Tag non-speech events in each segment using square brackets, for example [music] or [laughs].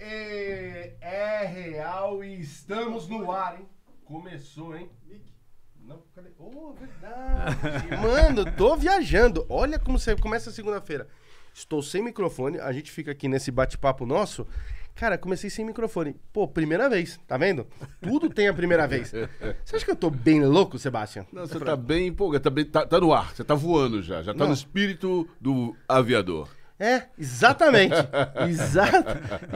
E é, é real e estamos no ar, hein? Começou, hein? Não, cadê? Oh, verdade! [laughs] Mano, tô viajando. Olha como você começa segunda-feira. Estou sem microfone, a gente fica aqui nesse bate-papo nosso. Cara, comecei sem microfone. Pô, primeira vez, tá vendo? Tudo tem a primeira vez. Você acha que eu tô bem louco, Sebastião? Não, você tá bem empolgado, tá, tá, tá no ar, você tá voando já, já tá Não. no espírito do aviador. É, exatamente. [laughs] Exa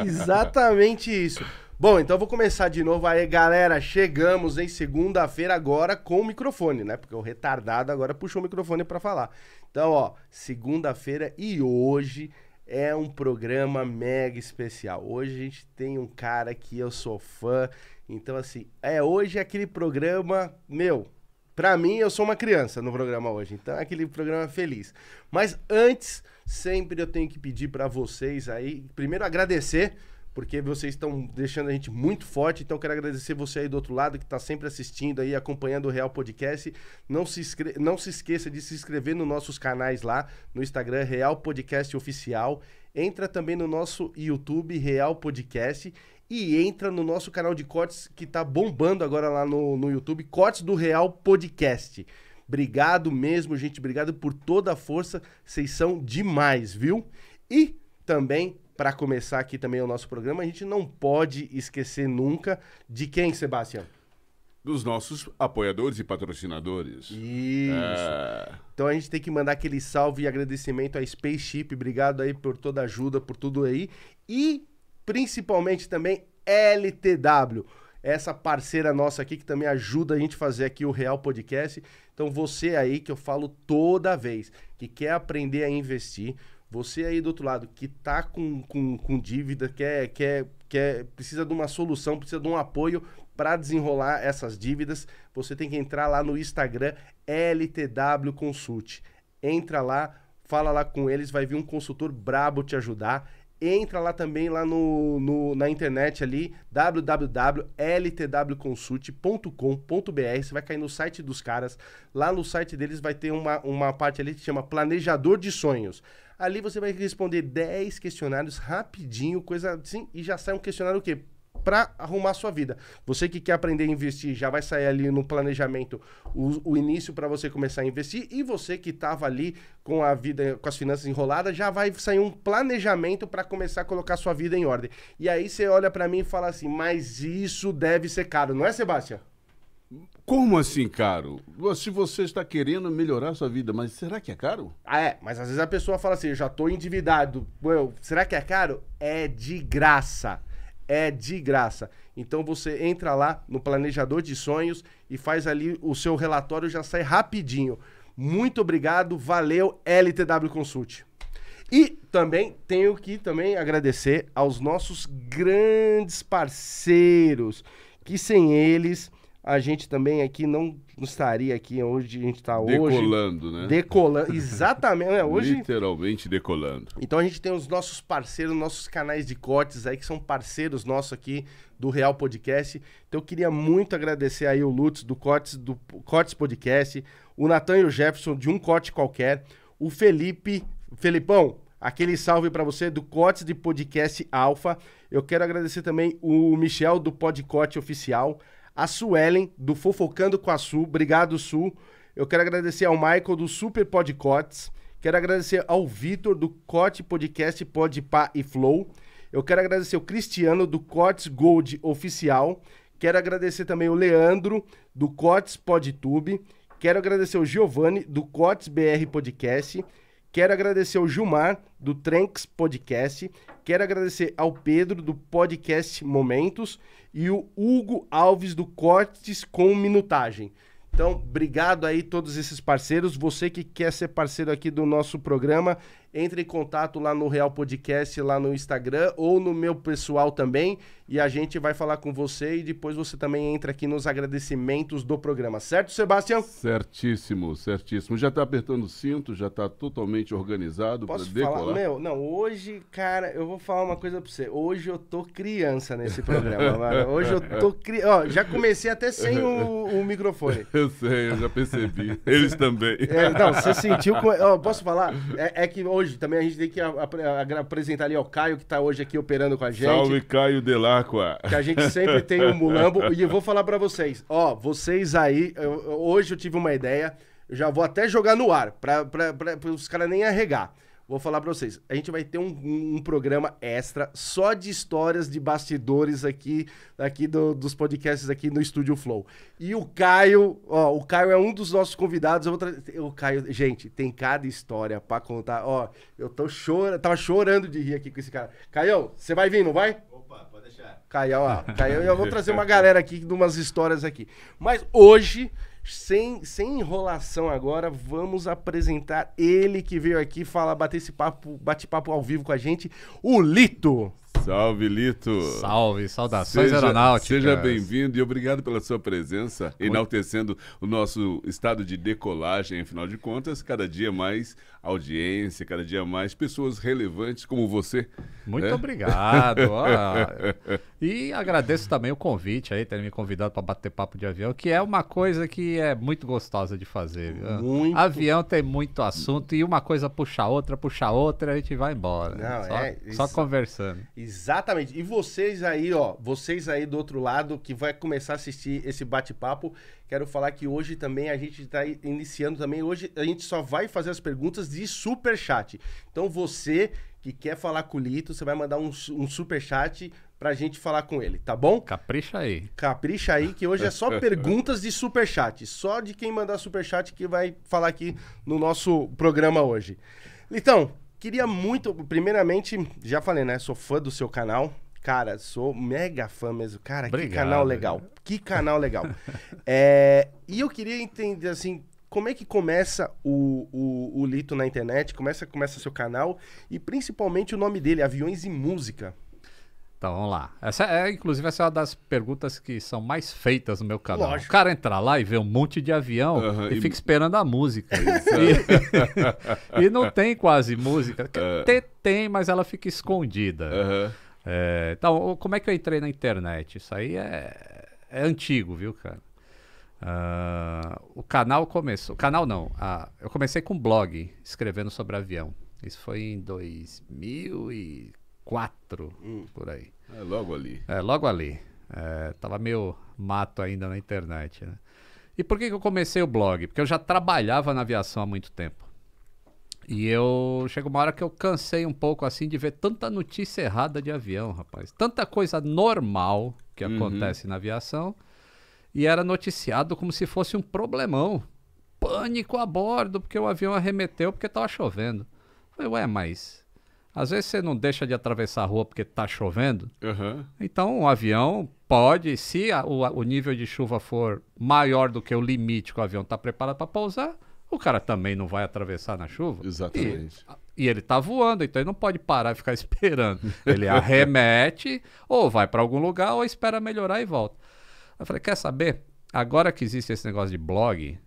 exatamente isso. Bom, então vou começar de novo aí, galera. Chegamos em segunda-feira agora com o microfone, né? Porque o retardado agora puxou o microfone para falar. Então, ó, segunda-feira e hoje é um programa mega especial. Hoje a gente tem um cara que eu sou fã. Então, assim, é hoje é aquele programa, meu, Para mim, eu sou uma criança no programa hoje, então é aquele programa feliz. Mas antes Sempre eu tenho que pedir para vocês aí, primeiro agradecer, porque vocês estão deixando a gente muito forte. Então, quero agradecer você aí do outro lado que está sempre assistindo aí, acompanhando o Real Podcast. Não se, inscre... não se esqueça de se inscrever nos nossos canais lá no Instagram, Real Podcast Oficial. Entra também no nosso YouTube, Real Podcast. E entra no nosso canal de cortes que está bombando agora lá no, no YouTube, Cortes do Real Podcast. Obrigado mesmo, gente. Obrigado por toda a força. Vocês são demais, viu? E também, para começar aqui também o nosso programa, a gente não pode esquecer nunca de quem, Sebastião? Dos nossos apoiadores e patrocinadores. Isso. É... Então a gente tem que mandar aquele salve e agradecimento à Spaceship. Obrigado aí por toda a ajuda, por tudo aí. E principalmente também LTW essa parceira nossa aqui que também ajuda a gente a fazer aqui o Real Podcast. Então você aí que eu falo toda vez, que quer aprender a investir, você aí do outro lado que tá com, com, com dívida, quer, quer, quer, precisa de uma solução, precisa de um apoio para desenrolar essas dívidas, você tem que entrar lá no Instagram LTW Consult. Entra lá, fala lá com eles, vai vir um consultor brabo te ajudar entra lá também lá no, no na internet ali www.ltwconsult.com.br você vai cair no site dos caras lá no site deles vai ter uma, uma parte ali que chama planejador de sonhos ali você vai responder 10 questionários rapidinho coisa assim e já sai um questionário o quê para arrumar sua vida. Você que quer aprender a investir, já vai sair ali no planejamento o, o início para você começar a investir. E você que estava ali com a vida, com as finanças enroladas, já vai sair um planejamento para começar a colocar sua vida em ordem. E aí você olha para mim e fala assim: mas isso deve ser caro, não é, Sebastião? Como assim caro? Se você está querendo melhorar sua vida, mas será que é caro? Ah, é, mas às vezes a pessoa fala assim: eu já estou endividado. será que é caro? É de graça é de graça. Então você entra lá no planejador de sonhos e faz ali o seu relatório já sai rapidinho. Muito obrigado, valeu LTW Consult. E também tenho que também agradecer aos nossos grandes parceiros, que sem eles a gente também aqui não estaria aqui onde a gente está hoje. Decolando, né? Decolando, [laughs] exatamente. Né? Hoje... Literalmente decolando. Então a gente tem os nossos parceiros, nossos canais de cortes aí, que são parceiros nossos aqui do Real Podcast. Então eu queria muito agradecer aí o Lutz do Cortes, do Cortes Podcast, o Natan e o Jefferson de Um Corte Qualquer, o Felipe, Felipão, aquele salve para você do Cortes de Podcast Alfa. Eu quero agradecer também o Michel do Podcote Oficial, a Suelen, do Fofocando com a Sul. Obrigado, Sul. Eu quero agradecer ao Michael, do Super Podcotes. Quero agradecer ao Vitor, do Cote Podcast Podpá e Flow. Eu quero agradecer ao Cristiano, do Cotes Gold Oficial. Quero agradecer também o Leandro, do Cotes PodTube. Quero agradecer o Giovanni, do Cotes BR Podcast. Quero agradecer ao Gilmar, do Tranks Podcast. Quero agradecer ao Pedro, do Podcast Momentos e o Hugo Alves do Cortes com minutagem. Então, obrigado aí todos esses parceiros. Você que quer ser parceiro aqui do nosso programa, entre em contato lá no Real Podcast, lá no Instagram ou no meu pessoal também. E a gente vai falar com você e depois você também entra aqui nos agradecimentos do programa. Certo, Sebastião? Certíssimo, certíssimo. Já tá apertando o cinto, já tá totalmente organizado para decolar. Meu, não, hoje, cara, eu vou falar uma coisa para você. Hoje eu tô criança nesse [laughs] programa, mano. Hoje eu tô criança. já comecei até sem o, o, microfone. [laughs] Eu sei, eu já percebi. Eles também. É, não, você sentiu... Com... posso falar? É, é que hoje hoje. Também a gente tem que apresentar ali o Caio, que está hoje aqui operando com a gente. Salve, Caio Delacqua. Que a gente sempre tem um mulambo. [laughs] e eu vou falar para vocês. Ó, vocês aí... Eu, hoje eu tive uma ideia. Eu já vou até jogar no ar, para os caras nem arregar. Vou falar para vocês. A gente vai ter um, um, um, programa extra só de histórias de bastidores aqui, aqui do, dos podcasts aqui no Estúdio Flow. E o Caio, ó, o Caio é um dos nossos convidados. Eu vou o Caio, gente, tem cada história para contar. Ó, eu tô chorando, tava chorando de rir aqui com esse cara. Caio, você vai vir, não vai? Opa, pode deixar. Caio, ó, [laughs] Caio, eu vou trazer uma galera aqui de umas histórias aqui. Mas hoje sem, sem enrolação agora, vamos apresentar ele que veio aqui falar, bater esse papo, bate-papo ao vivo com a gente, o Lito. Salve, Lito! Salve, saudações seja, aeronáuticas! Seja bem-vindo e obrigado pela sua presença, Muito... enaltecendo o nosso estado de decolagem, afinal de contas, cada dia mais audiência, cada dia mais pessoas relevantes como você. Muito né? obrigado! [laughs] e agradeço também o convite aí, ter me convidado para bater papo de avião, que é uma coisa que é muito gostosa de fazer. Muito... Avião tem muito assunto e uma coisa puxa outra, puxa outra, a gente vai embora. Não, só, é, isso... só conversando. Exatamente. E vocês aí, ó, vocês aí do outro lado que vai começar a assistir esse bate-papo, quero falar que hoje também a gente está iniciando também hoje a gente só vai fazer as perguntas de super chat. Então você que quer falar com o Lito, você vai mandar um, um super chat pra gente falar com ele, tá bom? Capricha aí. Capricha aí, que hoje é só [laughs] perguntas de superchat. Só de quem mandar superchat que vai falar aqui no nosso programa hoje. Então, Queria muito, primeiramente, já falei, né? Sou fã do seu canal. Cara, sou mega fã mesmo. Cara, Obrigado. que canal né? legal. Que canal legal. [laughs] é, e eu queria entender, assim, como é que começa o, o, o Lito na internet, começa, começa seu canal e principalmente o nome dele, Aviões e Música. Então vamos lá. Essa é, inclusive, essa é uma das perguntas que são mais feitas no meu canal. Lógico. O cara entra lá e vê um monte de avião uhum, e, e, fica esperando a música. [laughs] e, [laughs] e não tem quase música. Uh... É. Tem, tem, mas ela fica escondida. Uhum. É, então, como é que eu entrei na internet? Isso aí é, é antigo, viu, cara? Uh, o canal começou. O canal não. A, eu comecei com um blog escrevendo sobre avião. Isso foi em 2000 e quatro hum. por aí. É logo ali. É, logo ali. É, tava meio mato ainda na internet, né? E por que, que eu comecei o blog? Porque eu já trabalhava na aviação há muito tempo. E eu chega uma hora que eu cansei um pouco assim de ver tanta notícia errada de avião, rapaz. Tanta coisa normal que uhum. acontece na aviação e era noticiado como se fosse um problemão. Pânico a bordo porque o avião arremeteu porque estava chovendo. falei, ué, mas às vezes você não deixa de atravessar a rua porque está chovendo. Uhum. Então, um avião pode, se a, o, o, nível de chuva for maior do que o limite que o avião está preparado para pousar, o cara também não vai atravessar na chuva. Exatamente. E, e ele está voando, então ele não pode parar e ficar [laughs] esperando. Ele arremete, ou vai para algum lugar, ou espera melhorar e volta. Eu falei, quer saber? Agora que existe esse negócio de blog,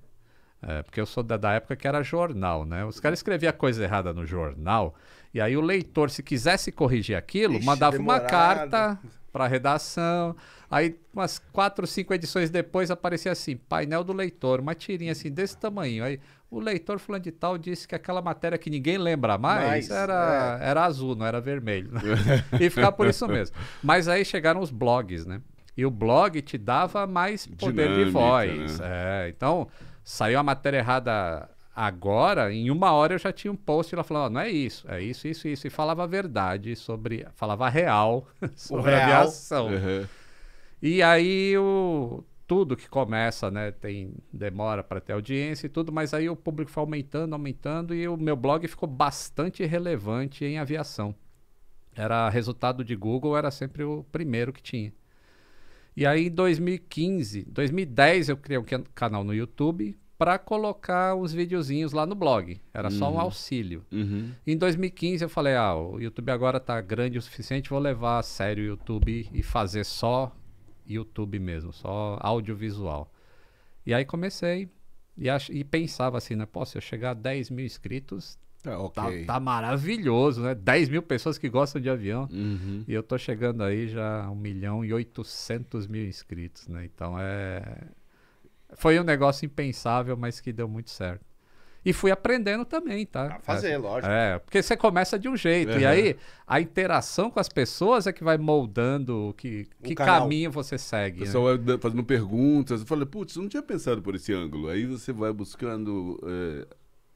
é, porque eu sou da, da, época que era jornal, né? Os caras escreviam coisa errada no jornal e aí o leitor, se quisesse corrigir aquilo, Ixi, mandava demorado. uma carta para a redação. Aí, umas quatro, cinco edições depois, aparecia assim, painel do leitor, uma tirinha assim, desse tamanho. Aí, o leitor fulano de tal disse que aquela matéria que ninguém lembra mais Mas, era, é. era azul, não era vermelho. [laughs] e ficar por isso mesmo. Mas aí chegaram os blogs, né? E o blog te dava mais poder Dinâmica, de voz. Né? É, então, saiu a matéria errada Agora, em uma hora eu já tinha um post lá falando, oh, não é isso, é isso, isso, isso. E falava a verdade sobre. Falava a real [laughs] sobre real. a aviação. Uhum. E aí o, tudo que começa, né? Tem demora para ter audiência e tudo, mas aí o público foi aumentando, aumentando, e o meu blog ficou bastante relevante em aviação. Era resultado de Google, era sempre o primeiro que tinha. E aí em 2015, 2010 eu criei um canal no YouTube para colocar os videozinhos lá no blog. Era uhum. só um uhum. auxílio. Uhum. Em 2015 eu falei, ah, o YouTube agora está grande o suficiente, vou levar a sério o YouTube e fazer só YouTube mesmo, só audiovisual. E aí comecei e, ach... e pensava assim, né? Posso se eu chegar a 10 mil inscritos, é, tá, okay. tá, tá, maravilhoso, né? 10 mil pessoas que gostam de avião. Uhum. E eu tô chegando aí já a 1 milhão e 800 mil inscritos, né? Então é foi um negócio impensável, mas que deu muito certo. E fui aprendendo também, tá? A fazer, é, lógico. É, porque você começa de um jeito. Uhum. E aí, a interação com as pessoas é que vai moldando que, o que caminho você segue. O pessoal né? fazendo perguntas. Eu falei, putz, eu não tinha pensado por esse ângulo. Aí você vai buscando eh,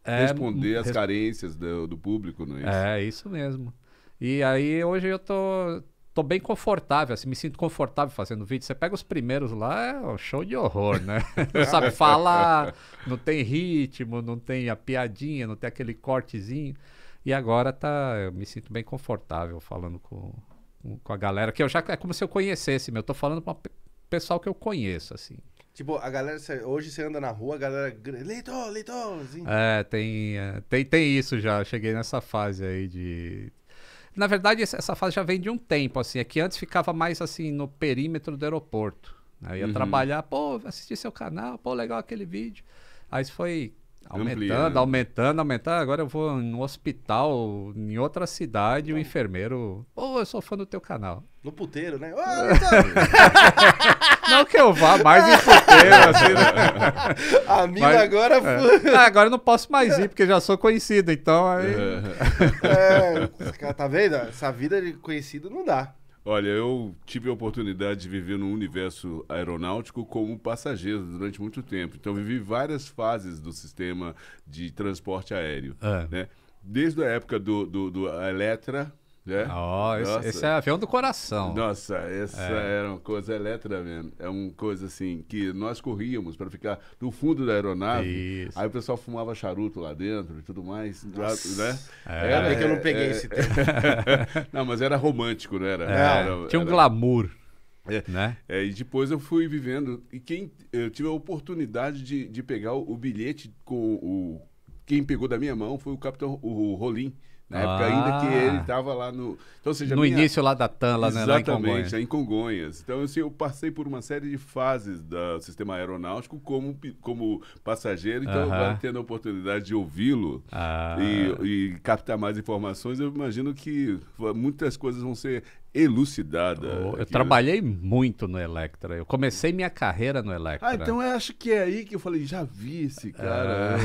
é, responder as carências do, do, público, não é isso? É, isso mesmo. E aí, hoje eu tô tô bem confortável, assim, me sinto confortável fazendo vídeo. Você pega os primeiros lá, é um show de horror, né? [laughs] Não sabe falar, não tem ritmo, não tem a piadinha, não tem aquele cortezinho. E agora tá, eu me sinto bem confortável falando com, com a galera, que eu já é como se eu conhecesse, meu. Eu tô falando com o pessoal que eu conheço, assim. Tipo, a galera, hoje você anda na rua, a galera. Leitor, leitor! Assim. É, tem, é, tem, tem isso já. Cheguei nessa fase aí de na verdade, essa fase já vem de um tempo, assim. É que antes ficava mais, assim, no perímetro do aeroporto. Né? Eu ia uhum. trabalhar, pô, assisti seu canal, pô, legal aquele vídeo. Aí isso foi aumentando, Amplia, né? aumentando, aumentando. Agora eu vou no hospital, em outra cidade, o um então. enfermeiro, pô, eu sou fã do teu canal. No puteiro, né? É. [laughs] não que eu vá mais em puteiro, assim, né? [laughs] A mina Mas, agora. É. Ah, agora eu não posso mais ir, porque já sou conhecido, então aí. É, é tá vendo? Essa vida de conhecido não dá. Olha, eu tive a oportunidade de viver no universo aeronáutico como passageiro durante muito tempo. Então, vivi várias fases do sistema de transporte aéreo. É. Né? Desde a época do, do, do Eletra, é? Oh, esse, esse, é avião do coração. Nossa, essa é. era uma coisa elétrica mesmo. É uma coisa assim que nós corríamos para ficar no fundo da aeronave. Isso. Aí o pessoal fumava charuto lá dentro e tudo mais. Né? É, era, é que eu não é, peguei é, esse é. tempo. [laughs] não, mas era romântico, não é. era? era Tinha um era... glamour. É, né? É, e depois eu fui vivendo. E quem eu tive a oportunidade de, de pegar o, o bilhete com o. Quem pegou da minha mão foi o capitão o, o Rolim. Na época ainda que ele estava ah. lá no. Então, seja, no minha... início lá da TAN, lá, Exatamente, né, lá em Congonhas. em Congonhas. Então, assim, eu passei por uma série de fases do sistema aeronáutico como, como passageiro, então uh -huh. agora tendo a oportunidade de ouvi-lo ah. e, e captar mais informações, eu imagino que muitas coisas vão ser elucidada. Eu, eu né? trabalhei muito no Electra. Eu comecei minha carreira no Electra. Ah, então eu acho que é aí que eu falei, já vi esse é. cara.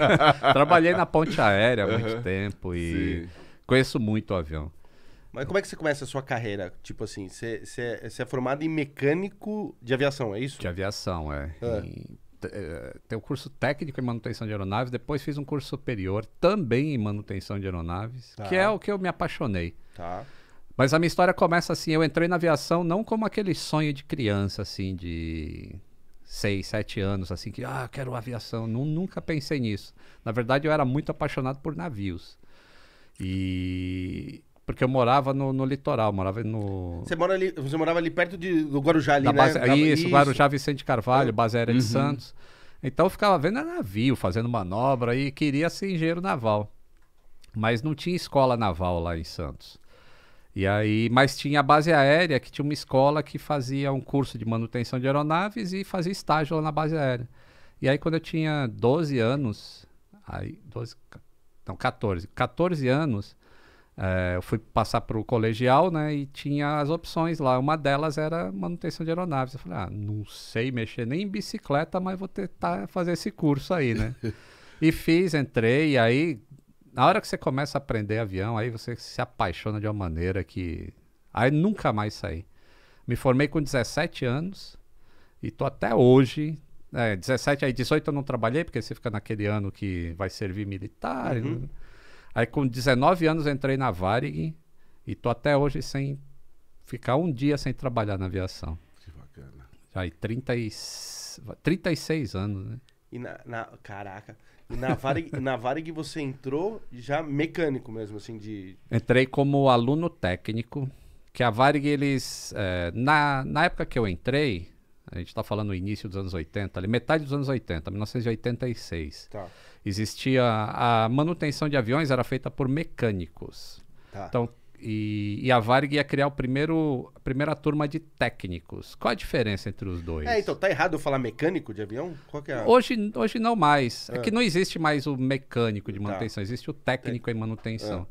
[laughs] trabalhei na ponte aérea há muito uhum. tempo e Sim. conheço muito o avião. Mas como é que você começa a sua carreira? Tipo assim, você, você, você é formado em mecânico de aviação, é isso? De aviação, é. é. Em, eh, tem o curso técnico em manutenção de aeronaves, depois fiz um curso superior também em manutenção de aeronaves, tá. que é o que eu me apaixonei. Tá. Mas a minha história começa assim, eu entrei na aviação não como aquele sonho de criança, assim, de 6, 7 anos, assim, que, ah, quero aviação. Não, nunca pensei nisso. Na verdade, eu era muito apaixonado por navios. E... Porque eu morava no, no litoral, morava no... Você, mora ali, você morava ali perto de, do Guarujá, ali, na base, né? Isso, isso, Guarujá Vicente Carvalho, é. Basera uhum. de Santos. Então eu ficava vendo é navio, fazendo manobra e queria ser engenheiro naval. Mas não tinha escola naval lá em Santos. E aí, mas tinha a base aérea, que tinha uma escola que fazia um curso de manutenção de aeronaves e fazia estágio lá na base aérea. E aí quando eu tinha 12 anos, aí 12, não, 14, 14 anos, é, eu fui passar para o colegial, né, e tinha as opções lá. Uma delas era manutenção de aeronaves. Eu falei, ah, não sei mexer nem em bicicleta, mas vou tentar fazer esse curso aí, né? [laughs] e fiz, entrei, e aí na hora que você começa a aprender avião, aí você se apaixona de uma maneira que. Aí nunca mais saí. Me formei com 17 anos e tô até hoje. É, 17, aí 18 eu não trabalhei, porque você fica naquele ano que vai servir militar. Uhum. Né? Aí com 19 anos entrei na Varig e tô até hoje sem ficar um dia sem trabalhar na aviação. Que bacana. Aí 30 e... 36 anos, né? E na, na... Caraca na Varig, na Varig você entrou já mecânico mesmo, assim, de... Entrei como aluno técnico, que a Varig, eles... É, na, na época que eu entrei, a gente está falando no início dos anos 80, ali, metade dos anos 80, 1986. Tá. Existia... A manutenção de aviões era feita por mecânicos. Tá. Então, e, e, a Varig ia criar o primeiro, a primeira turma de técnicos. Qual a diferença entre os dois? É, então, tá errado eu falar mecânico de avião? É hoje, hoje não mais. É. é. que não existe mais o mecânico de tá. manutenção, tá. existe o técnico em manutenção. É.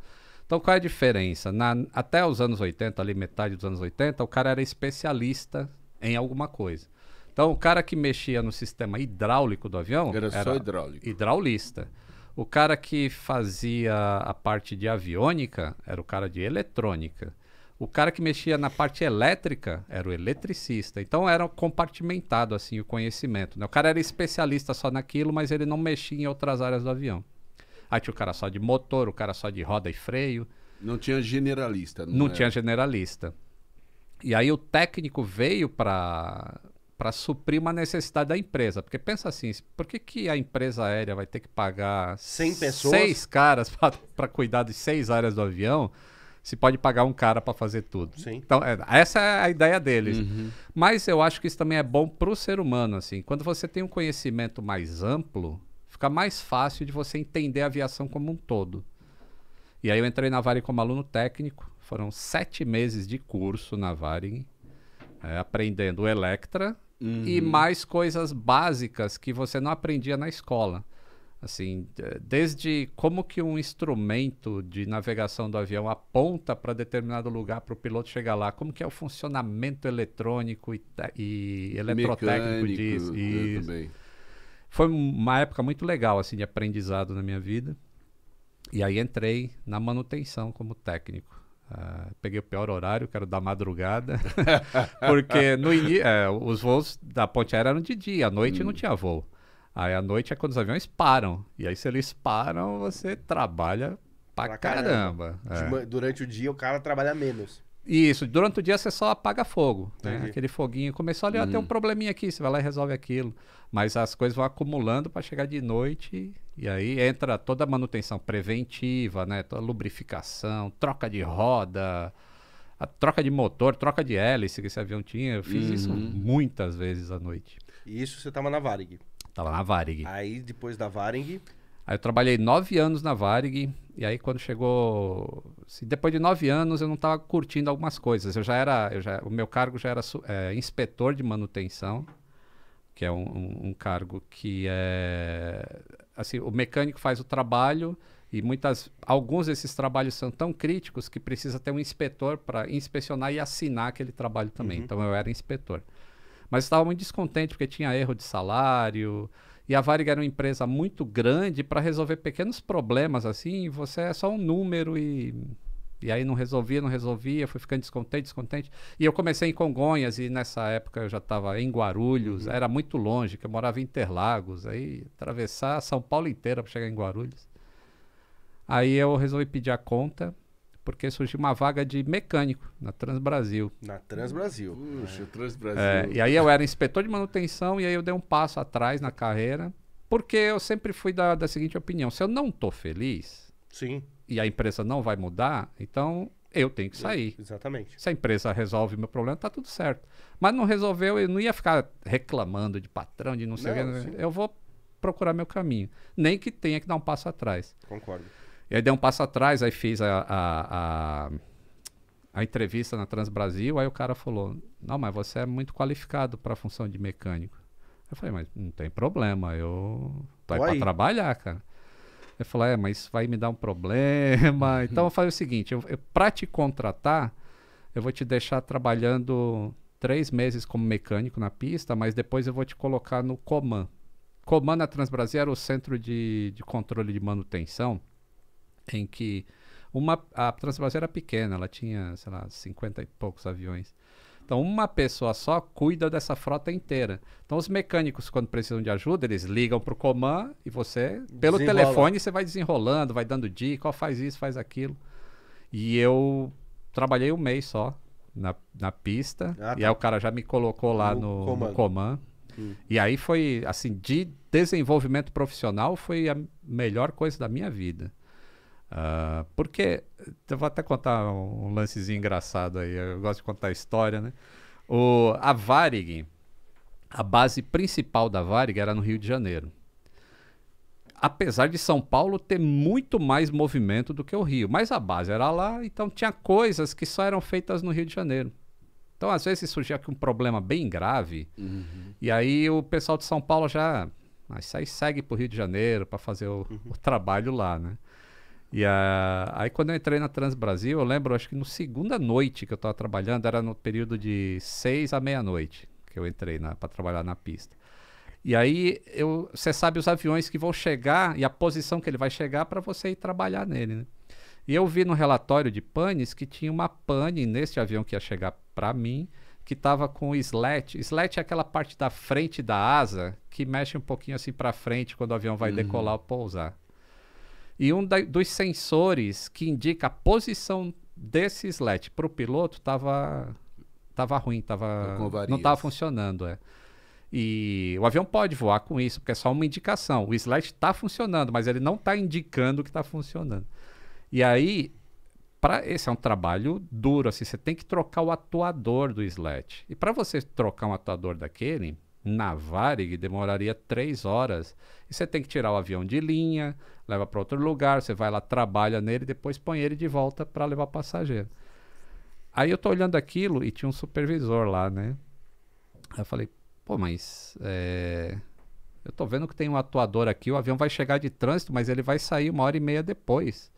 Então, qual é a diferença? Na, até os anos 80, ali metade dos anos 80, o cara era especialista em alguma coisa. Então, o cara que mexia no sistema hidráulico do avião... Era, era só hidráulico. Hidraulista. O cara que fazia a parte de aviônica era o cara de eletrônica. O cara que mexia na parte elétrica era o eletricista. Então era compartimentado assim o conhecimento. Né? O cara era especialista só naquilo, mas ele não mexia em outras áreas do avião. Aí tinha o cara só de motor, o cara só de roda e freio. Não tinha generalista. Não, não tinha generalista. E aí o técnico veio para para suprir uma necessidade da empresa. Porque pensa assim, por que, que a empresa aérea vai ter que pagar 100 pessoas? seis caras para cuidar de seis áreas do avião? Se pode pagar um cara para fazer tudo. Sim. Então, é, essa é a ideia deles. Uhum. Mas eu acho que isso também é bom para o ser humano. assim. Quando você tem um conhecimento mais amplo, fica mais fácil de você entender a aviação como um todo. E aí eu entrei na Varig como aluno técnico. Foram sete meses de curso na Varig, é, aprendendo o Electra, uhum. e mais coisas básicas que você não aprendia na escola. Assim, desde como que um instrumento de navegação do avião aponta para determinado lugar para o piloto chegar lá, como que é o funcionamento eletrônico e, e eletrotécnico Mecânico, disso. E né, foi uma época muito legal assim de aprendizado na minha vida. E aí entrei na manutenção como técnico. Ah, peguei o pior horário, que era da madrugada, [laughs] porque no, é, os voos da ponte aérea eram de dia, à noite hum. não tinha voo. Aí à noite é quando os aviões param. E aí, se eles param, você trabalha pra, pra caramba. caramba. É. Durante o dia o cara trabalha menos. Isso, durante o dia você só apaga fogo. Né? Aquele foguinho começou ali, hum. ó, tem um hum. probleminha aqui, você vai lá e resolve aquilo. Mas as coisas vão acumulando para chegar de noite e aí entra toda a manutenção preventiva, né? Toda lubrificação, troca de roda, a troca de motor, troca de hélice que esse avião tinha. Eu fiz uhum. isso muitas vezes à noite. E isso você estava na Varig? Estava na Varig. Aí depois da Varig. Aí eu trabalhei nove anos na Varig. E aí quando chegou. Assim, depois de nove anos eu não estava curtindo algumas coisas. Eu já era. Eu já, o meu cargo já era é, inspetor de manutenção, que é um, um, um cargo que é assim, o mecânico faz o trabalho e muitas, alguns desses trabalhos são tão críticos que precisa ter um inspetor para inspecionar e assinar aquele trabalho também. Uhum. Então eu era inspetor. Mas estava muito descontente porque tinha erro de salário. E a Varig era uma empresa muito grande para resolver pequenos problemas assim. Você é só um número e e aí não resolvia, não resolvia, fui ficando descontente, descontente. E eu comecei em Congonhas e nessa época eu já estava em Guarulhos, uhum. era muito longe, que eu morava em Interlagos, aí atravessar São Paulo inteira para chegar em Guarulhos. Aí eu resolvi pedir a conta, porque surgiu uma vaga de mecânico na Transbrasil. Na Transbrasil. Puxa, é. Transbrasil. É, e aí eu era inspetor de manutenção e aí eu dei um passo atrás na carreira, porque eu sempre fui da, da seguinte opinião, se eu não estou feliz... Sim e a empresa não vai mudar, então eu tenho que sair. Exatamente. Se a empresa resolve o meu problema, tá tudo certo. Mas não resolveu, eu não ia ficar reclamando de patrão, de não sei o que. Eu vou procurar meu caminho. Nem que tenha que dar um passo atrás. Concordo. E aí dei um passo atrás, aí fiz a, a, a, a entrevista na Trans Brasil, aí o cara falou, não, mas você é muito qualificado para a função de mecânico. Eu falei, mas não tem problema, eu tô aí, aí. para trabalhar, cara. Eu falo, é, mas vai me dar um problema. Uhum. Então eu falei o seguinte, eu, eu para te contratar, eu vou te deixar trabalhando três meses como mecânico na pista, mas depois eu vou te colocar no Coman. Coman na Transbrasil era o centro de, de controle de manutenção, em que uma, a Transbrasil era pequena, ela tinha, sei lá, 50 e poucos aviões. Então, uma pessoa só cuida dessa frota inteira. Então, os mecânicos, quando precisam de ajuda, eles ligam para o Coman e você, pelo Desenrola. telefone, você vai desenrolando, vai dando dica, faz isso, faz aquilo. E eu trabalhei um mês só na, na pista. Ah, tá. E aí o cara já me colocou lá no, no, no Coman. Hum. E aí foi, assim, de desenvolvimento profissional, foi a melhor coisa da minha vida. Uh, porque, eu vou até contar um lancezinho engraçado aí, eu gosto de contar a história, né? O, a Varig, a base principal da Varig era no Rio de Janeiro. Apesar de São Paulo ter muito mais movimento do que o Rio, mas a base era lá, então tinha coisas que só eram feitas no Rio de Janeiro. Então, às vezes, surgia aqui um problema bem grave, uhum. e aí o pessoal de São Paulo já. Mas ah, aí segue para o Rio de Janeiro para fazer o, uhum. o trabalho lá, né? E a... aí quando eu entrei na Trans Brasil, eu lembro, acho que no segunda noite que eu estava trabalhando, era no período de seis à meia-noite que eu entrei para trabalhar na pista. E aí você sabe os aviões que vão chegar e a posição que ele vai chegar para você ir trabalhar nele, né? E eu vi no relatório de panes que tinha uma pane neste avião que ia chegar para mim, que estava com o slat. Slat é aquela parte da frente da asa que mexe um pouquinho assim para frente quando o avião vai uhum. decolar ou pousar. E um da, dos sensores que indica a posição desse slat para o piloto estava tava ruim, tava, tá não estava funcionando. É. E o avião pode voar com isso, porque é só uma indicação. O slat está funcionando, mas ele não está indicando que está funcionando. E aí, para esse é um trabalho duro, assim, você tem que trocar o atuador do slat. E para você trocar um atuador daquele, na que demoraria três horas. E você tem que tirar o avião de linha, leva para outro lugar, você vai lá, trabalha nele, depois põe ele de volta para levar passageiro. Aí eu tô olhando aquilo e tinha um supervisor lá, né? Aí eu falei, pô, mas é... eu tô vendo que tem um atuador aqui, o avião vai chegar de trânsito, mas ele vai sair uma hora e meia depois.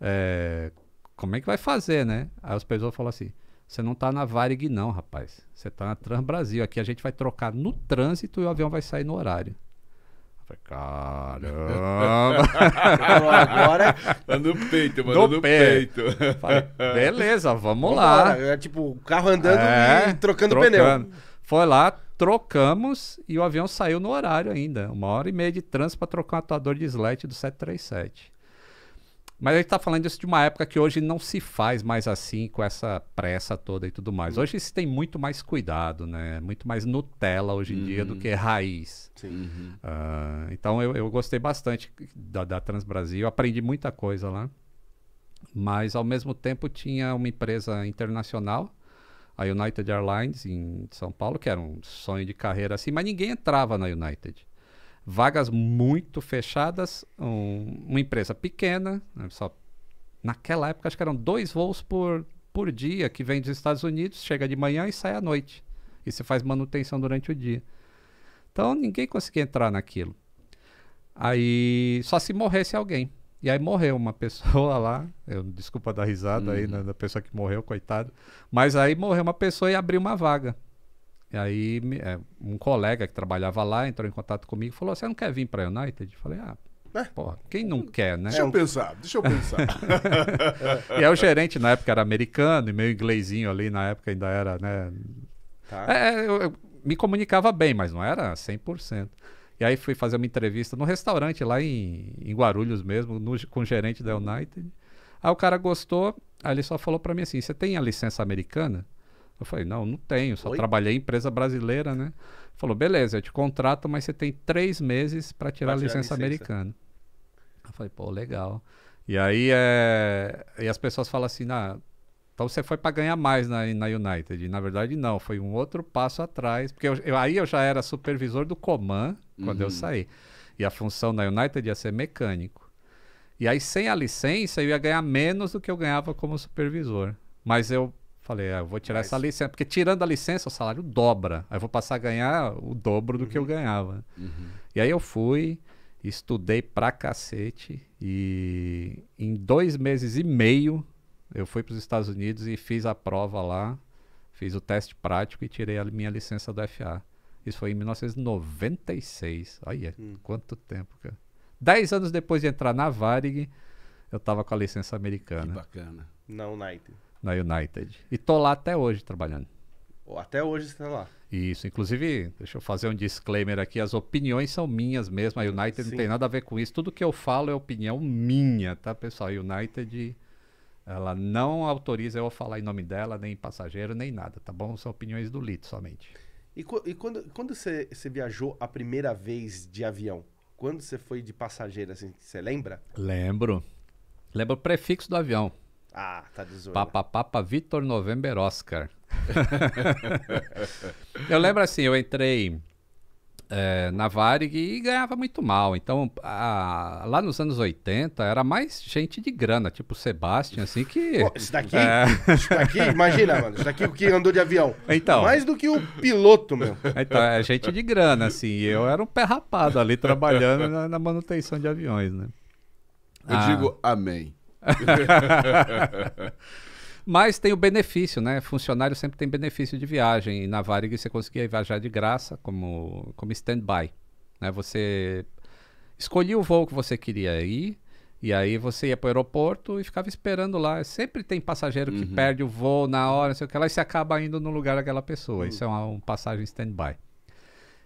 É... Como é que vai fazer, né? Aí o supervisor falou assim, você não está na Varig, não, rapaz. Você está na Trans Brasil. Aqui a gente vai trocar no trânsito e o avião vai sair no horário. Falei, caramba! Então, agora. [laughs] Tá no peito, mano. Do no tá peito. Falei, beleza, vamos, vamos lá. lá. É tipo, o carro andando é, e trocando, trocando pneu. Foi lá, trocamos e o avião saiu no horário ainda. Uma hora e meia de trânsito para trocar um atuador de slide do 737. Mas a gente está falando isso de uma época que hoje não se faz mais assim, com essa pressa toda e tudo mais. Uhum. Hoje se tem muito mais cuidado, né? Muito mais Nutella hoje em uhum. dia do uhum. que raiz. Uhum. Uh, então eu, eu, gostei bastante da, da Transbrasil, aprendi muita coisa lá. Mas ao mesmo tempo tinha uma empresa internacional, a United Airlines, em São Paulo, que era um sonho de carreira assim, mas ninguém entrava na United vagas muito fechadas, um, uma empresa pequena, né, só naquela época acho que eram dois voos por, por dia que vem dos Estados Unidos, chega de manhã e sai à noite. E se faz manutenção durante o dia. Então ninguém conseguia entrar naquilo. Aí só se morresse alguém. E aí morreu uma [laughs] pessoa lá, eu, desculpa dar risada uhum. aí, né, da pessoa que morreu, coitado. Mas aí morreu uma pessoa e abriu uma vaga. E aí é, um colega que trabalhava lá entrou em contato comigo e falou: Você não quer vir para a United? Eu falei: Ah, é? Porra, quem não quer, né? Deixa eu pensar, deixa eu pensar. [laughs] e aí o gerente na época era americano, e meu inglesinho ali na época ainda era, né? Tá. É, é eu, eu, me comunicava bem, mas não era 100%. E aí fui fazer uma entrevista num restaurante lá em, em Guarulhos mesmo, no, com o gerente da United. Aí o cara gostou, aí ele só falou para mim assim, você tem a licença americana? Eu falei, não, não tenho, só Oi? trabalhei em empresa brasileira, né? Falou, beleza, eu te contrato, mas você tem três meses para tirar, tirar, a licença, licença. americana. Eu falei, pô, legal. E aí é... e as pessoas falam assim, ah, então você foi para ganhar mais na, na United. na verdade, não, foi um outro passo atrás, porque eu, eu, aí eu já era supervisor do Coman quando uhum. eu saí. E a função na United ia ser mecânico. E aí, sem a licença, eu ia ganhar menos do que eu ganhava como supervisor. Mas eu Falei, ah, eu vou tirar Mas... essa licença, porque tirando a licença o salário dobra. Aí eu vou passar a ganhar o dobro do uhum. que eu uhum. ganhava. Uhum. E aí eu fui, estudei pra cacete e em dois meses e meio eu fui para os Estados Unidos e fiz a prova lá, fiz o teste prático e tirei a minha licença do FA. Isso foi em 1996. Olha, hum. quanto tempo, cara. Dez anos depois de entrar na Varig, eu tava com a licença americana. Que bacana. Não, United na United. E tô lá até hoje trabalhando. Até hoje você está lá. Isso, inclusive, deixa eu fazer um disclaimer aqui, as opiniões são minhas mesmo, a United Sim. não tem nada a ver com isso. Tudo que eu falo é opinião minha, tá, pessoal? A United ela não autoriza eu a falar em nome dela, nem passageiro, nem nada, tá bom? São opiniões do Lito somente. E, e quando, você, viajou a primeira vez de avião? Quando você foi de passageiro, assim, você lembra? Lembro. Lembro o prefixo do avião. Ah, tá de zoeira. Papa Papa Vitor November Oscar. [laughs] eu lembro assim, eu entrei é, na Varig e ganhava muito mal. Então, a, lá nos anos 80, era mais gente de grana, tipo o Sebastian, assim, que... Pô, isso daqui, é... isso daqui, imagina, mano, isso daqui o que andou de avião. Então... Mais do que o piloto, meu. Então, é gente de grana, assim, eu era um pé rapado ali, trabalhando na, na manutenção de aviões, né? Eu ah. digo amém. [laughs] Mas tem o benefício, né? Funcionário sempre tem benefício de viagem. E na Varig você conseguia viajar de graça como, como stand-by. Né? Você escolhia o voo que você queria ir, e aí você ia para o aeroporto e ficava esperando lá. Sempre tem passageiro que uhum. perde o voo na hora, não sei o que lá, e você acaba indo no lugar daquela pessoa. Uhum. Isso é uma um passagem stand-by.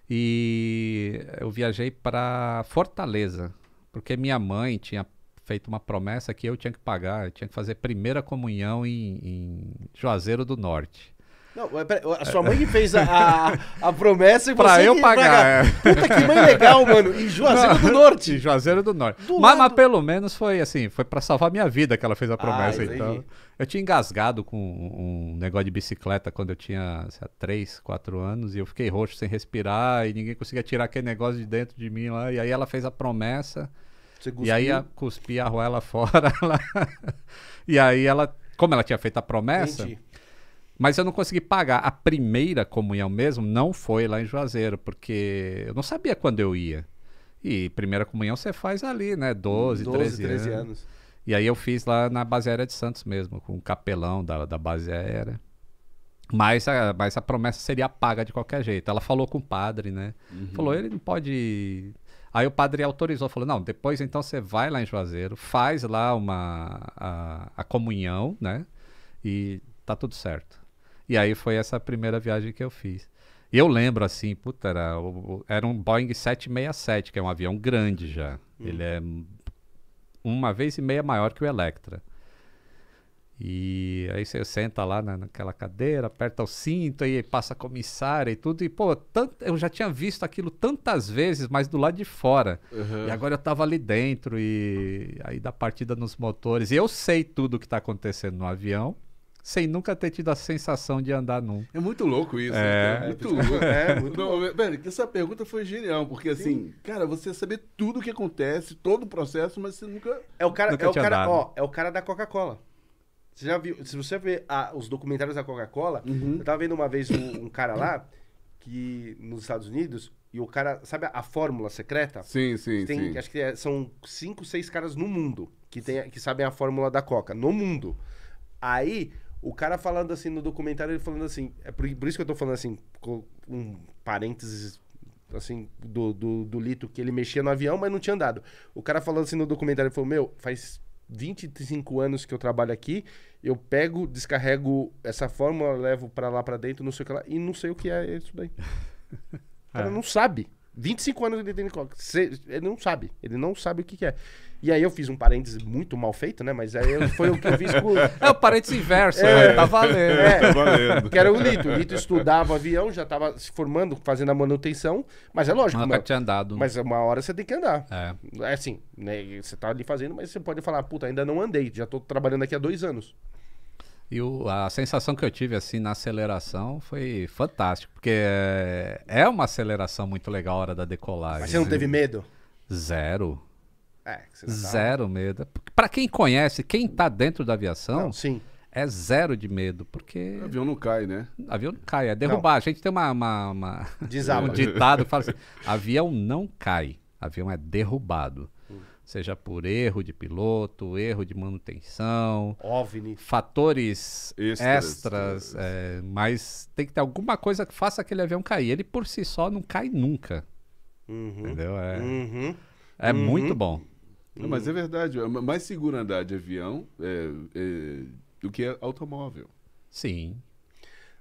E eu viajei para Fortaleza, porque minha mãe tinha feito uma promessa que eu tinha que pagar, eu tinha que fazer primeira comunhão em, em Juazeiro do Norte. Não, pera, a sua mãe que fez a, a, a promessa e [laughs] pra você eu pagar. É. Puta que mãe legal, mano. em Juazeiro do Norte. Juazeiro do Norte. Do mas, mas, pelo menos foi assim, foi para salvar minha vida que ela fez a ah, promessa. Ah, então, eu tinha engasgado com um negócio de bicicleta quando eu tinha sei lá, 3, 4 anos e eu fiquei roxo sem respirar e ninguém conseguia tirar aquele negócio de dentro de mim lá. E aí ela fez a promessa. E aí a, cuspi a arruela [laughs] fora. e aí ela, como ela tinha feito a promessa, Entendi. mas eu não consegui pagar. A primeira comunhão mesmo não foi lá em Juazeiro, porque eu não sabia quando eu ia. E primeira comunhão você faz ali, né? 12, 12 13, 13 anos. anos. E aí eu fiz lá na Aérea de Santos mesmo, com o capelão da, da Aérea. Mas a, mas a promessa seria paga de qualquer jeito. Ela falou com o padre, né? Uhum. Falou, ele não pode Aí o padre autorizou, falou: não, depois então você vai lá em Juazeiro, faz lá uma a, a comunhão, né? E tá tudo certo. E aí foi essa primeira viagem que eu fiz. E eu lembro assim, puta, era, era um Boeing 767, que é um avião grande já. Hum. Ele é uma vez e meia maior que o Electra. E aí você senta lá na, naquela cadeira, aperta o cinto aí passa a comissária e tudo. E, pô, eu já tinha visto aquilo tantas vezes, mas do lado de fora. Uhum. E agora eu tava ali dentro e aí da partida nos motores. E eu sei tudo o que tá acontecendo no avião sem nunca ter tido a sensação de andar num. É muito louco isso. É, muito né? louco. É, muito [laughs] é louco. essa pergunta foi genial, porque Sim. assim, cara, você saber tudo o que acontece, todo o processo, mas você nunca. É o cara, nunca é, o cara ó, é o cara da Coca-Cola. Você já viu, se você ver os documentários da Coca-Cola, uhum. eu tava vendo uma vez um, um, cara lá, que nos Estados Unidos, e o cara, sabe a, a fórmula secreta? Sim, sim, tem, sim. Acho que é, são cinco, seis caras no mundo que, tem, que sabem a fórmula da Coca, no mundo. Aí, o cara falando assim no documentário, ele falando assim, é por, por isso que eu tô falando assim, com um parênteses assim, do, do, do Lito, que ele mexia no avião, mas não tinha andado. O cara falando assim no documentário, ele falou, meu, faz 25 anos que eu trabalho aqui, eu pego, descarrego essa fórmula, levo para lá para dentro, não sei o que lá, e não sei o que é isso daí. [laughs] O cara é. não sabe. 25 anos ele tem Ele não sabe. Ele não sabe o que, que é. E aí eu fiz um parênteses muito mal feito, né? Mas aí foi o que eu fiz com... [laughs] É o parênteses inverso, é, é, tá valendo. É, tá valendo. Que era o Lito. O Lito estudava avião, já estava se formando, fazendo a manutenção, mas é lógico. Nunca uma... tinha andado. Mas uma hora você tem que andar. É. É assim, né? Você tá ali fazendo, mas você pode falar, puta, ainda não andei, já tô trabalhando aqui há dois anos. E o, a sensação que eu tive assim na aceleração foi fantástico, porque é, é uma aceleração muito legal a hora da decolagem. Mas você não teve medo? Zero. É, você tá... Zero medo. Para quem conhece, quem tá dentro da aviação, não, sim. é zero de medo, porque... O avião não cai, né? O avião não cai, é derrubar. Não. A gente tem uma... uma, uma... um ditado que fala assim, avião não cai, avião é derrubado. Seja por erro de piloto, erro de manutenção, OVNI. fatores extras, extras é, mas tem que ter alguma coisa que faça aquele avião cair. Ele por si só não cai nunca. Uhum. Entendeu? É, uhum. é uhum. muito bom mas é verdade, é mais seguro andar de avião é, é, do que automóvel. Sim.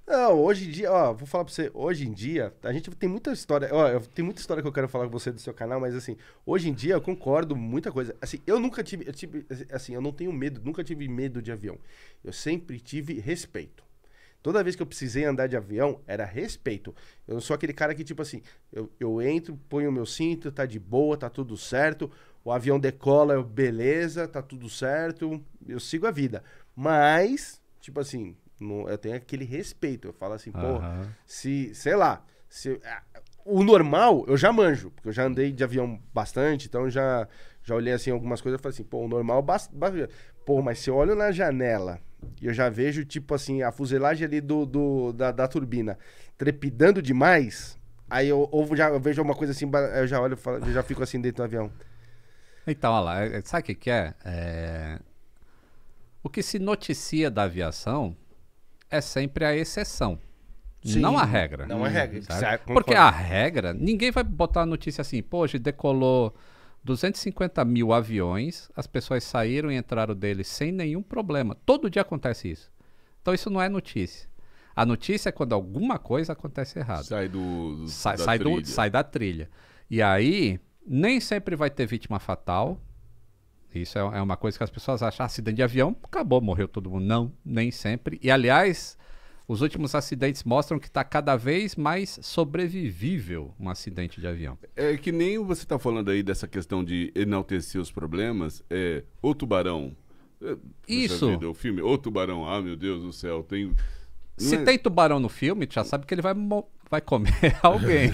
Não, ah, hoje em dia, ó, vou falar pra você, hoje em dia, a gente tem muita história, ó, tem muita história que eu quero falar com você do seu canal, mas assim, hoje em dia eu concordo muita coisa. Assim, eu nunca tive, eu tive assim, eu não tenho medo, nunca tive medo de avião. Eu sempre tive respeito. Toda vez que eu precisei andar de avião, era respeito. Eu não sou aquele cara que, tipo assim, eu, eu entro, ponho o meu cinto, tá de boa, tá tudo certo o avião decola, eu, beleza, tá tudo certo, eu sigo a vida. Mas, tipo assim, eu tenho aquele respeito. Eu falo assim, porra, se, sei lá, se, ah, o normal eu já manjo, porque eu já andei de avião bastante, então já, já olhei assim algumas coisas e falei assim, pô, o normal basta. Pô, mas se eu olho na janela e eu já vejo, tipo assim, a fuselagem ali do, do da, da, turbina trepidando demais, aí eu, ou já, eu vejo alguma coisa assim, eu já olho, eu já fico assim dentro do avião. Então, olha lá, é, é, sabe o que, que é? é? O que se noticia da aviação é sempre a exceção. Sim, não a regra. Não a regra. Uhum. Sabe? É, Porque a regra, ninguém vai botar a notícia assim, pô, hoje decolou 250 mil aviões, as pessoas saíram e entraram deles sem nenhum problema. Todo dia acontece isso. Então isso não é notícia. A notícia é quando alguma coisa acontece errado. Sai do, do sai, da sai, trilha. Do, sai da trilha. E aí, nem sempre vai ter vítima fatal. Isso é, é uma coisa que as pessoas acham: acidente de avião, acabou, morreu todo mundo. Não, nem sempre. E aliás, os últimos acidentes mostram que está cada vez mais sobrevivível um acidente de avião. É que nem você está falando aí dessa questão de enaltecer os problemas. É, o tubarão. É, Isso. Vida, o filme O Tubarão, ah, meu Deus do céu, tem. Se é... tem tubarão no filme, já sabe que ele vai vai comer [laughs] alguém.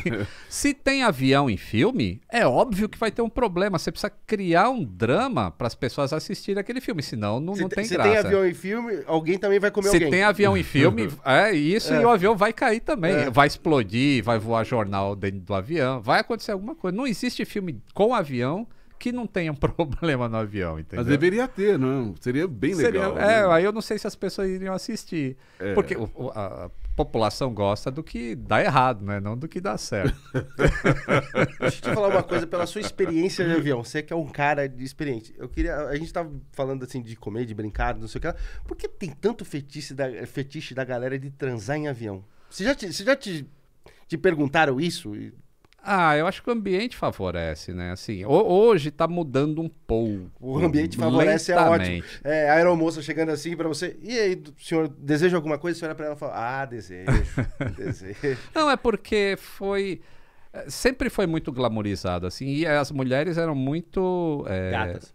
Se tem avião em filme, é óbvio que vai ter um problema. Você precisa criar um drama para as pessoas assistirem aquele filme, senão não, se, não tem se graça. Se tem avião em filme, alguém também vai comer se alguém. Se tem avião em filme, [laughs] é isso é. e o avião vai cair também. É. Vai explodir, vai voar jornal dentro do avião, vai acontecer alguma coisa. Não existe filme com avião que não tenha um [laughs] problema no avião, entendeu? Mas deveria ter, não? Seria bem legal. Seria, é, né? É, aí eu não sei se as pessoas iriam assistir. É. Porque o, o, a, população gosta do que dá errado, né? Não do que dá certo. [laughs] Deixa eu te falar uma coisa, pela sua experiência de avião, você que é um cara experiente. Eu queria. A gente tava falando assim de comer, de brincar, não sei o que lá. Por que tem tanto fetiche da, fetiche da galera de transar em avião? Você já te, você já te, te perguntaram isso? Ah, eu acho que o ambiente favorece, né? Assim, hoje tá mudando um pouco. O ambiente favorece lentamente. é ótimo. É, a aeromoça chegando assim para você. E aí, senhor, deseja alguma coisa? Você olha pra ela e fala, ah, desejo, [laughs] desejo. Não, é porque foi... Eh, sempre foi muito glamorizado, assim. E as mulheres eram muito... É, Gatas.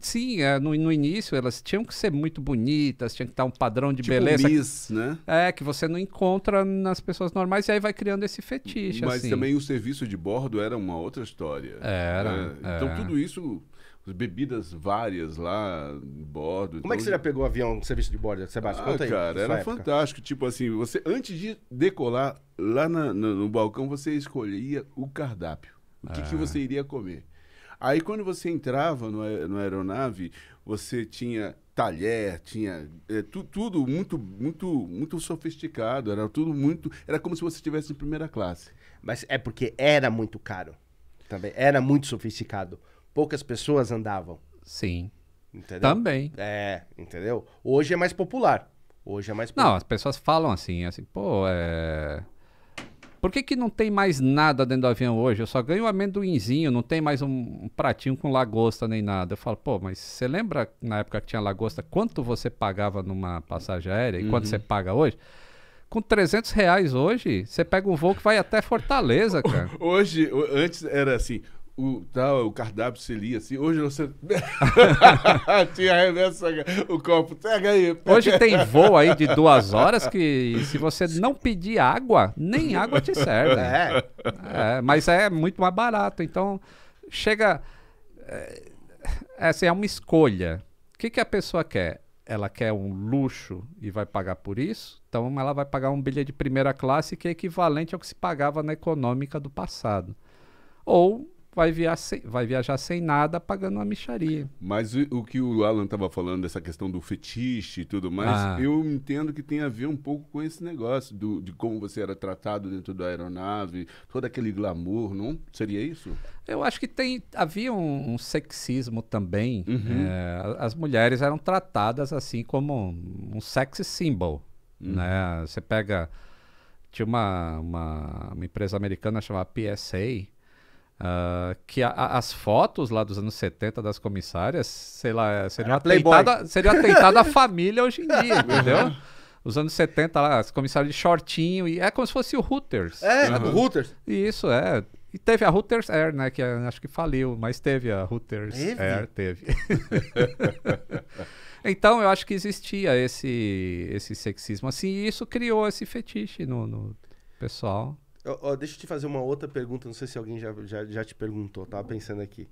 Sim, é, no, no início elas tinham que ser muito bonitas, tinha que estar um padrão de tipo beleza. Miss, né? É, que você não encontra nas pessoas normais e aí vai criando esse fetiche. Mas assim. também o serviço de bordo era uma outra história. Era. É, então é. tudo isso bebidas várias lá bordo. Como é que então você já pegou o avião, serviço de bordo, Sebastião? Ah, Conta aí. Cara, era época. fantástico. Tipo assim, você antes de decolar lá na, no, no, balcão, você escolhia o cardápio. O que, que é. você iria comer. Aí quando você entrava no, no aeronave, você tinha talher, tinha é, tu, tudo muito, muito, muito sofisticado. Era tudo muito. Era como se você estivesse em primeira classe. Mas é porque era muito caro. Também era muito sofisticado. Poucas pessoas andavam. Sim. Entendeu? Também. É, entendeu? Hoje é mais popular. Hoje é mais popular. Não, as pessoas falam assim, assim, pô, é. Por que, que não tem mais nada dentro do avião hoje? Eu só ganho um amendoinzinho, não tem mais um, pratinho com lagosta nem nada. Eu falo, pô, mas você lembra na época que tinha lagosta, quanto você pagava numa passagem aérea e uhum. quanto você paga hoje? com 300 reais hoje, você pega um voo que vai até Fortaleza, [laughs] cara. Hoje, antes era assim, o, tal, o cardápio seria assim. Hoje você. [laughs] Tinha remessa o copo. Pega aí. Pega. Hoje tem [laughs] voo aí de duas horas que se você não pedir água, nem água te serve. É. é mas é muito mais barato. Então, chega. É, assim, é uma escolha. O que, que a pessoa quer? Ela quer um luxo e vai pagar por isso? Então ela vai pagar um bilhete de primeira classe que é equivalente ao que se pagava na econômica do passado. Ou vai, via sem, vai viajar sem nada pagando uma micharia. Mas o, o que o Alan estava falando, dessa questão do fetiche e tudo mais, ah. eu entendo que tem a ver um pouco com esse negócio do, de como você era tratado dentro da aeronave, todo aquele glamour, não? Seria isso? Eu acho que tem, havia um, um sexismo também. Uhum. É, as mulheres eram tratadas assim como um, um sex symbol. Uhum. Né? Você pega. Tinha uma, uma, uma empresa americana chamada PSA Uh, que a, a, as fotos lá dos anos 70 das comissárias, sei lá, é, seria Era [laughs] seria atentado à família hoje em dia, [laughs] entendeu? Os anos 70 lá, as comissárias de shortinho, e é como se fosse o Hooters. É, uhum. do Hooters. Isso, é. E teve a Hooters Air, né? Que é, acho que faliu, mas teve a Hooters teve? Air, teve. [laughs] então eu acho que existia esse, esse sexismo assim, e isso criou esse fetiche no, no pessoal deixa eu te fazer uma outra pergunta, não sei se alguém já, já, já te perguntou, tava uhum. pensando aqui.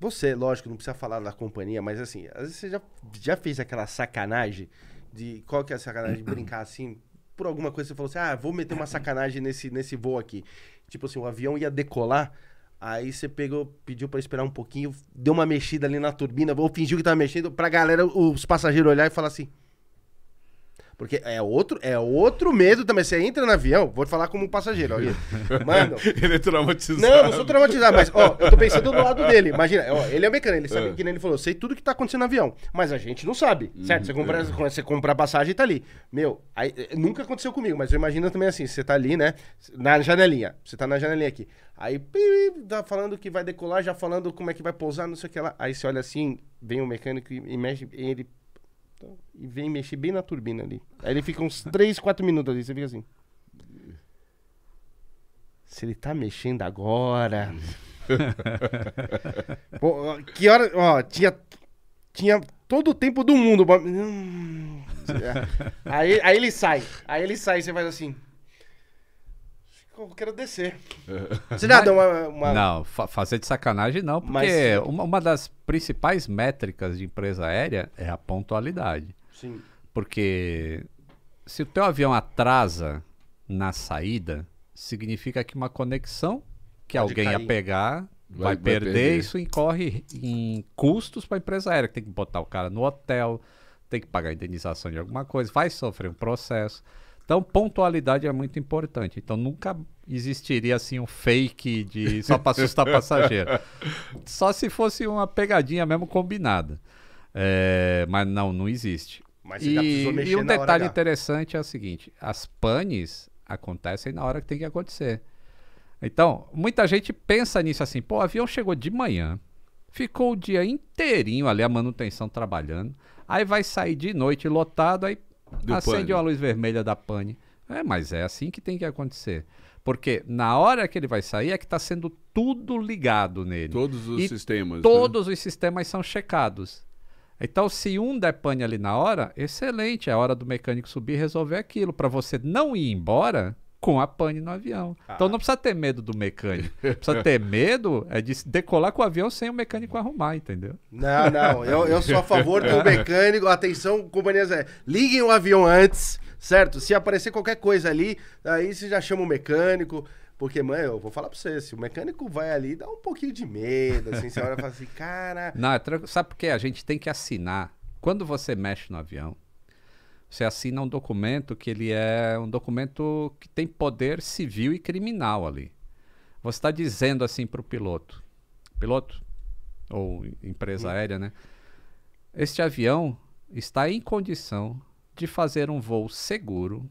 Você, lógico, não precisa falar da companhia, mas assim, às vezes você já, já fez aquela sacanagem de. Qual que é a sacanagem de brincar [clears throat] assim? Por alguma coisa você falou assim, ah, vou meter uma sacanagem nesse, nesse voo aqui. Tipo assim, o avião ia decolar, aí você pegou, pediu para esperar um pouquinho, deu uma mexida ali na turbina, ou fingiu que tava mexendo, pra galera, os passageiros olhar e falar assim. Porque é outro, é outro medo também. Você entra no avião, vou te falar como passageiro. Olha. [laughs] Mano. ele é traumatizado. Não, não sou traumatizado, mas, ó, eu tô pensando do lado dele. Imagina, ó, ele é mecânico, ele sabe é. que nem ele falou, sei tudo que tá acontecendo no avião. Mas a gente não sabe, certo? Você compra, é. você compra a passagem e tá ali. Meu, aí, eh, nunca aconteceu comigo, mas eu imagino também assim, você tá ali, né? Na janelinha. Você tá na janelinha aqui. Aí, tá falando que vai decolar, já falando como é que vai pousar, não sei o que lá. Aí você olha assim, vem o mecânico e mexe, e ele então, e vem mexer bem na turbina ali. Aí ele fica uns 3, 4 minutos ali, você fica assim. Se ele tá mexendo agora. [laughs] Pô, que hora. Ó, tinha. Tinha todo o tempo do mundo. Hum, é. aí, aí ele sai. Aí ele sai, você faz assim eu quero descer. É. Você uma. uma... Não, fa fazer de sacanagem não, porque Mas... uma, uma, das principais métricas de empresa aérea é a pontualidade. Sim. Porque se o teu avião atrasa na saída, significa que uma conexão que Pode alguém cair. ia pegar vai, vai perder, perder, isso incorre em custos para a empresa aérea, que tem que botar o cara no hotel, tem que pagar a indenização de alguma coisa, vai sofrer um processo. Então, pontualidade é muito importante. Então, nunca existiria assim um fake de só para assustar [laughs] passageiro. Só se fosse uma pegadinha mesmo combinada. É, mas não, não existe. E, e, um detalhe interessante é o seguinte: as panes acontecem na hora que tem que acontecer. Então, muita gente pensa nisso assim, pô, o avião chegou de manhã, ficou o dia inteirinho ali a manutenção trabalhando, aí vai sair de noite lotado, aí do acende pane. uma luz vermelha da pane. É, mas é assim que tem que acontecer. Porque na hora que ele vai sair é que está sendo tudo ligado nele. Todos os e sistemas. Né? Todos né? os sistemas são checados. Então, se um der pane ali na hora, excelente, é a hora do mecânico subir e resolver aquilo. Para você não ir embora, com a pane no avião. Ah. Então não precisa ter medo do mecânico. Precisa ter [laughs] medo é de decolar com o avião sem o mecânico arrumar, entendeu? Não, não. Eu, eu sou a favor do mecânico. Atenção, companhias é, Liguem o avião antes, certo? Se aparecer qualquer coisa ali, aí você já chama o mecânico. Porque, mãe, eu vou falar pra você, se o mecânico vai ali, dá um pouquinho de medo, assim, você olha e fala assim, cara... Não, é sabe por quê? A gente tem que assinar. Quando você mexe no avião, você assina um documento que ele é um documento que tem poder civil e criminal ali. Você está dizendo assim para o piloto, piloto ou empresa aérea, né? Este avião está em condição de fazer um voo seguro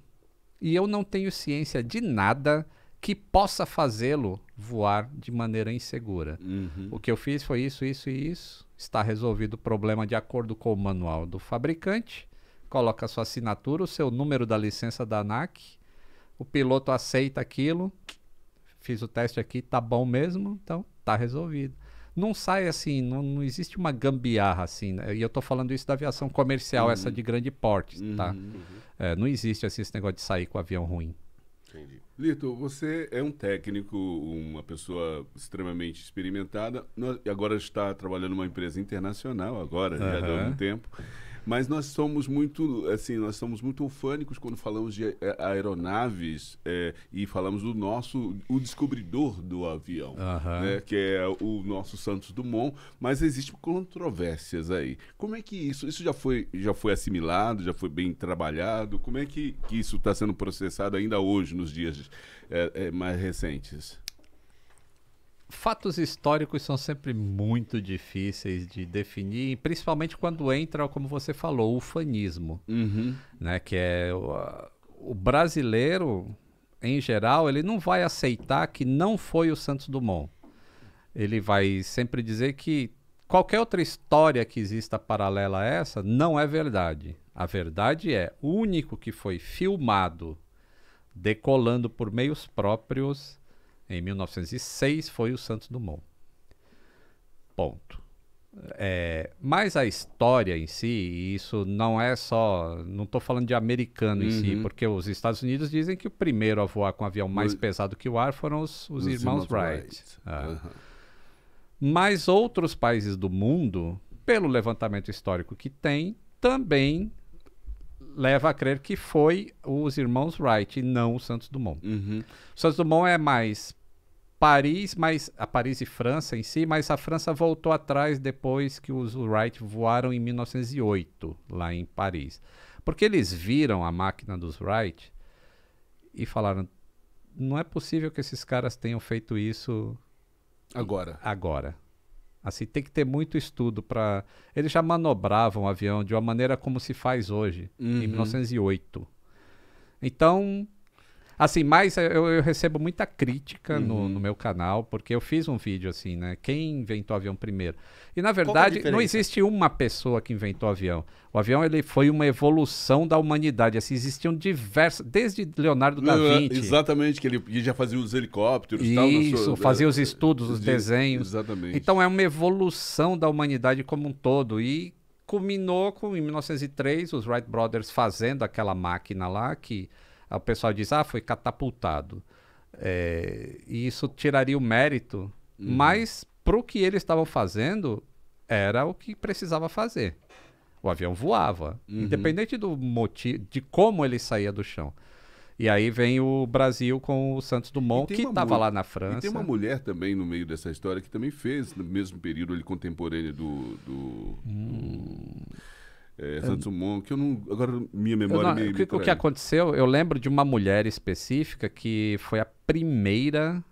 e eu não tenho ciência de nada que possa fazê-lo voar de maneira insegura. Uhum. O que eu fiz foi isso, isso e isso. Está resolvido o problema de acordo com o manual do fabricante coloca a sua assinatura, o seu número da licença da ANAC, o piloto aceita aquilo, fiz o teste aqui, tá bom mesmo, então tá resolvido. Não sai assim, não, não existe uma gambiarra assim, né? e eu tô falando isso da aviação comercial, uhum. essa de grande porte, uhum, tá? Uhum. É, não existe assim esse negócio de sair com o avião ruim. Entendi. Lito, você é um técnico, uma pessoa extremamente experimentada, e agora está trabalhando numa empresa internacional, agora, já há algum tempo. Mas nós somos muito, assim, nós somos muito ufânicos quando falamos de eh, aeronaves é, e falamos do nosso, o descobridor do avião, uhum. né, que é o nosso Santos Dumont, mas existem controvérsias aí. Como é que isso, isso já foi, já foi assimilado, já foi bem trabalhado? Como é que, que isso está sendo processado ainda hoje, nos dias é, é, mais recentes? fatos históricos são sempre muito difíceis de definir, principalmente quando entra, como você falou, o fanismo, uhum. né? Que é o, o, brasileiro, em geral, ele não vai aceitar que não foi o Santos Dumont. Ele vai sempre dizer que qualquer outra história que exista paralela a essa não é verdade. A verdade é o único que foi filmado decolando por meios próprios em 1906 foi o Santos Dumont. Ponto. É, mas a história em si, e isso não é só. Não estou falando de americano uhum. em si, uhum. porque os Estados Unidos dizem que o primeiro a voar com um avião mais o... pesado que o ar foram os, os, os irmãos, irmãos, Wright. Wright. Ah. Uhum. Mas outros países do mundo, pelo levantamento histórico que tem, também leva a crer que foi os irmãos Wright e não o Santos Dumont. Uhum. O Santos Dumont é mais Paris, mas a Paris e França em si, mas a França voltou atrás depois que os Wright voaram em 1908 lá em Paris, porque eles viram a máquina dos Wright e falaram: não é possível que esses caras tenham feito isso agora. Agora. Assim, tem que ter muito estudo para. Eles já manobravam o avião de uma maneira como se faz hoje, uhum. em 1908. Então, Assim, mas eu, eu recebo muita crítica uhum. no, no, meu canal, porque eu fiz um vídeo assim, né? Quem inventou avião primeiro? E na é verdade, não existe uma pessoa que inventou avião. O avião ele foi uma evolução da humanidade. Assim, existiam diversos, desde Leonardo da é, Vinci. Exatamente, que ele já fazia os helicópteros Isso, tal, sua, fazia os estudos, os de, desenhos. Exatamente. Então é uma evolução da humanidade como um todo. E culminou com, em 1903, os Wright Brothers fazendo aquela máquina lá que o pessoal diz, ah, foi catapultado. É, e isso tiraria o mérito, uhum. mas para o que eles estavam fazendo, era o que precisava fazer. O avião voava, uhum. independente do motivo, de como ele saía do chão. E aí vem o Brasil com o Santos Dumont, que estava lá na França. E tem uma mulher também no meio dessa história que também fez, no mesmo período ali contemporâneo do. do, hum. do é, é, Santos Dumont, que eu não. Agora minha memória não, me, o, que, me o que aconteceu? Eu lembro de uma mulher específica que foi a primeira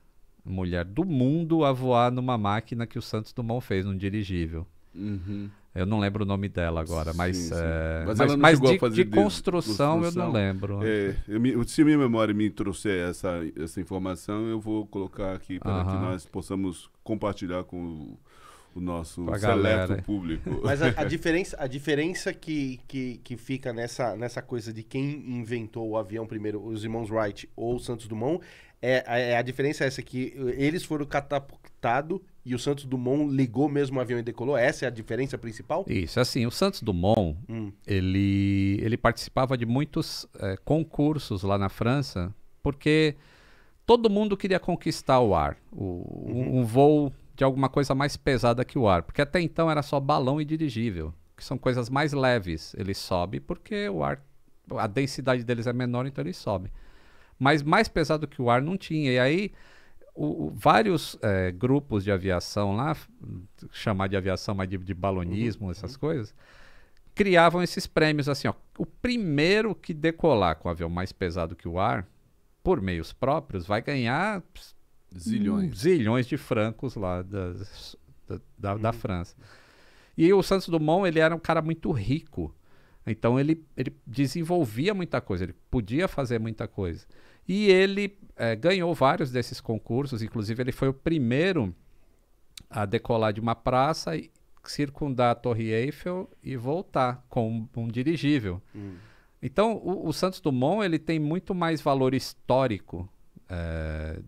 mulher do mundo a voar numa máquina que o Santos Dumont fez, num dirigível. Uhum. Eu não lembro o nome dela agora, mas, sim, sim. Eh, é... mas, mas, mas de, construção, de, construção, eu não lembro. É, eu me, se a minha memória me trouxer essa, essa informação, eu vou colocar aqui para que nós possamos compartilhar com o nosso pra seleto galera. público. Mas a, a, [laughs] diferença, a diferença que, que, que fica nessa, nessa coisa de quem inventou o avião primeiro, os irmãos Wright ou Santos Dumont, é, é a diferença é essa que eles foram catapultados e o Santos Dumont ligou mesmo o avião e decolou? Essa é a diferença principal? Isso, assim, o Santos Dumont, hum. ele, ele participava de muitos é, concursos lá na França, porque todo mundo queria conquistar o ar. O, uhum. um, um voo de alguma coisa mais pesada que o ar, porque até então era só balão e dirigível, que são coisas mais leves. Ele sobe porque o ar, a densidade deles é menor, então ele sobe. Mas mais pesado que o ar não tinha. E aí o, o, vários é, grupos de aviação lá, chamar de aviação, mas de, de balonismo, uhum. essas uhum. coisas, criavam esses prêmios assim, ó, o primeiro que decolar com o avião mais pesado que o ar, por meios próprios, vai ganhar Zilhões. Zilhões de francos lá das, da, da, uhum. da França. E o Santos Dumont, ele era um cara muito rico. Então ele, ele desenvolvia muita coisa, ele podia fazer muita coisa. E ele é, ganhou vários desses concursos, inclusive ele foi o primeiro a decolar de uma praça, e circundar a Torre Eiffel e voltar com um, um dirigível. Hum. Então o, o, Santos Dumont ele tem muito mais valor histórico é,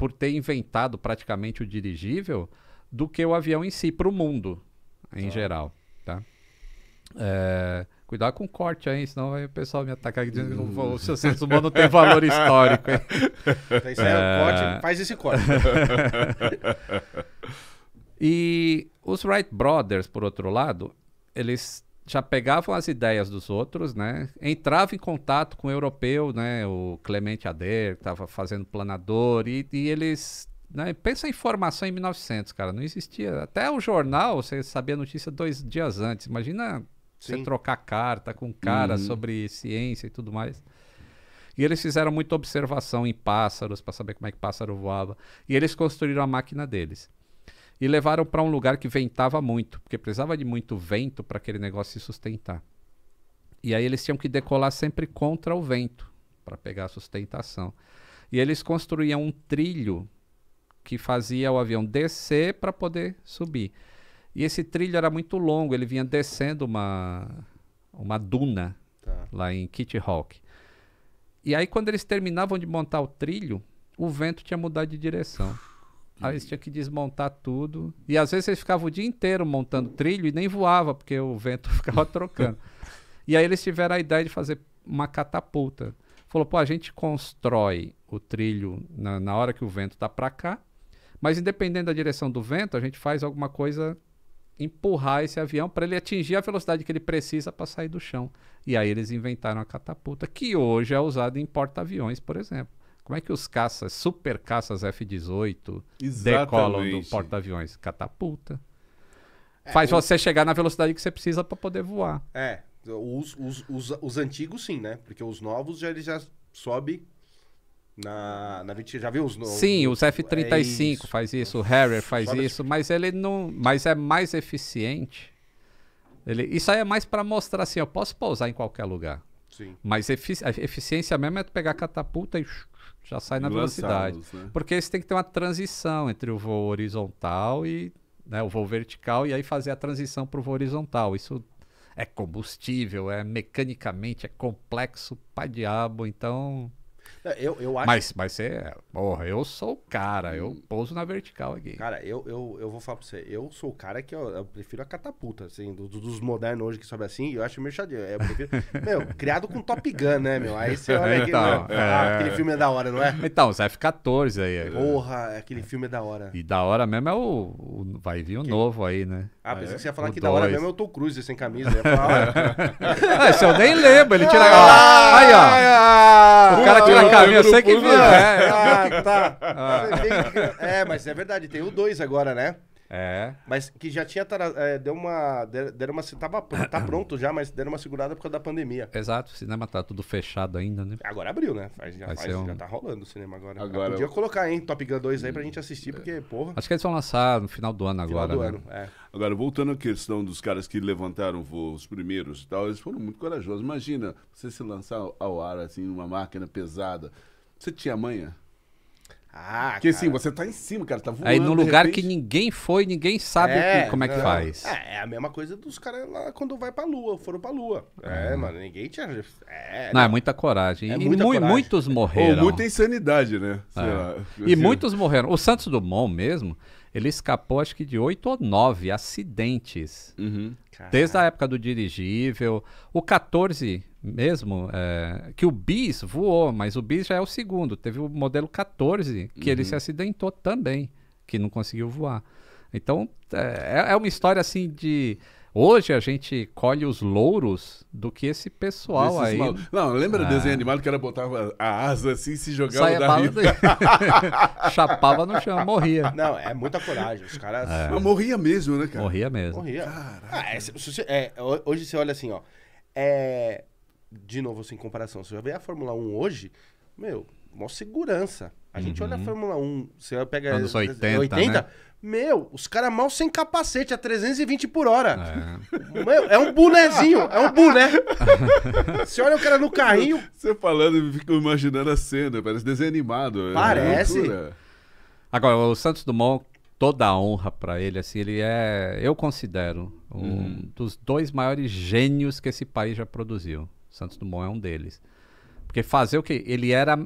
por ter inventado praticamente o dirigível do que o avião em si para o mundo em ah. geral, tá? É, cuidado com o corte aí, senão o pessoal me atacar aqui dizendo que o seu senso humano tem valor histórico. Então, isso é, é... Corte, faz esse corte. [laughs] e os Wright Brothers, por outro lado, eles já pegavam as ideias dos outros, né? Entrava em contato com o europeu, né? O Clemente Ader estava fazendo planador e, e eles, né? Pensa em formação em 1900, cara, não existia. Até o jornal, você sabia a notícia dois dias antes. Imagina Sim. você trocar carta com cara uhum. sobre ciência e tudo mais. E eles fizeram muita observação em pássaros para saber como é que pássaro voava. E eles construíram a máquina deles e levaram para um lugar que ventava muito, porque precisava de muito vento para aquele negócio se sustentar. E aí eles tinham que decolar sempre contra o vento para pegar a sustentação. E eles construíam um trilho que fazia o avião descer para poder subir. E esse trilho era muito longo, ele vinha descendo uma, uma duna tá. lá em Kitty Hawk. E aí, quando eles terminavam de montar o trilho, o vento tinha mudado de direção. Aí eles tinham que desmontar tudo. E às vezes eles ficavam o dia inteiro montando trilho e nem voava, porque o vento [laughs] ficava trocando. e aí eles tiveram a ideia de fazer uma catapulta. Falou, pô, a gente constrói o trilho na, na hora que o vento tá para cá, mas independente da direção do vento, a gente faz alguma coisa empurrar esse avião para ele atingir a velocidade que ele precisa para sair do chão. E aí eles inventaram a catapulta, que hoje é usada em porta-aviões, por exemplo. Como é que os caças, super caças F-18, decolam do porta-aviões? Catapulta. É, Faz eu... você chegar na velocidade que você precisa para poder voar. É, os, os, os, os, antigos sim, né? Porque os novos já, ele já sobe na, na já viu os novos? Sim, é os F-35 é isso. faz isso, o Harrier faz isso, mas ele não, mas é mais eficiente. Ele, isso aí é mais para mostrar assim, eu posso pousar em qualquer lugar. Sim. Mas efici a eficiência mesmo é tu pegar a catapulta e já sai na velocidade. Né? Porque você tem que ter uma transição entre o voo horizontal e né, o voo vertical e aí fazer a transição para o voo horizontal. Isso é combustível, é mecanicamente, é complexo pá diabo. Então, é, eu, eu acho... Mas, mas você, é, porra, eu sou o cara, eu hum. pouso na vertical aqui. Cara, eu, eu, eu vou falar pra você, eu sou o cara que eu, eu prefiro a catapulta, assim, do, do, dos modernos hoje que sobe assim, eu acho meio chadeiro. Eu prefiro... [laughs] meu, criado com Top Gun, né, meu? Aí você olha é, aqui, né? então, ah, é... aquele filme é da hora, não é? Então, os F-14 aí. Porra, aquele filme é da hora. E da hora mesmo é o. o vai vir o que... novo aí, né? Ah, pensei é? que você ia falar o que dois. da hora mesmo é o Tom Cruise sem camisa. Eu falar, ah, [laughs] eu nem lembro, ele tira. Ah, aí, ó. Ah! o cara tira caminho, eu sei que viu. É, ah, tá. Ah. É, mas é verdade, tem o 2 agora, né? É. Mas que já tinha. É, deu uma. Deram uma. Tava, tá [coughs] pronto já, mas deram uma segurada por causa da pandemia. Exato, o cinema tá tudo fechado ainda, né? Agora abriu, né? Faz, já, faz, um... já tá rolando o cinema agora. Ah, agora podia eu... colocar, hein? Top Gun 2 aí pra gente assistir, é. porque, porra. Acho que eles vão lançar no final do ano agora. Final do né? ano, é. Agora, voltando à questão dos caras que levantaram voos primeiros e tal, eles foram muito corajosos. Imagina você se lançar ao ar, assim, numa máquina pesada. Você tinha manha? Ah, Porque assim, cara. assim, você tá em cima, cara, tá voando. Aí num lugar repente... que ninguém foi, ninguém sabe é, que, como é que faz. É, é, a mesma coisa dos caras lá quando vai pra lua, foram pra lua. É, é mano, ninguém tinha. É, não, é muita coragem. É e muita mu coragem. muitos morreram. Ou muita insanidade, né? É. E assim, muitos morreram. O Santos Dumont mesmo ele escapou acho que de oito ou nove acidentes. Uhum. Desde a época do dirigível. O 14 mesmo, é, que o Bis voou, mas o Bis já é o segundo. Teve o modelo 14 que uhum. ele se uhum. acidentou também, que não conseguiu voar. Então, é, é uma história assim de Hoje a gente colhe os louros do que esse pessoal aí. Mal... Não, lembra ah. do desenho animado que era botar a asa assim e se jogava Saia da riva. Do... [laughs] Chapava no chão, morria. Não, é muita coragem. Os caras. É. morria mesmo, né, cara? Morria mesmo. Morria. Ah, é, se, é, hoje você olha assim, ó. É, de novo, sem assim, comparação. Se você já vê a Fórmula 1 hoje, meu, mó segurança. A gente olha a uhum. Fórmula 1, você pega Anos 80, 80 né? meu, os caras mal sem capacete, a 320 por hora. É, meu, é um bonezinho, é um boné. [laughs] você olha o cara no carrinho. Você falando, fico imaginando a cena, parece desenho animado. Né? Parece. É Agora, o Santos Dumont, toda a honra para ele, assim, ele é, eu considero, um uhum. dos dois maiores gênios que esse país já produziu. Santos Dumont é um deles. Porque fazer o que? Ele era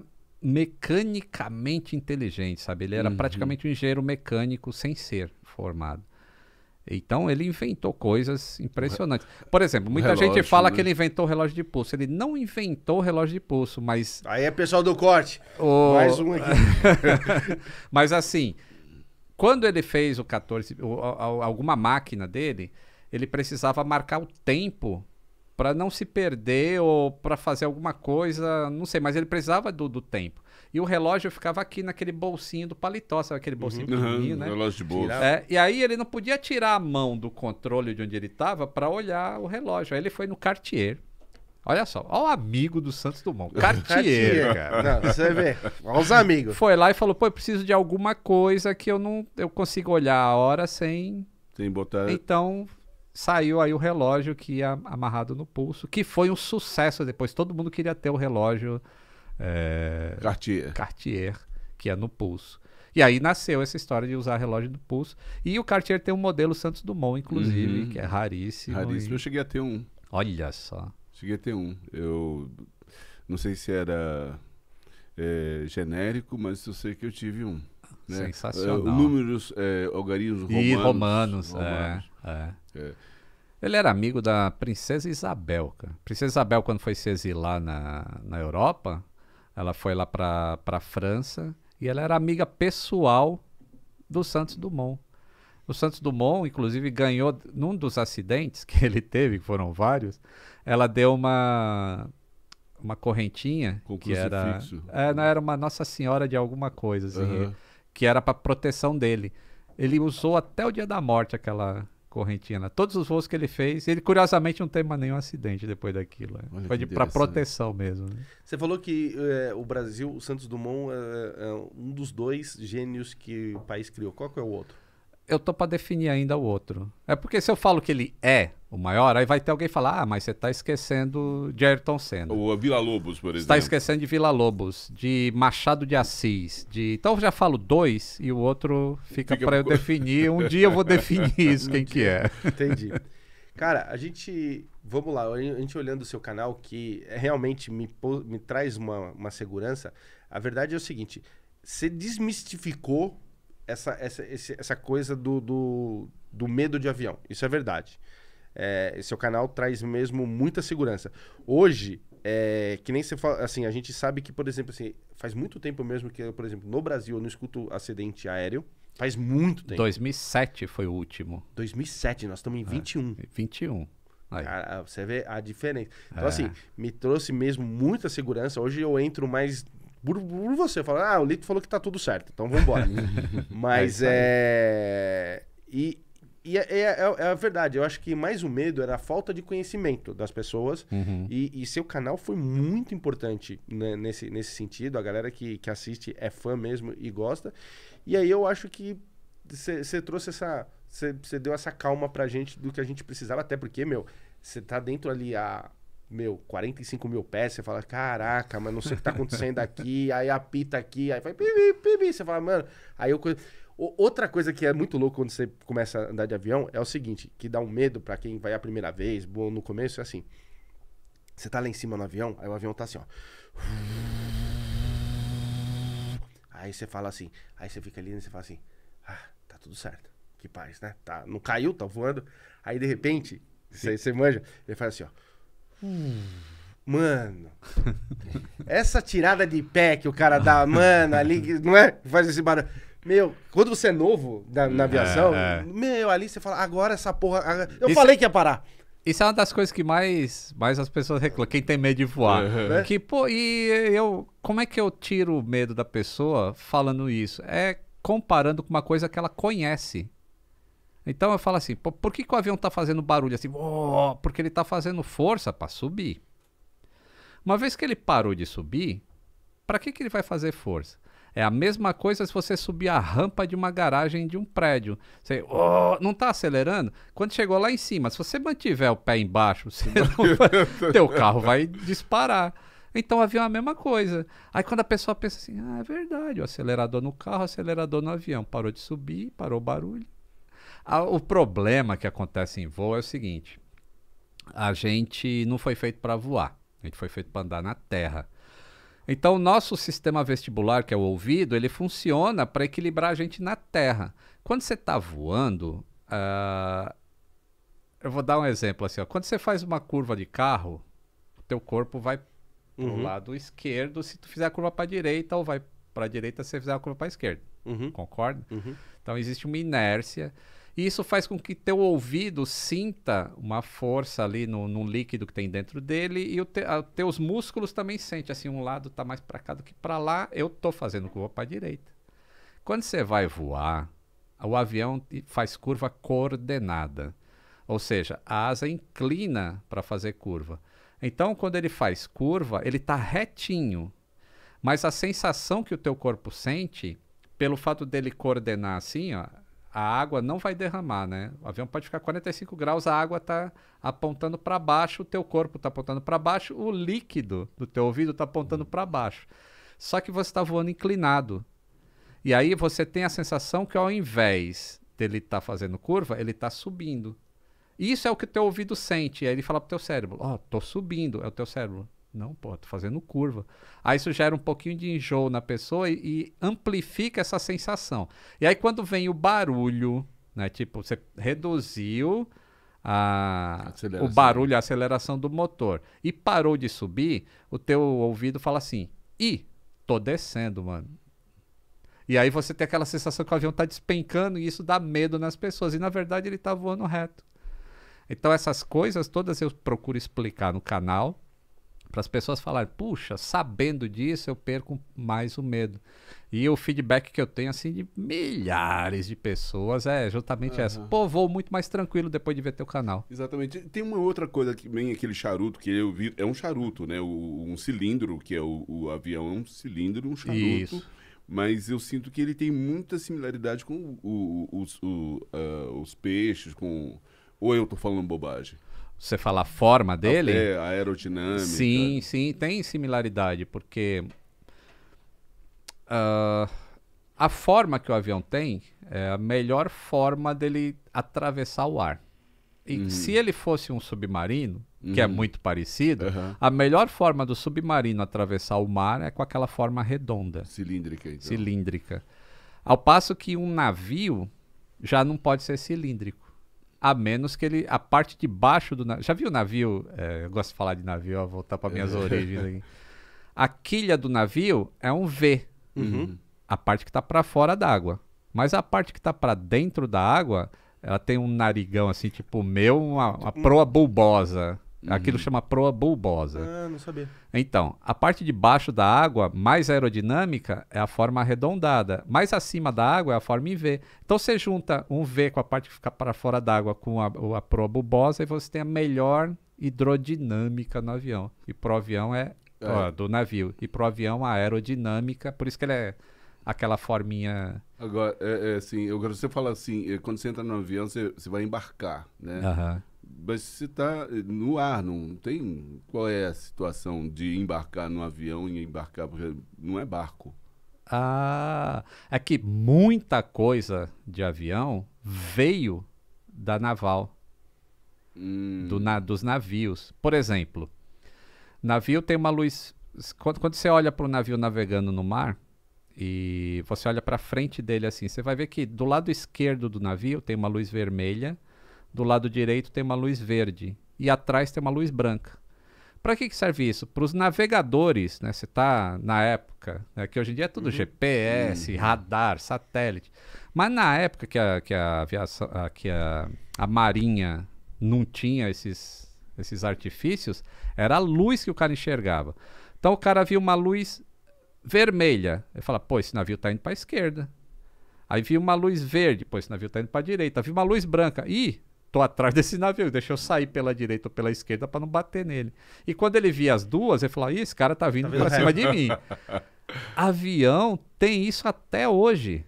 mecanicamente inteligente, sabe? Ele era uhum. praticamente um engenheiro mecânico sem ser formado. Então ele inventou coisas impressionantes. Por exemplo, muita relógio, gente fala né? que ele inventou o relógio de pulso. Ele não inventou o relógio de pulso, mas. Aí é pessoal do corte. O... Mais um aqui. [laughs] mas assim, quando ele fez o 14, o, o, alguma máquina dele, ele precisava marcar o tempo para não se perder ou para fazer alguma coisa, não sei, mas ele precisava do, do, tempo. E o relógio ficava aqui naquele bolsinho do paletó, sabe aquele bolsinho uhum, pequenininho, uhum, né? Relógio de bolso. É, e aí ele não podia tirar a mão do controle de onde ele estava para olhar o relógio. Aí ele foi no Cartier. Olha só, olha o amigo do Santos Dumont, [laughs] Cartier. Cartier cara. Não, você vê, olha os amigos. Foi lá e falou, pô, eu preciso de alguma coisa que eu não eu consigo olhar a hora sem... Sem botar... Então, saiu aí o relógio que ia amarrado no pulso, que foi um sucesso depois. Todo mundo queria ter o relógio é, Cartier. Cartier, que é no pulso. E aí nasceu essa história de usar relógio do pulso. E o Cartier tem um modelo Santos Dumont, inclusive, uhum. que é raríssimo. Raríssimo. E... Eu cheguei a ter um. Olha só. Cheguei a ter um. Eu não sei se era é, genérico, mas eu sei que eu tive um. Né? Sensacional. É, números, é, algarismos romanos. E romanos, romanos. É, é. É. Ele era amigo da princesa Isabel, cara. Princesa Isabel, quando foi se exilar na, na Europa, ela foi lá para pra França e ela era amiga pessoal do Santos Dumont. O Santos Dumont, inclusive, ganhou num dos acidentes [laughs] que ele teve, que foram vários, ela deu uma uma correntinha Com que era é, não era uma Nossa Senhora de alguma coisa assim, uhum. que era para proteção dele. Ele usou até o dia da morte aquela correntina. Né? Todos os voos que ele fez, ele curiosamente não teve mais nenhum acidente depois daquilo. Né? Olha Foi para proteção mesmo. Né? Você falou que é, o Brasil, o Santos Dumont, eh, é, é, um dos dois gênios que o país criou. Qual que é o outro? eu tô para definir ainda o outro. É porque se eu falo que ele é o maior, aí vai ter alguém falar: ah, mas você tá esquecendo de Ayrton Senna. Ou Vila Lobos, por exemplo. Você tá esquecendo de Vila Lobos, de Machado de Assis. De... Então eu já falo dois e o outro fica, fica... para eu definir. Um dia eu vou [laughs] definir isso, quem que é. [laughs] Entendi. Cara, a gente. Vamos lá, a gente olhando o seu canal, que é realmente me, me traz uma, uma segurança. A verdade é o seguinte: você desmistificou essa, essa, essa coisa do, do, do medo de avião. Isso é verdade. É, seu canal traz mesmo muita segurança. Hoje, é, que nem você fala, assim, a gente sabe que, por exemplo, assim, faz muito tempo mesmo que, por exemplo, no Brasil eu não escuto acidente aéreo. Faz muito tempo. 2007 foi o último. 2007, nós estamos em é, 21. 21. Aí. Cara, você vê a diferença. Então, é. assim, me trouxe mesmo muita segurança. Hoje eu entro mais por, por você. fala, ah, o Lito falou que tá tudo certo, então vamos embora. [laughs] Mas é. Eh, e, e é, é, é, é, a verdade, eu acho que mais o medo era a falta de conhecimento das pessoas. Uhum. E, e, seu canal foi muito importante né, nesse, nesse sentido. A galera que, que assiste é fã mesmo e gosta. E aí eu acho que você trouxe essa. Você deu essa calma pra gente do que a gente precisava, até porque, meu, você tá dentro ali a meu, 45 mil pés, você fala, caraca, mas não sei o que tá acontecendo aqui, aí apita aqui, aí vai, pibi, pibi, você fala, mano, aí eu... Outra coisa que é muito louco quando você começa a andar de avião é o seguinte, que dá um medo para quem vai a primeira vez, bom, no começo é assim, você tá lá em cima no avião, aí o avião tá assim, ó... Aí você fala assim, aí você fica ali e né, você fala assim, ah, tá tudo certo, que paz, né? Tá, não caiu, tá voando, aí de repente, você, você manja, ele fala assim, ó... Hum. Mano, essa tirada de pé que o cara dá, [laughs] mano, ali, não é? Faz esse barulho. Meu, quando você é novo da, na é, aviação, é, é. meu, ali você fala, agora essa porra. Agora... Eu isso, falei que ia parar. Isso é uma das coisas que mais, mais as pessoas reclamam. Quem tem medo de voar. Uhum. É. Que, pô, e eu. Como é que eu tiro o medo da pessoa falando isso? É comparando com uma coisa que ela conhece. Então eu falo assim, por que, que o avião está fazendo barulho assim? Oh, porque ele está fazendo força para subir. Uma vez que ele parou de subir, para que, que ele vai fazer força? É a mesma coisa se você subir a rampa de uma garagem de um prédio. Você oh, não está acelerando? Quando chegou lá em cima, se você mantiver o pé embaixo, [laughs] você vai, [laughs] teu carro vai disparar. Então o avião é a mesma coisa. Aí quando a pessoa pensa assim, ah, é verdade, o acelerador no carro, o acelerador no avião. Parou de subir, parou o barulho. O problema que acontece em voo é o seguinte: a gente não foi feito para voar, a gente foi feito para andar na terra. Então, o nosso sistema vestibular, que é o ouvido, ele funciona para equilibrar a gente na terra. Quando você está voando, uh, eu vou dar um exemplo assim: ó. quando você faz uma curva de carro, o teu corpo vai pro uhum. lado esquerdo se tu fizer a curva para direita ou vai para direita se você fizer a curva para esquerda. Uhum. Concorda? Uhum. Então existe uma inércia e isso faz com que teu ouvido sinta uma força ali no, no líquido que tem dentro dele e o te, a, teus músculos também sente assim, um lado está mais para cá do que para lá, eu tô fazendo curva para direita. Quando você vai voar, o avião faz curva coordenada. Ou seja, a asa inclina para fazer curva. Então, quando ele faz curva, ele está retinho. Mas a sensação que o teu corpo sente, pelo fato dele coordenar assim, ó, a água não vai derramar, né? O avião pode ficar 45 graus, a água tá apontando para baixo, o teu corpo tá apontando para baixo, o líquido do teu ouvido tá apontando para baixo. Só que você está voando inclinado. E aí você tem a sensação que ao invés dele estar tá fazendo curva, ele está subindo. Isso é o que o teu ouvido sente. E aí ele fala pro teu cérebro: "Ó, oh, tô subindo", é o teu cérebro. Não, pô, tô fazendo curva. Aí isso gera um pouquinho de enjoo na pessoa e, e amplifica essa sensação. E aí quando vem o barulho, né? Tipo, você reduziu a, o barulho, a aceleração do motor e parou de subir, o teu ouvido fala assim: "Ih, tô descendo, mano". E aí você tem aquela sensação que o avião tá despencando e isso dá medo nas pessoas. E na verdade ele tá voando reto. Então essas coisas todas eu procuro explicar no canal. Para as pessoas falarem, puxa, sabendo disso eu perco mais o medo. E o feedback que eu tenho, assim, de milhares de pessoas é justamente uhum. essa. Pô, vou muito mais tranquilo depois de ver teu canal. Exatamente. Tem uma outra coisa que vem aquele charuto que eu vi. É um charuto, né? O, um cilindro, que é o, o, avião, é um cilindro, um charuto. Isso. Mas eu sinto que ele tem muita similaridade com o, os, uh, os peixes, com. Ou eu tô falando bobagem? você fala a forma dele. a aerodinâmica. Sim, sim, tem similaridade, porque uh, a forma que o avião tem é a melhor forma dele atravessar o ar. E uhum. se ele fosse um submarino, que é uhum. muito parecido, uhum. a melhor forma do submarino atravessar o mar é com aquela forma redonda. Cilíndrica, então. Cilíndrica. Ao passo que um navio já não pode ser cilíndrico a menos que ele. A parte de baixo do navio. Já viu o navio? É, eu gosto de falar de navio, ó, voltar para minhas [laughs] origens aqui. A quilha do navio é um V. Uhum. uhum. A parte que está para fora da água. Mas a parte que está para dentro da água, ela tem um narigão assim, tipo meu, uma, uma tipo proa bulbosa. Aquilo uhum. chama proa bulbosa. Ah, não sabia. Então, a parte de baixo da água, mais aerodinâmica, é a forma arredondada. Mais acima da água é a forma em V. Então, você junta um V com a parte que fica para fora d'água com a, a proa bulbosa e você tem a melhor hidrodinâmica no avião. E pro avião é, é. Ó, do navio. E pro avião a aerodinâmica, por isso que ele é aquela forminha. Agora, é, é assim, eu, você fala assim, eh, quando você entra no avião, você, você vai embarcar, né? Aham. Uhum mas você está eh, no ar, não tem. Qual é a situação de embarcar no avião e embarcar? Porque não é barco. Ah, é que muita coisa de avião veio da naval, hum. do na, dos navios. Por exemplo, navio tem uma luz. Quando, quando você olha para o navio navegando no mar e você olha para frente dele assim, você vai ver que do lado esquerdo do navio tem uma luz vermelha do lado direito tem uma luz verde e atrás tem uma luz branca. Para que, que serve isso? Para os navegadores, né? Você está na época, né? que hoje em dia é tudo uhum. GPS, uhum. radar, satélite. Mas na época que a, que a aviação, a, que a, a marinha não tinha esses, esses artifícios, era a luz que o cara enxergava. Então o cara viu uma luz vermelha. Ele fala, pô, esse navio está indo para a esquerda. Aí viu uma luz verde, pô, esse navio está indo para a direita. Viu uma luz branca. Ih, tô atrás desse navio, deixa eu sair pela direita ou pela esquerda para não bater nele. E quando ele via as duas, ele falava, Ih, esse cara tá vindo tá para cima [laughs] de mim. [laughs] Avião tem isso até hoje.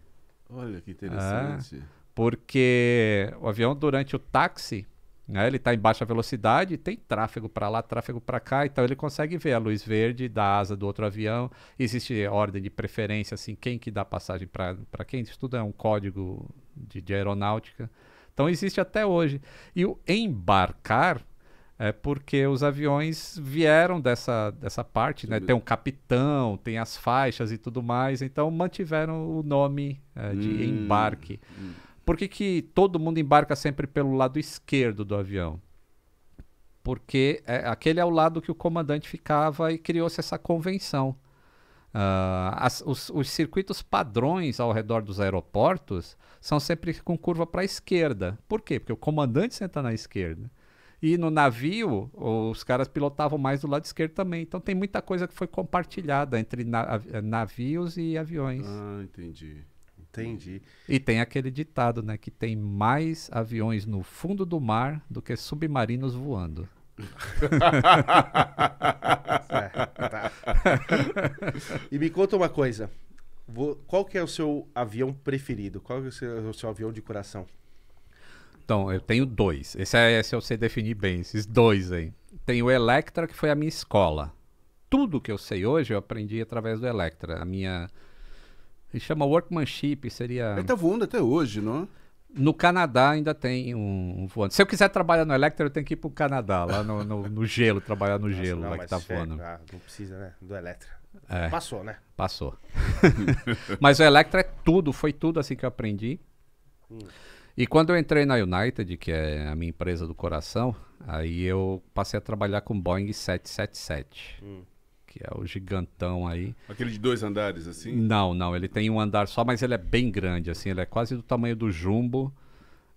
Olha que é, interessante. É, porque o avião durante o táxi, né, ele está em baixa velocidade, tem tráfego para lá, tráfego para cá, então ele consegue ver a luz verde da asa do outro avião. Existe ordem de preferência, assim, quem que dá passagem para quem? Isso tudo é um código de, de aeronáutica. Então existe até hoje. E o embarcar é porque os aviões vieram dessa, dessa parte, né? Tem um capitão, tem as faixas e tudo mais, então mantiveram o nome é, de hum, embarque. Hum. Por que, que todo mundo embarca sempre pelo lado esquerdo do avião? Porque é, aquele é o lado que o comandante ficava e criou-se essa convenção. Ah, as, os, os circuitos padrões ao redor dos aeroportos são sempre com curva para a esquerda. Por quê? Porque o comandante senta na esquerda. E no navio, os caras pilotavam mais do lado esquerdo também. Então tem muita coisa que foi compartilhada entre navios e aviões. Ah, entendi. Entendi. E tem aquele ditado, né? Que tem mais aviões no fundo do mar do que submarinos voando. Tá. E me conta uma coisa. Qual que é o seu avião preferido? Qual que é o seu avião de coração? Então, eu tenho dois. Esse é, se eu sei definir bem, esses dois aí. Tem o Electra, que foi a minha escola. Tudo que eu sei hoje eu aprendi através do Electra. A minha. Se chama workmanship, seria. Ele tá voando até hoje, não? É? No Canadá ainda tem um, um, voando. Se eu quiser trabalhar no Electra, eu tenho que ir pro Canadá, lá no, no, no gelo, trabalhar no Nossa, gelo, não, lá que tá é- voando. Ah, não precisa, né? Do Electra. É, passou, né? Passou. [laughs] mas o Electra é tudo, foi tudo assim que eu aprendi. Hum. E quando eu entrei na United, que é a minha empresa do coração, aí eu passei a trabalhar com Boeing 777. Hum que é o gigantão aí. Aquele de dois andares, assim? Não, não. Ele tem um andar só, mas ele é bem grande, assim. Ele é quase do tamanho do jumbo.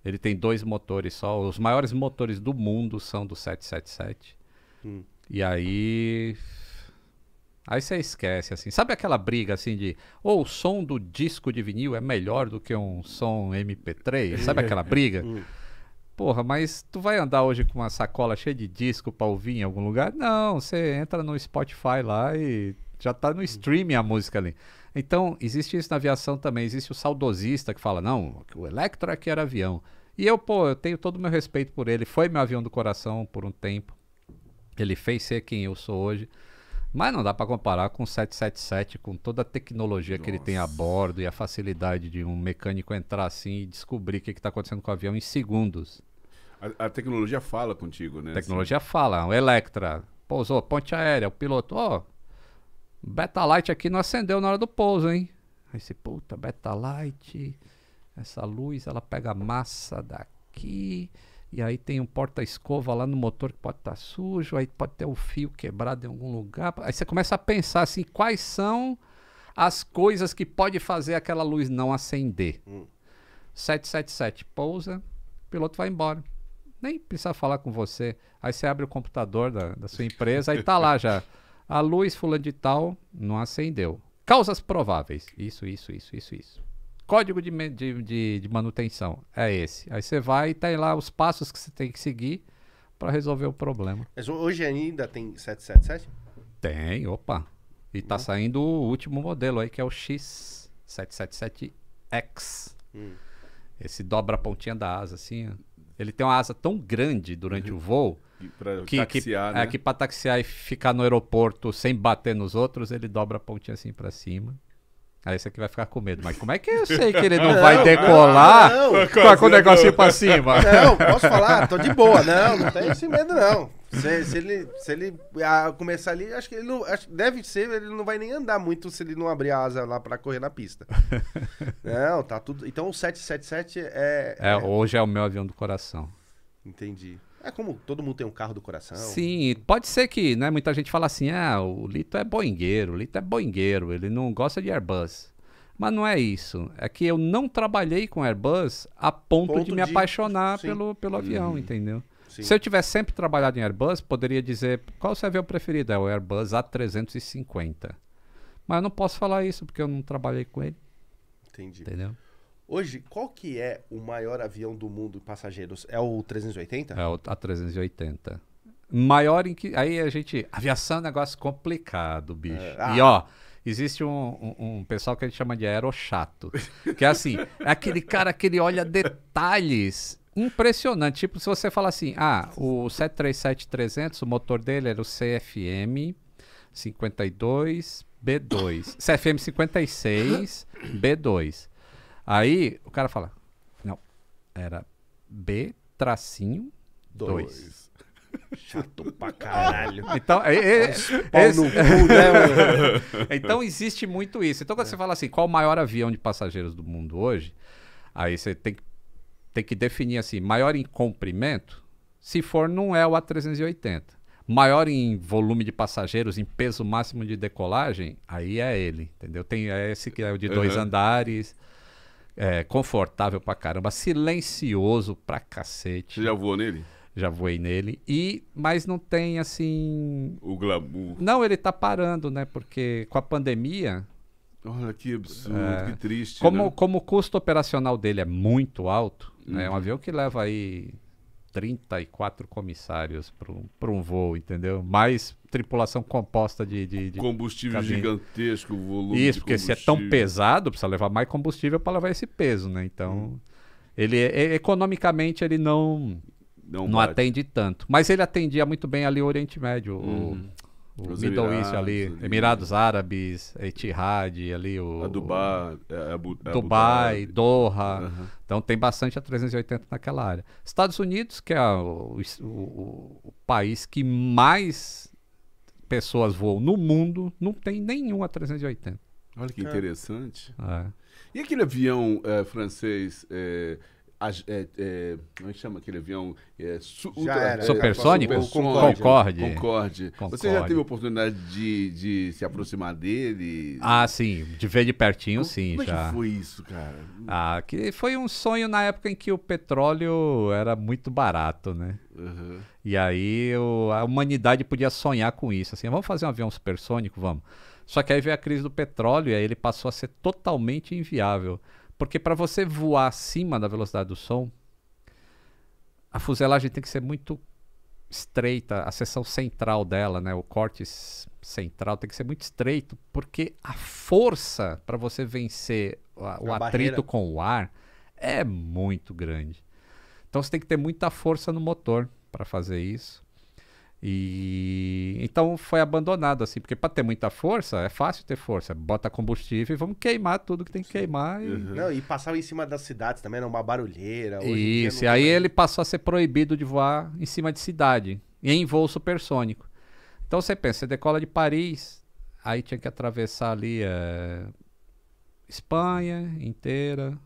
Ele tem dois motores só. Os maiores motores do mundo são do 777. Hum. E aí. Aí você esquece, assim. Sabe aquela briga, assim, de. Ou oh, o som do disco de vinil é melhor do que um som MP3? Sabe aquela [laughs] briga? Hum. Porra, mas tu vai andar hoje com uma sacola cheia de disco pra ouvir em algum lugar? Não, você entra no Spotify lá e já tá no streaming a música ali. Então, existe isso na aviação também. Existe o saudosista que fala, não, o Electra é que era avião. E eu, pô, eu tenho todo o meu respeito por ele. Foi meu avião do coração por um tempo. Ele fez ser quem eu sou hoje. Mas não dá para comparar com o 777, com toda a tecnologia Nossa. que ele tem a bordo e a facilidade de um mecânico entrar assim e descobrir o que está acontecendo com o avião em segundos. A, a, tecnologia fala contigo, né? A tecnologia assim. fala. O Electra pousou, ponte aérea, o piloto, ó, oh, beta light aqui não acendeu na hora do pouso, hein? Aí você, puta, beta light, essa luz, ela pega massa daqui, e aí tem um porta-escova lá no motor que pode estar tá sujo, aí pode ter um fio quebrado em algum lugar. Aí você começa a pensar assim, quais são as coisas que pode fazer aquela luz não acender. Hum. 777 pousa, o piloto vai embora nem precisa falar com você. Aí você abre o computador da, da sua empresa e tá lá já. A luz fulano de tal não acendeu. Causas prováveis. Isso, isso, isso, isso, isso. Código de, de, de, de manutenção é esse. Aí você vai e tem tá lá os passos que você tem que seguir para resolver o problema. Mas hoje ainda tem 777? Tem, opa. E tá hum. saindo o último modelo aí, que é o X777X. Hum. Esse dobra a pontinha da asa, assim. Ele tem uma asa tão grande durante uhum. o voo pra que, taxiar, é, né? que, né? é, que para taxiar e ficar no aeroporto sem bater nos outros, ele dobra a pontinha assim para cima. Aí você que vai ficar com medo. Mas como é que eu sei que ele não, não vai decolar não, não. com o negocinho pra cima? Não, posso falar? Tô de boa. Não, não tem esse medo não. Se, se ele, se ele a, começar ali, acho que ele não. Acho, deve ser, ele não vai nem andar muito se ele não abrir a asa lá para correr na pista. [laughs] não, tá tudo. Então o 777 é, é. É, hoje é o meu avião do coração. Entendi. É como todo mundo tem um carro do coração. Sim, pode ser que, né? Muita gente fala assim: ah, o Lito é boingueiro, o Lito é boingueiro, ele não gosta de Airbus. Mas não é isso. É que eu não trabalhei com Airbus a ponto, ponto de me de... apaixonar Sim. pelo, pelo avião, uhum. entendeu? Sim. Se eu tivesse sempre trabalhado em Airbus, poderia dizer qual o avião preferido? É o Airbus A350. Mas eu não posso falar isso porque eu não trabalhei com ele. Entendi. Entendeu? Hoje, qual que é o maior avião do mundo em passageiros? É o 380? É o A380. Maior em que. Aí a gente. Aviação é um negócio complicado, bicho. É, ah. E ó, existe um, um, um, pessoal que a gente chama de aerochato. Que é assim, é aquele cara que ele olha detalhes impressionante. Tipo, se você falar assim, ah, o 737-300, o motor dele era o CFM 52 B2. CFM 56 B2. Aí o cara fala, não, era B tracinho 2. Chato pra caralho. [laughs] Então, é, é, cu, né, [laughs] então existe muito isso. Então, quando é. você fala assim, qual o maior avião de passageiros do mundo hoje? Aí você tem que tem que definir assim, maior em comprimento, se for não é o A380. Maior em volume de passageiros, em peso máximo de decolagem, aí é ele, entendeu? Tem esse que é o de dois uhum. andares, é, confortável pra caramba, silencioso pra cacete. Você já voou nele? já voei nele e mas não tem assim o glamour. Não, ele tá parando, né? Porque com a pandemia Olha que absurdo, é, que triste. Como, né? como o custo operacional dele é muito alto, né? Uhum. É um avião que leva aí 34 comissários para um, um voo, entendeu? Mais tripulação composta de. de, de combustível caminho. gigantesco, volume. Isso, porque se é tão pesado, precisa levar mais combustível para levar esse peso, né? Então, uhum. ele é, é, economicamente ele não, não, não atende tanto. Mas ele atendia muito bem ali o Oriente Médio. Uhum. O, o Os Middle Emirados, East ali, Emirados Árabes, Etihad ali, o... A Dubai, é, é é Dubai, Doha. Uhum. Então tem bastante a 380 naquela área. Estados Unidos, que é o, o, o país que mais pessoas voam no mundo, não tem nenhum a 380. Olha que interessante. É. E aquele avião é, francês... É a, é, é, como é chama aquele avião? É, su, ultra, é, supersônico? É, supersônico? Concorde. Concorde. Concorde. Você já teve a oportunidade de, de se aproximar dele? Ah, sim. De ver de pertinho, Como, sim. Como já. É que foi isso, cara? Ah, que foi um sonho na época em que o petróleo era muito barato, né? Uhum. E aí o, a humanidade podia sonhar com isso. Assim, vamos fazer um avião supersônico? Vamos. Só que aí veio a crise do petróleo e aí ele passou a ser totalmente inviável. Porque para você voar acima da velocidade do som, a fuselagem tem que ser muito estreita, a seção central dela, né, o corte central tem que ser muito estreito, porque a força para você vencer a, o a atrito barreira. com o ar é muito grande. Então você tem que ter muita força no motor para fazer isso. E então foi abandonado assim, porque para ter muita força é fácil ter força, bota combustível e vamos queimar tudo que tem que queimar. E, uhum. não, e passava em cima das cidades também, era uma barulheira. Isso, e aí tem... ele passou a ser proibido de voar em cima de cidade, em voo supersônico. Então você pensa, você decola de Paris, aí tinha que atravessar ali é, Espanha inteira,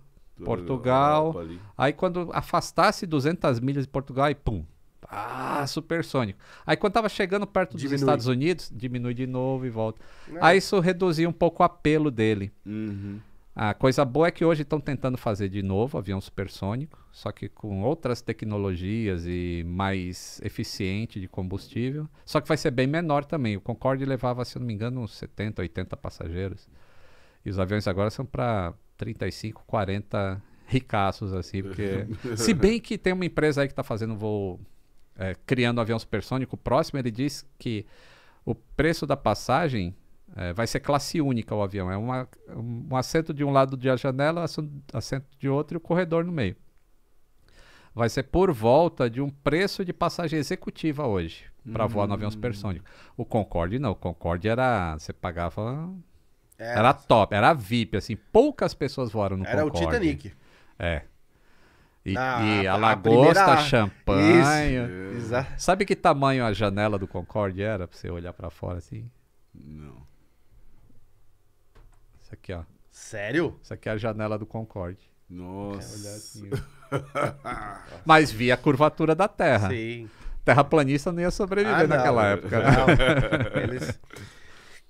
Portugal. Aí quando afastasse 200 milhas de Portugal, e pum, ah, supersônico. Aí quando tava chegando perto diminui. dos Estados Unidos, diminui de novo e volta. Não. É. Aí isso reduzia um pouco o apelo dele. Uhum. A coisa boa é que hoje estão tentando fazer de novo avião supersônico, só que com outras tecnologias e mais eficiente de combustível. Só que vai ser bem menor também. O Concorde levava, se não me engano, uns 70, 80 passageiros. E os aviões agora são para 35, 40 ricaços, assim, porque. [laughs] se bem que tem uma empresa aí que está fazendo voo é, criando um avião supersônico próximo, ele diz que o preço da passagem é, vai ser classe única o avião. É uma, um assento de um lado de a janela, assento de outro e o corredor no meio. Vai ser por volta de um preço de passagem executiva hoje, para hum. voar no avião hum. supersônico. O Concorde não, o Concorde era. Você pagava. Era, era top, era VIP, assim. Poucas pessoas voaram no era Concorde. Era o Titanic. É. E, ah, e a, a lagosta, primeira... champanhe. Isso, Sabe que tamanho a janela do Concorde era pra você olhar para fora assim? Não. Isso aqui, ó. Sério? Isso aqui é a janela do Concorde. Nossa. Assim, [laughs] Mas via a curvatura da Terra. Sim. Terraplanista não ia sobreviver ah, não, naquela época. Né? Não. [laughs] Eles...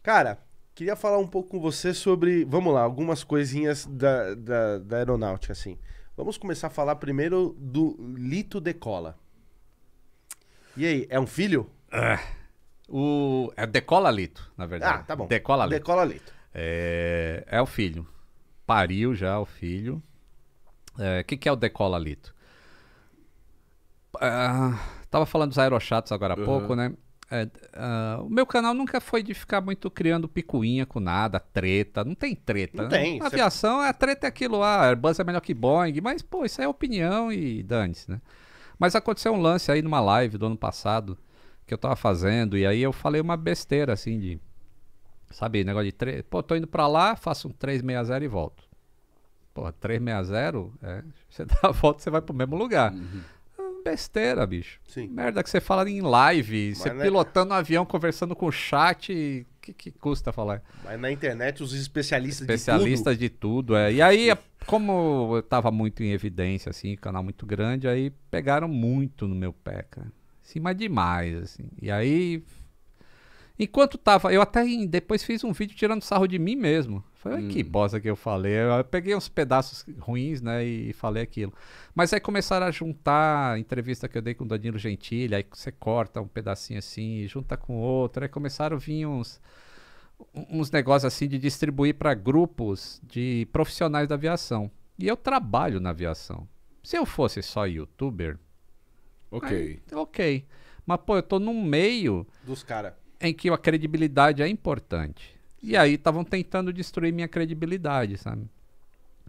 Cara, queria falar um pouco com você sobre, vamos lá, algumas coisinhas da, da, da aeronáutica, assim. Vamos começar a falar primeiro do Lito Decola. E aí, é um filho? É. O... É Decola Lito, na verdade. Ah, tá bom. Decola Lito. Decola Lito. É, é o filho. Pariu já o filho. O é... que, que é o Decola Lito? Ah, tava falando dos aerochatos agora há uhum. pouco, né? É, uh, o meu canal nunca foi de ficar muito criando picuinha com nada, treta. Não tem treta. Não né? tem. É aviação, a treta é aquilo lá, ah, Airbus é melhor que Boeing, mas, pô, isso é opinião e dane-se, né? Mas aconteceu um lance aí numa live do ano passado que eu tava fazendo, e aí eu falei uma besteira assim de. Sabe, negócio de três Pô, tô indo pra lá, faço um 360 e volto. Pô, 360, é, [laughs] você dá a volta, você vai pro mesmo lugar. Uhum besteira, bicho. Sim. Merda que você fala em live, Mas você pilotando um avião, conversando com o chat. Que, que custa falar? Mas na internet, os especialistas, especialistas de tudo. Especialistas de tudo, é. E aí, como eu tava muito em evidência, assim, canal muito grande, aí pegaram muito no meu pé, cara. Sim, mas demais, assim. E aí Enquanto tava, eu até depois fiz um vídeo tirando sarro de mim mesmo. Foi hum. que bosta que eu falei. Eu peguei uns pedaços ruins, né, e falei aquilo. Mas aí começaram a juntar a entrevista que eu dei com o Danilo Gentili, aí você corta um pedacinho assim, junta com outro, aí começaram a vir uns uns negócios assim de distribuir para grupos de profissionais da aviação. E eu trabalho na aviação. Se eu fosse só youtuber, OK. Aí, OK. Mas pô, eu tô no meio dos caras em que a credibilidade é importante. E aí estavam tentando destruir minha credibilidade, sabe?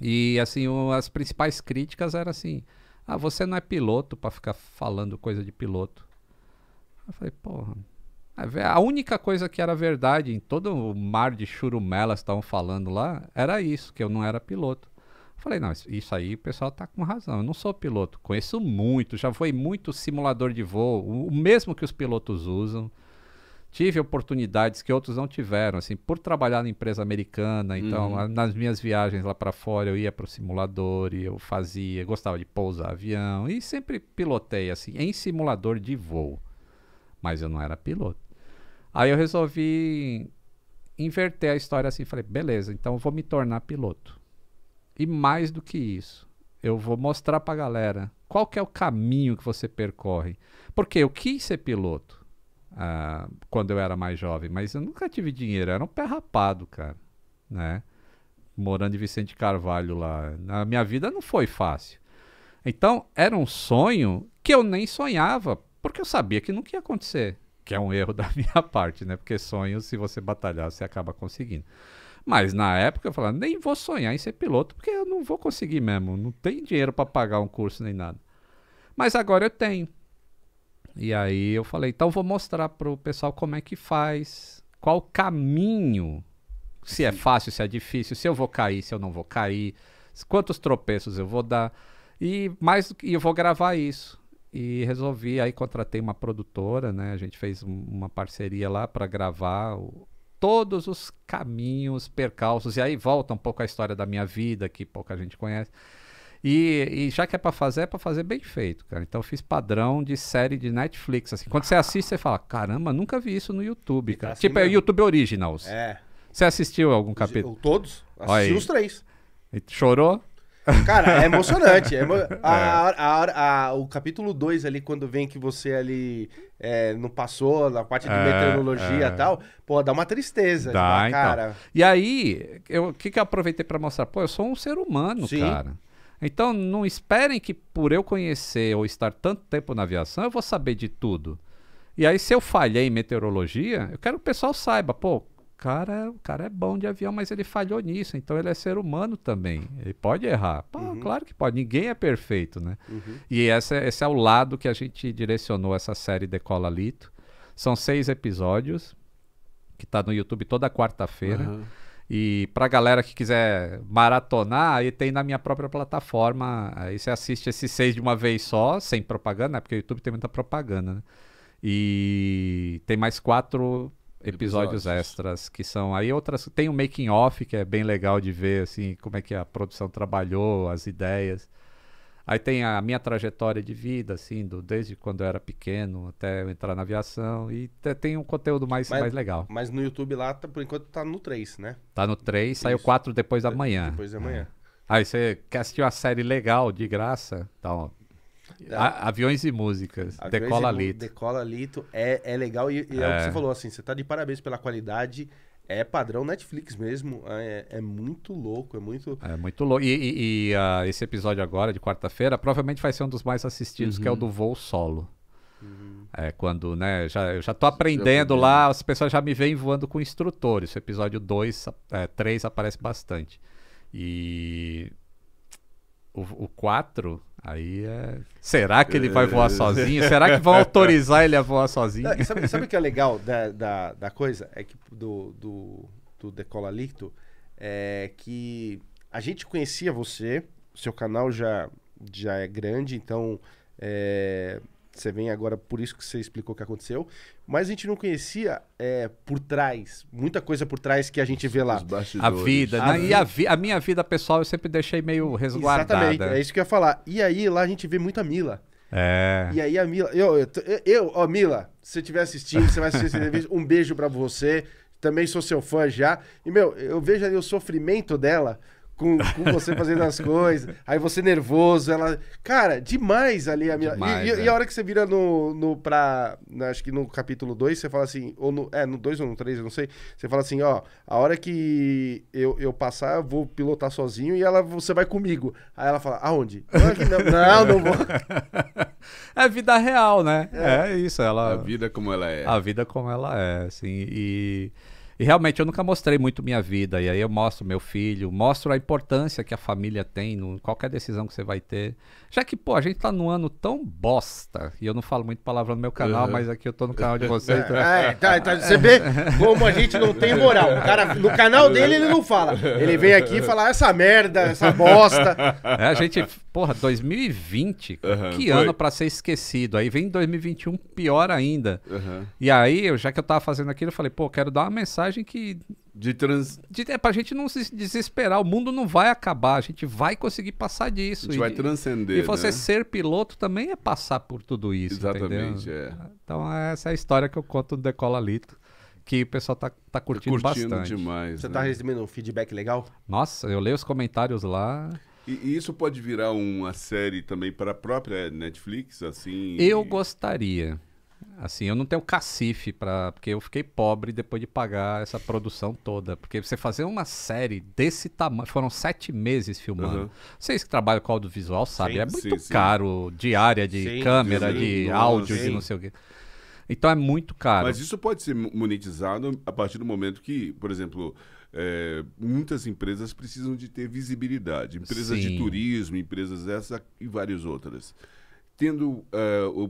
E assim, o, as principais críticas eram assim: "Ah, você não é piloto para ficar falando coisa de piloto". Eu falei: "Porra, é a única coisa que era verdade em todo o mar de churumelas estavam falando lá era isso, que eu não era piloto. Eu falei, não, isso aí o pessoal tá com razão. Eu não sou piloto, conheço muito, já foi muito simulador de voo, o mesmo que os pilotos usam tive oportunidades que outros não tiveram, assim, por trabalhar na empresa americana, então uhum. nas minhas viagens lá para fora eu ia para o simulador e eu fazia, gostava de pousar avião e sempre pilotei assim, em simulador de voo, mas eu não era piloto. Aí eu resolvi inverter a história assim, falei, beleza, então eu vou me tornar piloto. E mais do que isso, eu vou mostrar para a galera qual que é o caminho que você percorre. Porque eu quis é ser piloto, uh, quando eu era mais jovem, mas eu nunca tive dinheiro, era um pé rapado, cara, né? Morando em Vicente Carvalho lá. Na minha vida não foi fácil. Então, era um sonho que eu nem sonhava, porque eu sabia que nunca ia acontecer. Que é um erro da [laughs] minha parte, né? Porque sonho, se você batalhar, você acaba conseguindo. Mas na época eu falava, nem vou sonhar em ser piloto, porque eu não vou conseguir mesmo. Não tenho dinheiro para pagar um curso nem nada. Mas agora eu tenho. E aí eu falei, então vou mostrar pro pessoal como é que faz, qual o caminho, se é Sim. é fácil, se é difícil, se eu vou cair, se eu não vou cair, quantos tropeços eu vou dar. E mais e eu vou gravar isso. E resolvi, aí contratei uma produtora, né? A gente fez uma parceria lá para gravar o, todos os caminhos, percalços. E aí volta um pouco a história da minha vida, que pouca gente conhece. E, e já que é para fazer, é para fazer bem feito, cara. Então eu fiz padrão de série de Netflix. Assim. Quando ah. você assiste, você fala: caramba, nunca vi isso no YouTube, tá cara. Tá assim tipo, é mesmo. é YouTube Originals. É. Você assistiu algum capítulo? Todos. Assisti os três. E chorou? Cara, é emocionante. É emo... [laughs] é. A, a, a, o capítulo 2 ali, quando vem que você ali é, não passou na parte de é, meteorologia é. e tal, pô, dá uma tristeza. Dá, tipo, ah, então. cara. Então. E aí, o que, que eu aproveitei para mostrar? Pô, eu sou um ser humano, Sim. cara. Então não esperem que por eu conhecer ou estar tanto tempo na aviação eu vou saber de tudo. E aí se eu falhei em meteorologia, eu quero que o pessoal saiba, pô, cara, o cara é bom de avião, mas ele falhou nisso, então ele é ser humano também. Ele pode errar. Pô, uhum. claro que pode, ninguém é perfeito, né? Uhum. E esse é o lado que a gente direcionou essa série Decola Lito. São seis episódios, que está no YouTube toda quarta-feira. Uhum. E para a galera que quiser maratonar, aí tem na minha própria plataforma. Aí você assiste esses seis de uma vez só, sem propaganda, né? porque o YouTube tem muita propaganda, né? E tem mais quatro episódios, episódios, extras, que são aí outras. Tem o um making off, que é bem legal de ver, assim, como é que a produção trabalhou, as ideias. Aí tem a minha trajetória de vida, assim, do, desde quando eu era pequeno até eu entrar na aviação. E te, tem um conteúdo mais, mas, mais legal. Mas no YouTube lá, tá, por enquanto, tá no 3, né? Tá no 3, Isso. saiu 4 depois da é, manhã. Depois da é. manhã. É. Aí você quer assistir uma série legal, de graça, então... A, aviões e músicas, aviões Decola e, Lito. Decola Lito é, é legal e, e é. é. o que você falou, assim, você tá de parabéns pela qualidade é padrão Netflix mesmo. É, é, muito louco, é muito. É muito louco. E, e, e uh, esse episódio agora, de quarta-feira, provavelmente vai ser um dos mais assistidos, uhum. que é o uhum. do voo solo. Uhum. É quando, né? Já, eu já tô aprendendo já lá, as pessoas já me veem voando com instrutores. Esse episódio 2, 3 é, aparece bastante. E o 4 Aí é. Será que ele vai voar [laughs] sozinho? Será que vão autorizar ele a voar sozinho? sabe, sabe o que é legal [laughs] da, da, da, coisa? É que do, do, do Decola Licto é que a gente conhecia você, seu canal já, já é grande, então é, você vem agora, por isso que você explicou o que aconteceu. Mas a gente não conhecia é, por trás, muita coisa por trás que a gente vê lá. A vida, né? a E a, vi a, minha vida pessoal eu sempre deixei meio resguardada. Exatamente, é isso que eu ia falar. E aí lá a gente vê muita Mila. É. E aí a Mila. Eu, eu, eu ó, Mila, se você estiver assistindo, você vai assistir um beijo para você. Também sou seu fã já. E, meu, eu vejo ali o sofrimento dela com, com você fazendo as coisas. Aí você nervoso, ela. Cara, demais ali a minha. Demais, e, e, é. e, a hora que você vira no. no pra, né, acho que no capítulo 2, você fala assim. Ou no, é, no 2 ou no 3, eu não sei. Você fala assim: ó, a hora que eu, eu passar, eu vou pilotar sozinho e ela, você vai comigo. Aí ela fala: aonde? Não, [laughs] não, não vou. É vida real, né? É. é isso. Ela, a vida como ela é. A vida como ela é, assim. E. E realmente eu nunca mostrei muito minha vida. E aí eu mostro meu filho, mostro a importância que a família tem em qualquer decisão que você vai ter. Já que, pô, a gente tá num ano tão bosta. E eu não falo muito palavrão no meu canal, uhum. mas aqui eu tô no canal de vocês. Então... É, tá, tá, você vê como a gente não tem moral. O cara, no canal dele ele não fala. Ele vem aqui e fala essa merda, essa bosta. É, a gente, porra, 2020, uhum, que foi. ano para ser esquecido. Aí vem 2021 pior ainda. Uhum. E aí, já que eu tava fazendo aquilo, eu falei, pô, quero dar uma mensagem mensagem que. De trans... De, é pra gente não se desesperar. O mundo não vai acabar. A gente vai conseguir passar disso. A gente e, vai transcender. E você né? ser piloto também é passar por tudo isso. Exatamente, é. Então, essa é a história que eu conto do Decola Lito que o pessoal tá, tá, tá curtindo, curtindo bastante. demais. Você né? tá recebendo um feedback legal? Nossa, eu leio os comentários lá. E, e isso pode virar uma série também para a própria Netflix, assim? Eu e... gostaria. Assim, eu não tenho cacife para, porque eu fiquei pobre depois de pagar essa produção toda, porque você fazer uma série desse tamanho, foram sete meses filmando. Uhum. Vocês que trabalham com audiovisual sabem, é muito sim, caro sim. diária de sim, câmera, de áudio, de não sei o quê. Então é muito caro. Mas isso pode ser monetizado a partir do momento que, por exemplo, é, muitas empresas precisam de ter visibilidade. Empresas Sim. de turismo, empresas essas e várias outras tendo uh, o,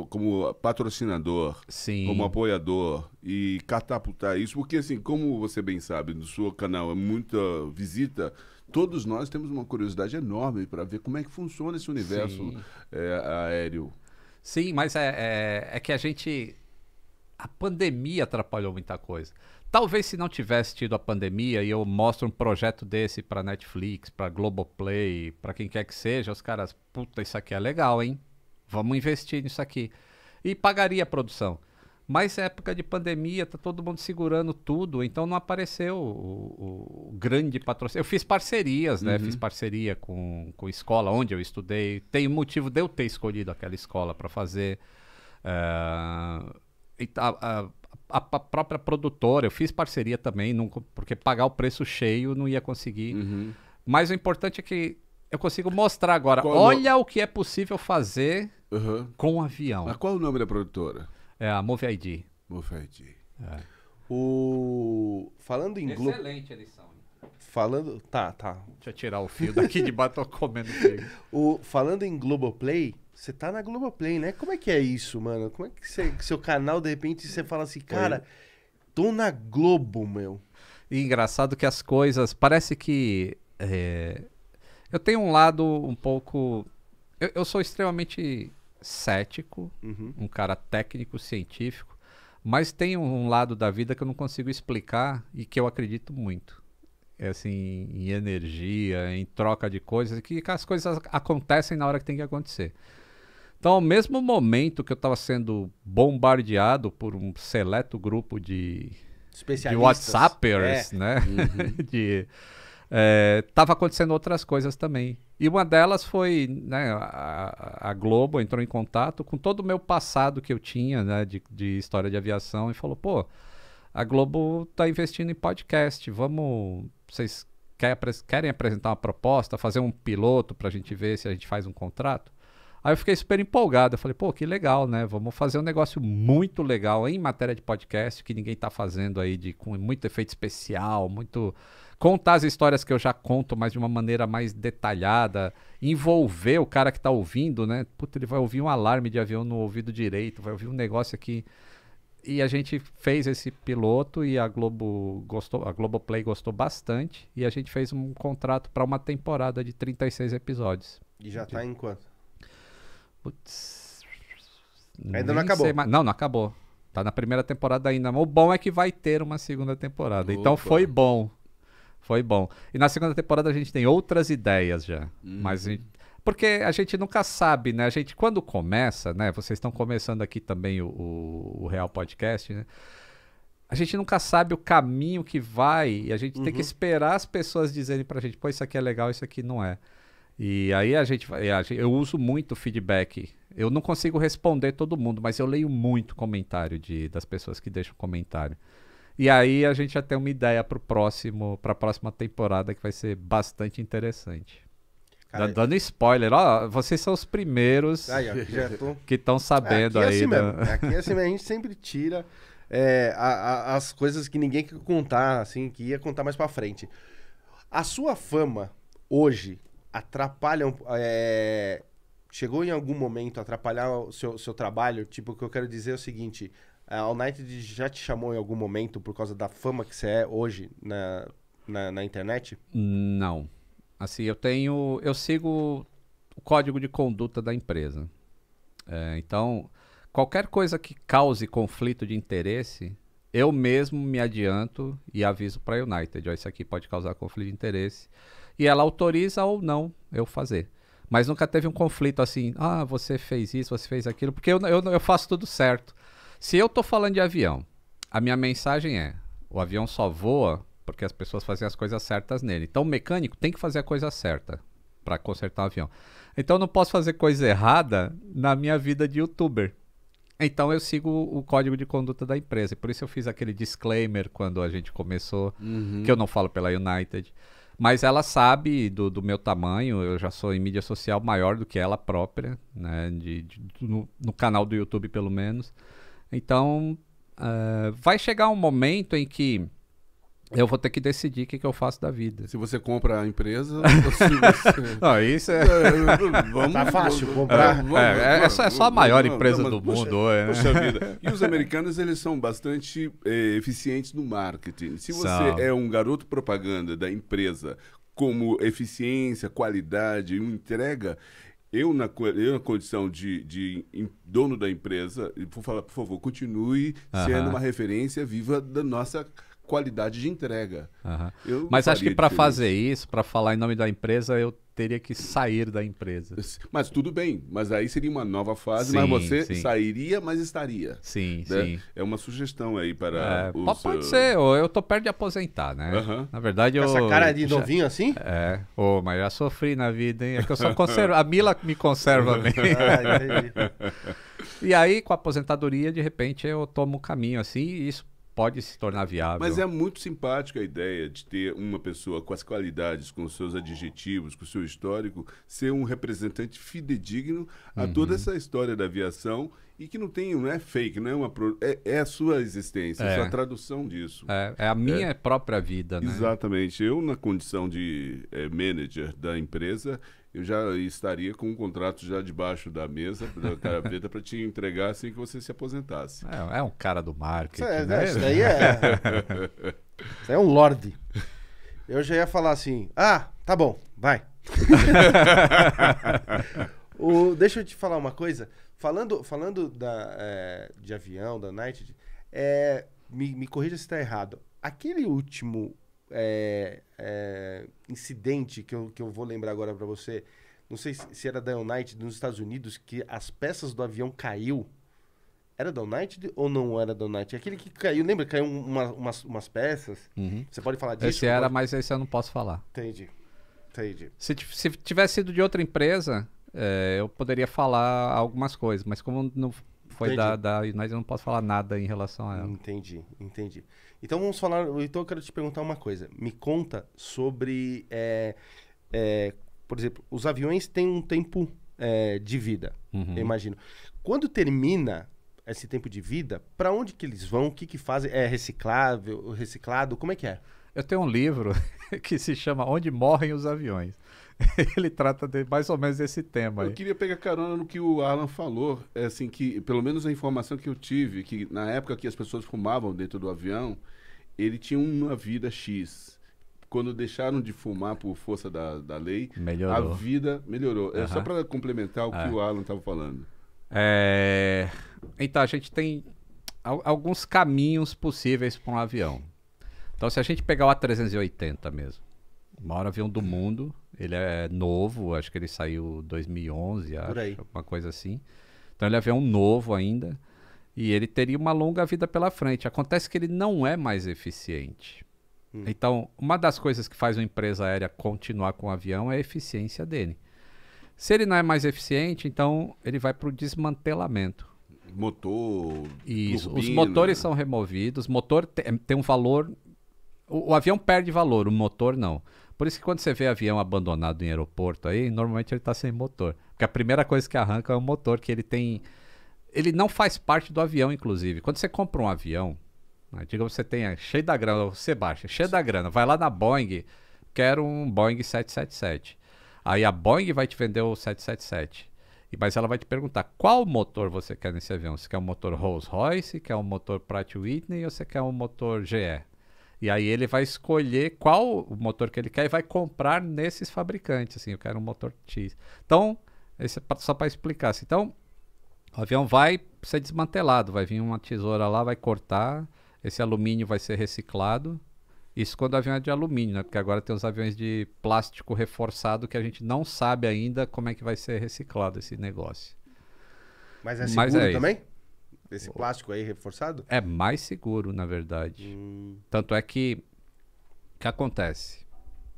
uh, como patrocinador, Sim. como apoiador e catapultar isso, porque assim, como você bem sabe, no seu canal é muita visita, todos nós temos uma curiosidade enorme para ver como é que funciona esse universo é, aéreo. Sim, mas é, é, é que a gente. A pandemia atrapalhou muita coisa. Talvez se não tivesse tido a pandemia e eu mostro um projeto desse para Netflix, para Globoplay, para quem quer que seja, os caras, puta, isso aqui é legal, hein? Vamos investir nisso aqui. E pagaria a produção. Mas é época de pandemia, tá todo mundo segurando tudo, então não apareceu o, o grande patrocínio. Eu fiz parcerias, né? Uhum. Fiz parceria com, com escola onde eu estudei. Tem motivo de eu ter escolhido aquela escola para fazer. Uh, e, uh, uh, a, a, própria produtora, eu fiz parceria também, não, porque pagar o preço cheio não ia conseguir. Uhum. Mas o importante é que eu consigo mostrar agora. Qual olha no... o que é possível fazer uhum. com um avião. Mas qual é o nome da produtora? É a Move ID. Move ID. É. O... Falando em Excelente a lição. Falando... Tá, tá. Deixa eu tirar o fio daqui de baixo, tô comendo [laughs] o... Falando em Globoplay, você tá na Globoplay, né? Como é que é isso, mano? Como é que seu canal, de repente, você fala assim, cara, tô na Globo, meu. E engraçado que as coisas. Parece que. É, eu tenho um lado um pouco. Eu, eu sou extremamente cético, uhum. um cara técnico, científico, mas tem um lado da vida que eu não consigo explicar e que eu acredito muito. É assim, em energia, em troca de coisas, que as coisas acontecem na hora que tem que acontecer. Então, ao mesmo momento que eu estava sendo bombardeado por um seleto grupo de, de WhatsAppers, é. né? Uhum. [laughs] de, é, tava acontecendo outras coisas também. E uma delas foi, né, a, a, Globo entrou em contato com todo o meu passado que eu tinha, né, de, de história de aviação e falou, pô, a Globo tá investindo em podcast, vamos, vocês quer, querem apresentar uma proposta, fazer um piloto para a gente ver se a gente faz um contrato? Aí eu fiquei super empolgado. Eu falei, pô, que legal, né? Vamos fazer um negócio muito legal em matéria de podcast, que ninguém tá fazendo aí, de, com muito efeito especial, muito. Contar as histórias que eu já conto, mas de uma maneira mais detalhada. Envolver o cara que tá ouvindo, né? Puta, ele vai ouvir um alarme de avião no ouvido direito, vai ouvir um negócio aqui. E a gente fez esse piloto e a Globo gostou, a Globoplay gostou bastante. E a gente fez um contrato para uma temporada de 36 episódios. E já de... tá em quanto? Putz. Ainda não acabou. Mais. Não, não acabou. Tá na primeira temporada ainda. O bom é que vai ter uma segunda temporada. Então Opa. Então foi bom. Foi bom. E na segunda temporada a gente tem outras ideias já. Uhum. Mas porque a gente nunca sabe, né? A gente, quando começa, né? Vocês estão começando aqui também o, o, o, Real Podcast, né? A gente nunca sabe o caminho que vai e a gente uhum. tem que uhum. esperar as pessoas dizerem pra gente, pô, isso aqui é legal, isso aqui não é. E aí a gente, eu uso muito feedback. Eu não consigo responder todo mundo, mas eu leio muito comentário de, das pessoas que deixam comentário. E aí a gente já tem uma ideia para próximo, para a próxima temporada que vai ser bastante interessante. Cara, dando spoiler, ó, vocês são os primeiros aí, ó, tô... [laughs] que estão sabendo é, aqui é aí. Assim mesmo. É, aqui é assim mesmo, a gente sempre tira é, a, a, as coisas que ninguém quer contar, assim, que ia contar mais para frente. A sua fama hoje atrapalham. É... Chegou em algum momento a atrapalhar o seu, seu trabalho? Tipo, o que eu quero dizer é o seguinte: a United já te chamou em algum momento por causa da fama que você é hoje na, na, na internet? Não. Assim, eu tenho. Eu sigo o código de conduta da empresa. É, então, qualquer coisa que cause conflito de interesse, eu mesmo me adianto e aviso para a United: ó, isso aqui pode causar conflito de interesse e ela autoriza ou não eu fazer. Mas nunca teve um conflito assim, ah, você fez isso, você fez aquilo, porque eu, eu, eu faço tudo certo. Se eu estou falando de avião, a minha mensagem é: o avião só voa porque as pessoas fazem as coisas certas nele. Então o mecânico tem que fazer a coisa certa para consertar o avião. Então eu não posso fazer coisa errada na minha vida de youtuber. Então eu sigo o código de conduta da empresa. E por isso eu fiz aquele disclaimer quando a gente começou, uhum. que eu não falo pela United. Mas ela sabe do, do, meu tamanho, eu já sou em mídia social maior do que ela própria, né? De, de, no, no, canal do YouTube, pelo menos. Então, uh, vai chegar um momento em que eu vou ter que decidir o que, que eu faço da vida. Se você compra a empresa, você... [laughs] não, isso é. é vamos, tá fácil comprar. É, vamos, é, é, é só, a maior empresa do mundo né? vida. E os [laughs] americanos, eles são bastante eh, eficientes no marketing. Se você são. é um garoto propaganda da empresa, como eficiência, qualidade, entrega, eu na, eu, na condição de, de dono da empresa, vou falar, por favor, continue uhum. sendo uma referência viva da nossa qualidade de entrega. Uhum. Mas acho que para fazer isso, para falar em nome da empresa, eu teria que sair da empresa. Mas tudo bem, mas aí seria uma nova fase, sim, mas você sim. sairia, mas estaria. Sim, né? sim. É uma sugestão aí para é, os... Pode ser, eu tô perto de aposentar, né? Uhum. Na verdade, eu... Essa cara de novinho já... assim? É, oh, mas já sofri na vida, hein? É que eu só conservo, a Mila me conserva [laughs] bem. [laughs] Ah, e aí, com a aposentadoria, de repente, eu tomo um caminho assim, e isso pode se tornar viável. Mas é muito simpática a ideia de ter uma pessoa com as qualidades, com os seus adjetivos, com o seu histórico, ser um representante fidedigno a uhum. toda essa história da aviação e que não tem, não é fake, não é uma é, é a sua existência, é. a sua é. tradução disso. É, é a minha é. própria vida, né? Exatamente. Eu na condição de eh, manager da empresa, eu já estaria com um contrato já debaixo da mesa, da cara [laughs] preta, para te entregar assim que você se aposentasse. É, é um cara do marketing. É, né? Isso daí é. [laughs] isso é um lorde. Eu já ia falar assim: ah, tá bom, vai. [laughs] o, deixa eu te falar uma coisa. Falando, falando da, é, de avião, da Night, eh, é, me, me corrija se está errado. Aquele último é, é, incidente que eu, que eu vou lembrar agora para você. Não sei se era da United nos Estados Unidos, que as peças do avião caiu. Era da United ou não era da United? Aquele que caiu, lembra? Caiu uma, umas, umas peças. Uhum. Você pode falar disso? Esse era, pode... mas esse eu não posso falar. Entendi. Entendi. Se, se tivesse sido de outra empresa, é, eu poderia falar algumas coisas, mas como não foi da, da United, eu não posso falar nada em relação a ela. Entendi, entendi. Então vamos falar. Então eu quero te perguntar uma coisa. Me conta sobre. É, é, por exemplo, os aviões têm um tempo é, de vida, uhum. eu imagino. Quando termina esse tempo de vida, para onde que eles vão? O que, que fazem? É reciclável, reciclado? Como é que é? Eu tenho um livro [laughs] que se chama Onde Morrem os Aviões. [laughs] ele trata de mais ou menos esse tema. Eu queria pegar carona no que o Alan falou, é assim que pelo menos a informação que eu tive, que na época que as pessoas fumavam dentro do avião, ele tinha uma vida X. Quando deixaram de fumar por força da, da lei, melhorou. a vida melhorou. Uhum. É só para complementar o que é. o Alan estava falando. É... Então, a gente tem alguns caminhos possíveis para um avião. Então, se a gente pegar o A380 mesmo, o maior avião do mundo, ele é novo, acho que ele saiu em 2011, acho, aí. alguma coisa assim. Então ele é avião novo ainda e ele teria uma longa vida pela frente. Acontece que ele não é mais eficiente. Hum. Então, uma das coisas que faz uma empresa aérea continuar com o avião é a eficiência dele. Se ele não é mais eficiente, então ele vai para o desmantelamento. Motor. Isso. Turbina. Os motores são removidos. Motor te, tem um valor. O, o avião perde valor, o motor não. Por isso que quando você vê avião abandonado em aeroporto aí, normalmente ele está sem motor. Porque a primeira coisa que arranca é o motor, que ele tem. Ele não faz parte do avião, inclusive. Quando você compra um avião, né, diga você tenha cheio da grana, você baixa, cheio da grana, vai lá na Boeing, quero um Boeing 777. Aí a Boeing vai te vender o 777. Mas ela vai te perguntar qual motor você quer nesse avião. Você quer um motor Rolls Royce, quer um motor Pratt Whitney ou você quer um motor GE? E aí ele vai escolher qual motor que ele quer e vai comprar nesses fabricantes. Assim, eu quero um motor X. Então, esse é só para explicar. Assim, então, o avião vai ser desmantelado, vai vir uma tesoura lá, vai cortar, esse alumínio vai ser reciclado. Isso quando o avião é de alumínio, né? Porque agora tem os aviões de plástico reforçado que a gente não sabe ainda como é que vai ser reciclado esse negócio. Mas é seguro Mas é também? Isso esse plástico aí reforçado? É mais seguro, na verdade. Hum. Tanto é que que acontece?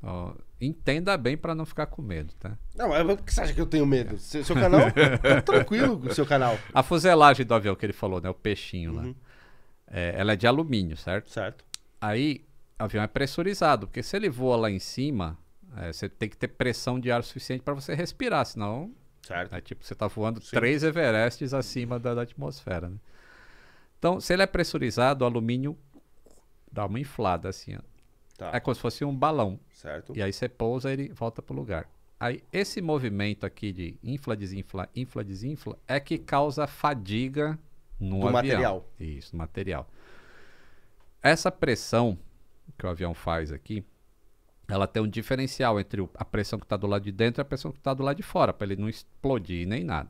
Ó, entenda bem para não ficar com medo, tá? Não, é por que você acha que eu tenho medo? Seu, seu canal? Tá tranquilo o seu canal. A fuselagem do avião que ele falou, né? O peixinho uhum. lá. É, ela é de alumínio, certo? Certo. Aí, o avião é pressurizado, porque se ele voa lá em cima, é, você tem que ter pressão de ar suficiente para você respirar, senão Certo. É tipo, você está voando Sim. três Everestes acima da, da, atmosfera. Né? Então, se ele é pressurizado, o alumínio dá uma inflada assim. Tá. É como se fosse um balão. Certo. E aí você pousa e ele volta para o lugar. Aí, esse movimento aqui de infla, desinfla, infla, desinfla, é que causa fadiga no Do avião. material. Isso, no material. Essa pressão que o avião faz aqui, ela tem um diferencial entre a pressão que está do lado de dentro e a pressão que está do lado de fora, para ele não explodir nem nada.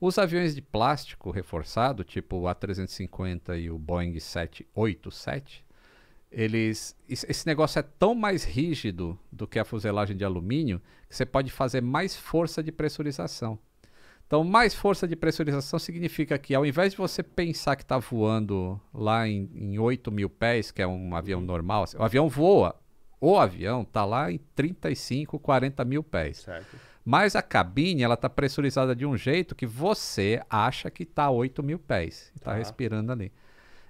Os aviões de plástico reforçado, tipo o A350 e o Boeing 787, eles esse negócio é tão mais rígido do que a fuselagem de alumínio que você pode fazer mais força de pressurização. Então, mais força de pressurização significa que, ao invés de você pensar que está voando lá em, em 8 mil pés, que é um avião uhum. normal, assim, o avião voa, o avião está lá em 35, 40 mil pés. Certo. Mas a cabine ela está pressurizada de um jeito que você acha que está a 8 mil pés. Está tá respirando ali.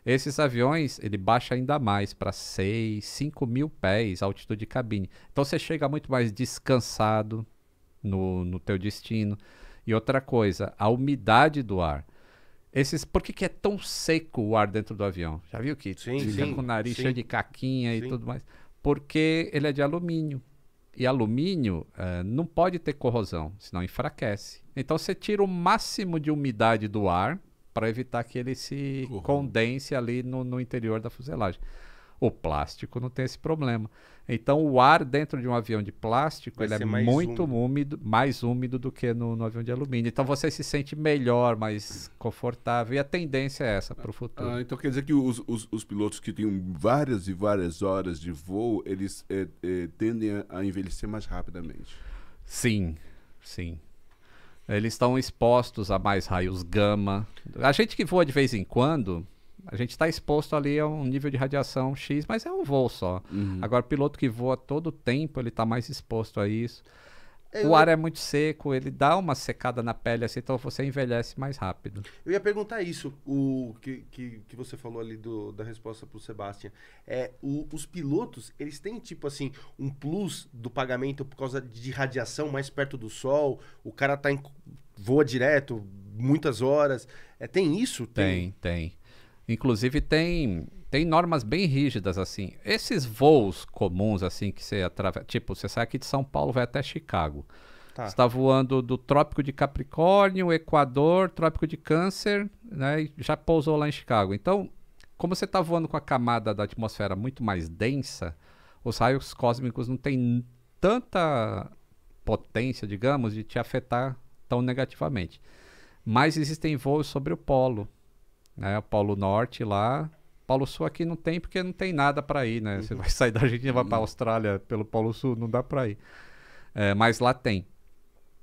Esses aviões, ele baixa ainda mais para 6, 5 mil pés altitude de cabine. Então você chega muito mais descansado no, no teu destino. E outra coisa, a umidade do ar. Esses, por que, que é tão seco o ar dentro do avião? Já viu que sim, fica sim, com o nariz sim. cheio de caquinha sim. e tudo mais? porque ele é de alumínio. E alumínio uh, não pode ter corrosão, senão enfraquece. Então você tira o máximo de umidade do ar para evitar que ele se uhum. condense ali no, no interior da fuselagem. O plástico não tem esse problema. Então, o ar dentro de um avião de plástico ele é muito úmido. úmido. mais úmido do que no, no, avião de alumínio. Então, você se sente melhor, mais confortável. E a tendência é essa para o futuro. Ah, então, quer dizer que os, os, os, pilotos que têm várias e várias horas de voo, eles é, é, tendem a envelhecer mais rapidamente? Sim, sim. Eles estão expostos a mais raios gama. A gente que voa de vez em quando, a gente está exposto ali a um nível de radiação X, mas é um voo só. Uhum. Agora, o piloto que voa todo o tempo, ele está mais exposto a isso. Eu... O ar é muito seco, ele dá uma secada na pele, assim, então você envelhece mais rápido. Eu ia perguntar isso, o que, que, que você falou ali do, da resposta para o Sebastian. É, os pilotos, eles têm, tipo assim, um plus do pagamento por causa de radiação mais perto do sol, o cara tá em, voa direto muitas horas. É, tem isso? Tem, tem. tem. Inclusive tem tem normas bem rígidas assim. Esses voos comuns assim que você atravessa, tipo, você sai aqui de São Paulo vai até Chicago. Tá. Está voando do Trópico de Capricórnio, Equador, Trópico de Câncer, né? E já pousou lá em Chicago. Então, como você está voando com a camada da atmosfera muito mais densa, os raios cósmicos não têm tanta potência, digamos, de te afetar tão negativamente. Mas existem voos sobre o polo né? Polo Norte lá. Polo Sul aqui não tem porque não tem nada para ir, né? Uhum. Você vai sair da Argentina, vai para a uhum. Austrália pelo Polo Sul, não dá para ir. É, mas lá tem.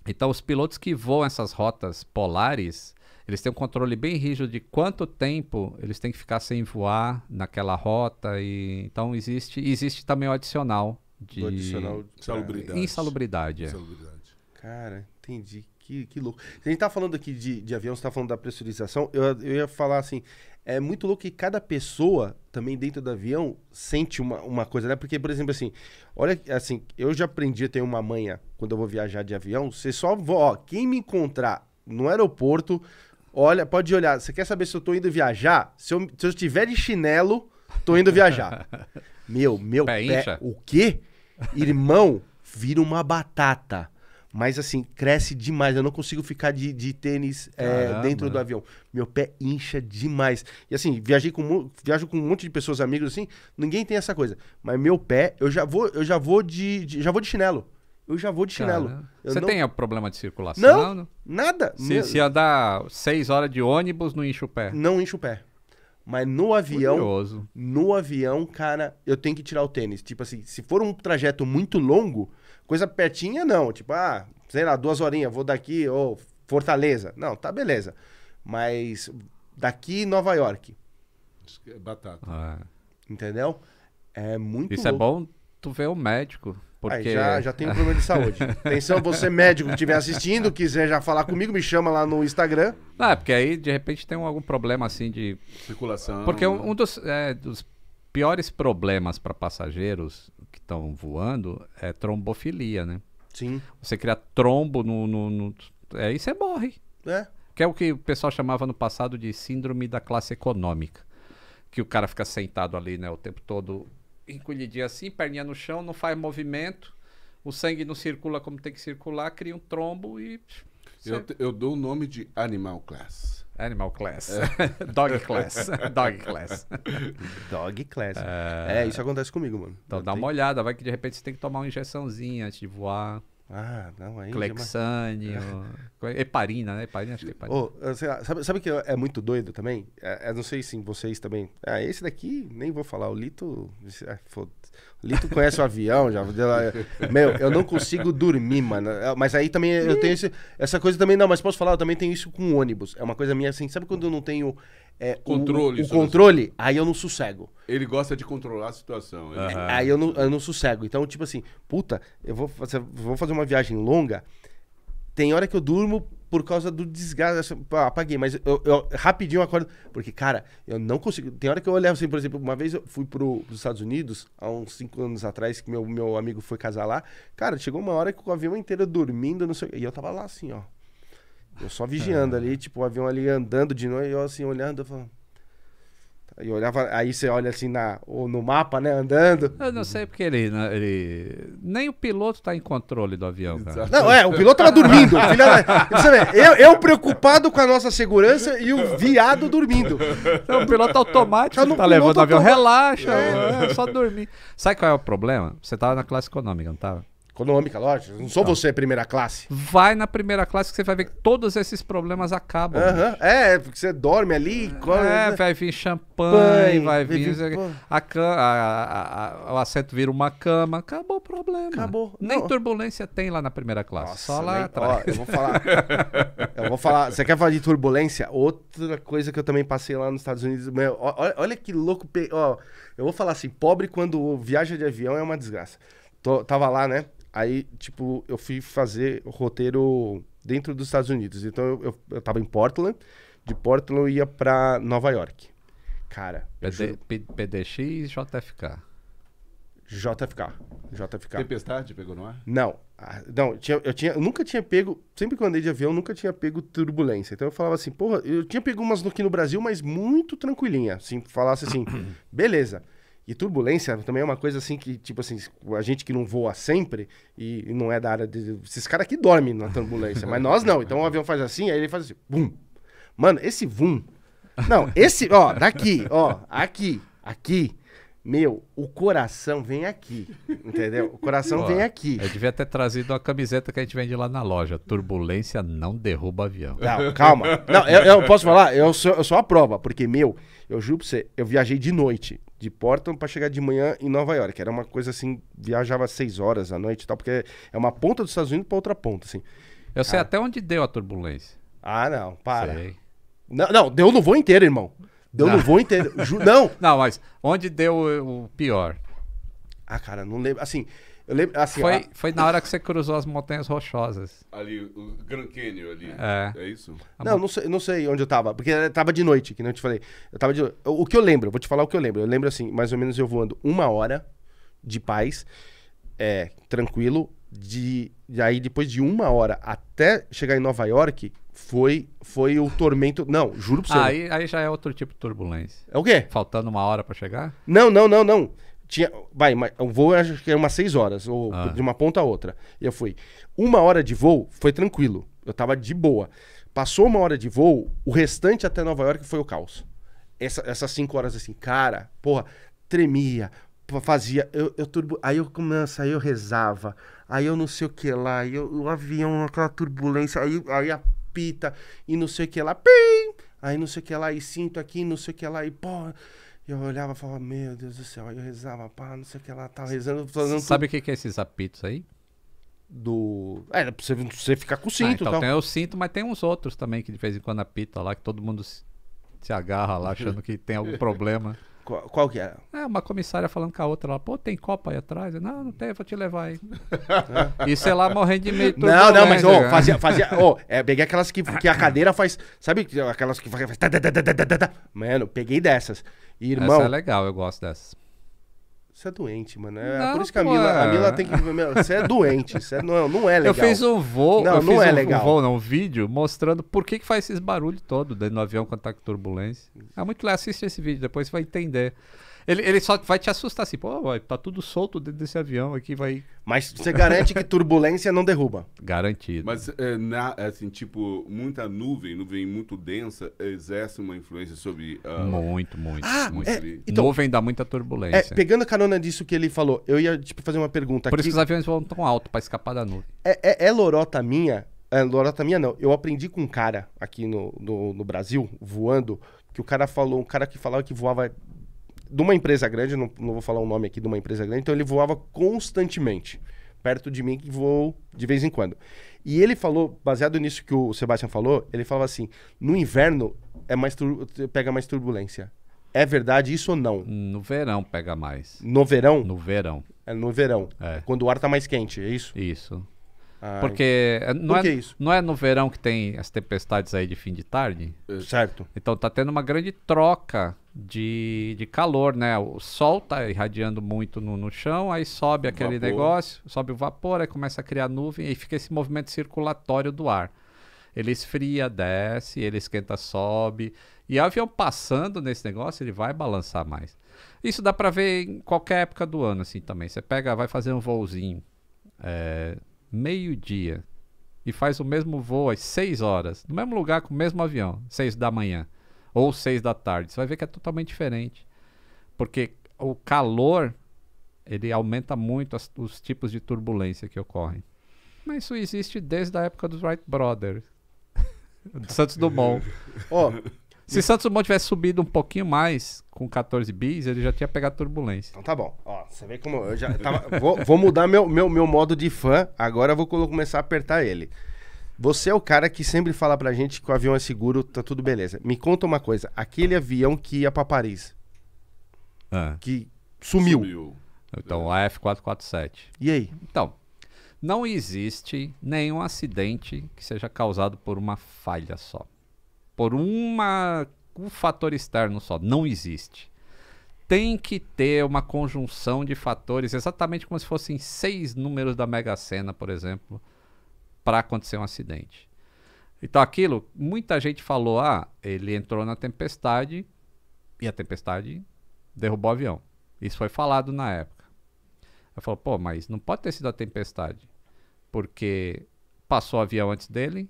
Então, os pilotos que voam essas rotas polares, eles têm um controle bem rígido de quanto tempo eles têm que ficar sem voar naquela rota. E, então, existe, existe também o adicional de. O adicional de insalubridade. É, insalubridade. É. insalubridade. Cara, entendi. Que, que louco. A gente tá falando aqui de, de avião, você tá falando da pressurização. Eu, eu ia falar assim, é muito louco que cada pessoa também dentro do avião sente uma, uma coisa, né? Porque, por exemplo, assim, olha, assim, eu já aprendi, a ter uma manha quando eu vou viajar de avião, você só, ó, quem me encontrar no aeroporto, olha, pode olhar, você quer saber se eu tô indo viajar? Se eu, se eu de chinelo, tô indo viajar. [laughs] meu, meu pé, pé o quê? Irmão, vira uma batata. Mas assim, cresce demais. Eu não consigo ficar de, de tênis é, dentro do avião. Meu pé incha demais. E assim, viajei com, viajo com um monte de pessoas, amigos, assim, ninguém tem essa coisa. Mas meu pé, eu já vou, eu já vou de, de já vou de chinelo. Eu já vou de chinelo. Você não... tem problema de circulação? Não, nada. Se, meu... se dar seis horas de ônibus, não enche o pé. Não enche o pé. Mas no avião, Curioso. no avião, cara, eu tenho que tirar o tênis. Tipo assim, se for um trajeto muito longo, Coisa pertinha, não. Tipo, ah, sei lá, duas horinhas, vou daqui, ou oh, Fortaleza. Não, tá beleza. Mas daqui Nova York. É batata. Ah. É. Entendeu? É muito Isso é louco. é bom tu ver o médico. Porque... Aí já, já tem um problema de saúde. [laughs] Atenção, você médico que estiver assistindo, quiser já falar comigo, me chama lá no Instagram. Ah, porque aí de repente tem algum problema assim de. Circulação. Porque um, um dos, é, dos piores problemas para passageiros que estão voando é trombofilia, né? Sim. Você cria trombo no. no, no é, e você morre. É. Que é o que o pessoal chamava no passado de síndrome da classe econômica. Que o cara fica sentado ali, né, o tempo todo, encolhidinho assim, perninha no chão, não faz movimento, o sangue não circula como tem que circular, cria um trombo e. Eu, eu dou o nome de animal class. Animal Class. É. [laughs] Dog Class. Dog Class. Dog Class. É. é... isso acontece comigo, mano. Então eu dá tenho... uma olhada, vai que de repente você tem que tomar uma injeçãozinha antes de voar. Ah, não, aí. Clexane, é. É? Heparina, né? Heparina, acho que é Heparina. Oh, sabe, sabe que é muito doido também? É, é, não sei se vocês também. Ah, esse daqui, nem vou falar. O Lito. Ah, Lito conhece o avião já. Meu, eu não consigo dormir, mano. Mas aí também eu tenho esse, essa coisa também. Não, mas posso falar, eu também tenho isso com ônibus. É uma coisa minha assim. Sabe quando eu não tenho é, controle, o, o controle, aí eu não sossego. Ele gosta de controlar a situação. É, aí eu não, eu não sossego. Então, tipo assim, puta, eu vou fazer, vou fazer uma viagem longa. Tem hora que eu durmo por causa do desgaste. Apaguei, mas eu, eu rapidinho acordo. Porque, cara, eu não consigo. Tem hora que eu olhava assim, por exemplo, uma vez eu fui para os Estados Unidos, há uns cinco anos atrás, que meu, meu amigo foi casar lá. Cara, chegou uma hora que o avião inteiro dormindo, não sei E eu tava lá assim, ó. Eu só vigiando ali, tipo, o avião ali andando de noite, eu assim, olhando, eu falando. E olhava, aí você olha assim na, ou no mapa, né? Andando. Eu não sei porque ele. Né, ele nem o piloto tá em controle do avião, cara. Não, é, o piloto tava dormindo. Da... [laughs] eu, eu preocupado com a nossa segurança e o viado dormindo. Então, o piloto automático tá, no tá levando o avião, automático. relaxa, é. é. só dormir. Sabe qual é o problema? Você tava na classe econômica, não tava? Econômica, lógico. Não sou você primeira classe. Vai na primeira classe que você vai ver que todos esses problemas acabam. Uh -huh. É, porque você dorme ali. É, né? é, vai vir champanhe, Pai, vai vir. vir a, a, a, o assento vira uma cama. Acabou o problema. Acabou. Nem não. turbulência tem lá na primeira classe. Nossa, só lá nem, atrás. Ó, eu vou falar. eu vou falar. Você quer falar de turbulência? Outra coisa que eu também passei lá nos Estados Unidos. Meu, olha, olha que louco. Ó, eu vou falar assim: pobre quando viaja de avião é uma desgraça. Tô, tava lá, né? Aí, tipo, eu fui fazer roteiro dentro dos Estados Unidos. Então, eu, eu, eu tava em Portland. De Portland eu ia pra Nova York. Cara. PD, PDX e JFK. JFK. JFK. Tempestade pegou no ar? Não. Ah, não, eu, tinha, eu, tinha, eu nunca tinha pego. Sempre que eu andei de avião, eu nunca tinha pego turbulência. Então eu falava assim, porra, eu tinha pego umas aqui no Brasil, mas muito tranquilinha. Assim, falasse assim, [clears throat] beleza. E turbulência também é uma coisa assim que, tipo assim, a gente que não voa sempre e, não é da área de. Esses caras aqui dormem na turbulência, mas nós não. Então o avião faz assim, aí ele faz assim, bum. Mano, esse vum. Não, esse, ó, daqui, ó, aqui, aqui. Meu, o coração vem aqui, entendeu? O coração Pô, vem aqui. Eu devia ter trazido a camiseta que a gente vende lá na loja. Turbulência não derruba avião. Não, calma. Não, eu, eu posso falar? Eu sou, eu sou a prova, porque, meu, eu juro pra você, eu viajei de noite de Portland para chegar de manhã em Nova York. Era uma coisa assim, viajava seis horas à noite e tal, porque é uma ponta dos Estados Unidos para outra ponta, assim. Eu sei ah. até onde deu a turbulência. Ah, não, para. Sei. Não, não, deu no voo inteiro, irmão. Deu não. no voo inteiro. Ju, não. [laughs] não, mas onde deu o pior? Ah, cara, não lembro. Assim, eu lembro, assim, foi, a... foi na hora que você cruzou as Montanhas Rochosas. Ali, o Grand Canyon ali. É. É isso? Não, não sei, não sei onde eu tava. Porque eu tava de noite, que não te falei. Eu tava de... O que eu lembro, vou te falar o que eu lembro. Eu lembro assim, mais ou menos eu voando uma hora de paz, é, tranquilo. De, e aí, depois de uma hora até chegar em Nova York, foi, foi o tormento. Não, juro pra você. Ah, aí, aí já é outro tipo de turbulência. É o quê? Faltando uma hora para chegar? Não, não, não, não. Tinha, vai, o voo acho que é umas seis horas, ou ah. de uma ponta a outra. E eu fui. Uma hora de voo foi tranquilo. Eu tava de boa. Passou uma hora de voo, o restante até Nova York foi o caos. Essa, essas cinco horas assim, cara, porra, tremia, fazia. Eu, eu turbo... Aí eu começo, aí eu rezava, aí eu não sei o que lá, aí eu, o avião, aquela turbulência, aí, aí apita, e não sei o que lá, pim! Aí não sei o que lá, e sinto aqui, não sei o que lá, e porra. E eu olhava e falava, meu Deus do céu. Aí eu rezava, pá, não sei o que lá, tava rezando, fazendo Sabe o que, que é esses apitos aí? do. É, pra você, você ficar com o cinto. Ah, então, tal. tem o cinto, mas tem uns outros também que de vez em quando apita lá, que todo mundo se, se agarra lá, achando que tem algum [laughs] problema. Qual, qual, que era? É, ah, uma comissária falando com a outra lá, pô, tem copa aí atrás? Eu, não, não tem, vou te levar aí. [laughs] e sei lá, morrendo de medo. Não, não, mas oh, fazia, fazia, oh, [laughs] é, peguei aquelas que, que a cadeira faz, sabe aquelas que faz... Mano, peguei dessas. E, irmão, Essa é legal, eu gosto dessas. Você é doente, mano. É não, por isso que a Mila, a Mila tem que. Você é doente. Você é, não, é, não é legal. Eu fiz um voo. Não, não é um, legal. Um voo, não, um vídeo mostrando por que, que faz esses barulhos todos dentro do avião quando tá com turbulência. É muito legal. Assiste esse vídeo, depois você vai entender. Ele, ele só vai te assustar assim, pô, vai, tá tudo solto dentro desse avião aqui, vai. Mas você garante que turbulência não derruba. Garantido. Mas, é, na, assim, tipo, muita nuvem, nuvem muito densa, exerce uma influência sobre. Uh, muito, muito. Ah, muito. É, então, nuvem dá muita turbulência. É, pegando a carona disso que ele falou, eu ia tipo, fazer uma pergunta Por aqui. Por isso que os aviões vão tão alto para escapar da nuvem. É, é, é lorota minha é, lorota minha não. Eu aprendi com um cara aqui no, no, no, Brasil, voando, que o cara falou, um cara que falava que voava de uma empresa grande, não, não vou falar o nome aqui de uma empresa grande, então ele voava constantemente perto de mim que voou de vez em quando. E ele falou, baseado nisso que o Sebastião falou, ele falava assim: no inverno é mais pega mais turbulência. É verdade isso ou não? No verão pega mais. No verão? No verão. É no verão. É. Quando o ar está mais quente, é isso? Isso. Ah, Porque eh, não, Por é, isso? não é no verão que tem as tempestades aí de fim de tarde? Certo. Então tá tendo uma grande troca de, de calor, né? O sol tá irradiando muito no, no chão, aí sobe aquele vapor. negócio, sobe o vapor, aí começa a criar nuvem e fica esse movimento circulatório do ar. Ele esfria, desce, ele esquenta, sobe. E o avião passando nesse negócio, ele vai balançar mais. Isso dá para ver em qualquer época do ano, assim, também. Você pega, vai fazer um voozinho é, meio-dia e faz o mesmo voo às 6 horas, no mesmo lugar com o mesmo avião, 6 da manhã ou seis da tarde. Você vai ver que é totalmente diferente. Porque o calor, ele aumenta muito as, os tipos de turbulência que ocorrem. Mas isso existe desde a época dos Wright Brothers. [laughs] do Santos Dumont. oh, [laughs] se Santos Dumont tivesse subido um pouquinho mais com 14 bis, ele já tinha pegado turbulência. Então tá bom. Ó, você vê como eu já tava, vou, vou, mudar meu, meu, meu modo de fã. Agora eu vou começar a apertar ele. Você é o cara que sempre fala pra gente que o avião é seguro, tá tudo beleza. Me conta uma coisa, aquele avião que ia pra Paris, ah. que sumiu. sumiu. Então, o F447. E aí? Então, não existe nenhum acidente que seja causado por uma falha só. Por uma, um fator externo só. Não existe. Tem que ter uma conjunção de fatores, exatamente como se fossem seis números da Mega Sena, por exemplo, para acontecer um acidente. Então aquilo, muita gente falou, ah, ele entrou na tempestade e a tempestade derrubou o avião. Isso foi falado na época. Eu falo, pô, mas não pode ter sido a tempestade, porque passou o avião antes dele,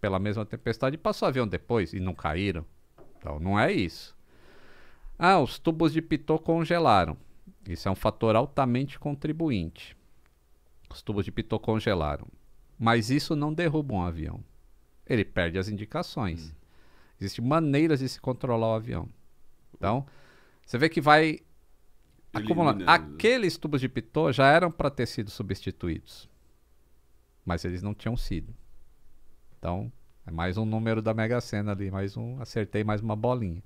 pela mesma tempestade, e passou o avião depois e não caíram. Então não é isso. Ah, os tubos de pitot congelaram. Isso é um fator altamente contribuinte. Os tubos de pitot congelaram. Mas isso não derruba um avião. Ele perde as indicações. Hum. Existem maneiras de se controlar o avião. Então, você vê que vai acumulando. Aqueles tubos de Pitot já eram para ter sido substituídos, mas eles não tinham sido. Então, é mais um número da Mega Sena ali, mais um, acertei mais uma bolinha.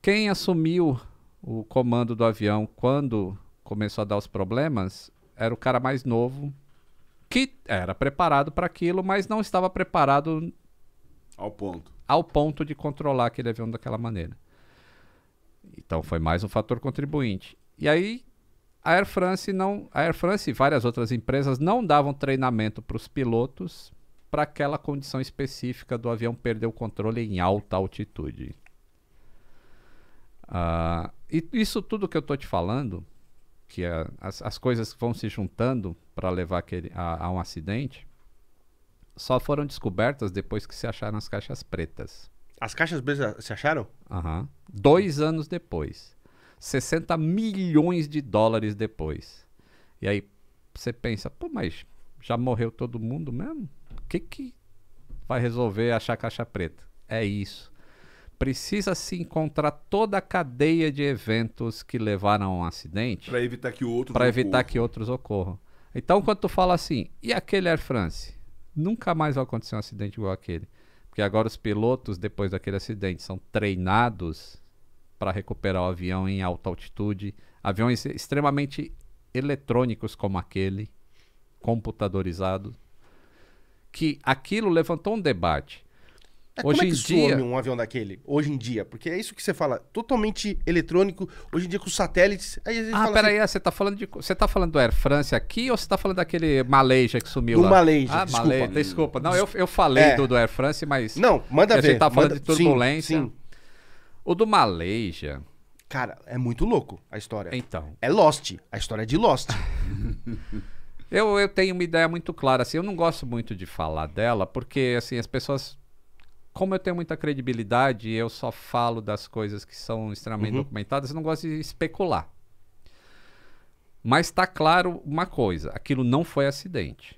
Quem assumiu o comando do avião quando começou a dar os problemas era o cara mais novo, que era preparado para aquilo, mas não estava preparado ao ponto. ao ponto de controlar aquele avião daquela maneira. Então foi mais um fator contribuinte. E aí a Air France não, a Air France e várias outras empresas não davam treinamento para os pilotos para aquela condição específica do avião perder o controle em alta altitude. Uh, e isso tudo que eu estou te falando, que é, as, as coisas vão se juntando para levar aquele, a, a um acidente, só foram descobertas depois que se acharam as caixas pretas. As caixas pretas se acharam? Uhum. Dois anos depois. 60 milhões de dólares depois. E aí você pensa, pô, mas já morreu todo mundo mesmo? O que, que vai resolver achar caixa preta? É isso. Precisa se encontrar toda a cadeia de eventos que levaram a um acidente. Para evitar que outros Para evitar que outros ocorram. Então, quando tu fala assim, e aquele Air France? Nunca mais vai acontecer um acidente igual aquele. Porque agora os pilotos, depois daquele acidente, são treinados para recuperar o avião em alta altitude. Aviões extremamente eletrônicos como aquele, computadorizado. Que aquilo levantou um debate. Tá, é, Hoje como é que em dia... um avião daquele? Hoje em dia, porque é isso que você fala, totalmente eletrônico, hoje em dia com satélites. Aí ah, peraí, assim, ah, você tá falando de. Você tá falando do Air France aqui ou você tá falando daquele Malaysia que sumiu? Do lá? Malaysia. Ah, desculpa. Malaysia, desculpa. Não, eu, eu falei é. do, do Air France, mas. Não, manda ver. Você tá falando manda... de turbulência. Sim, sim. O do Malaysia. Cara, é muito louco a história. Então. É Lost. A história é de Lost. [laughs] eu, eu tenho uma ideia muito clara, assim, eu não gosto muito de falar dela, porque assim, as pessoas como eu tenho muita credibilidade e eu só falo das coisas que são extremamente uhum. documentadas, eu não gosto de especular. Mas está claro uma coisa: aquilo não foi acidente.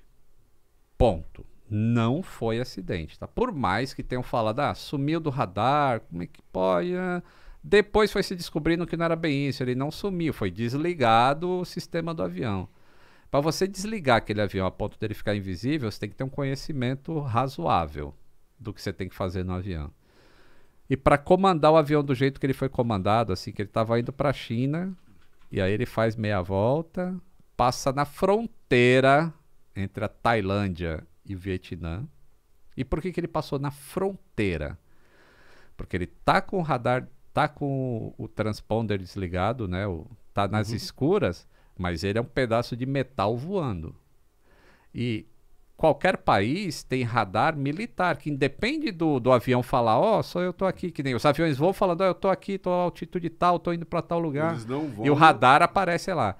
Ponto. Não foi acidente, tá? Por mais que tenham falado, ah, sumiu do radar, como é que pode? Ah. Depois foi se descobrindo que não era bem isso, ele não sumiu, foi desligado o sistema do avião. Para você desligar aquele avião a ponto dele ficar invisível, você tem que ter um conhecimento razoável do que você tem que fazer no avião. E para comandar o avião do jeito que ele foi comandado, assim, que ele estava indo para a China, e aí ele faz meia volta, passa na fronteira entre a Tailândia e o Vietnã. E por que, que ele passou na fronteira? Porque ele tá com o radar, tá com o, o transponder desligado, né? O, tá nas uhum. escuras, mas ele é um pedaço de metal voando. E qualquer país tem radar militar, que independe do, do avião falar, ó, oh, só eu tô aqui, que nem os aviões vão falando, oh, eu tô aqui, tô a altitude tal, tô indo para tal lugar. Vão, e o radar aparece lá.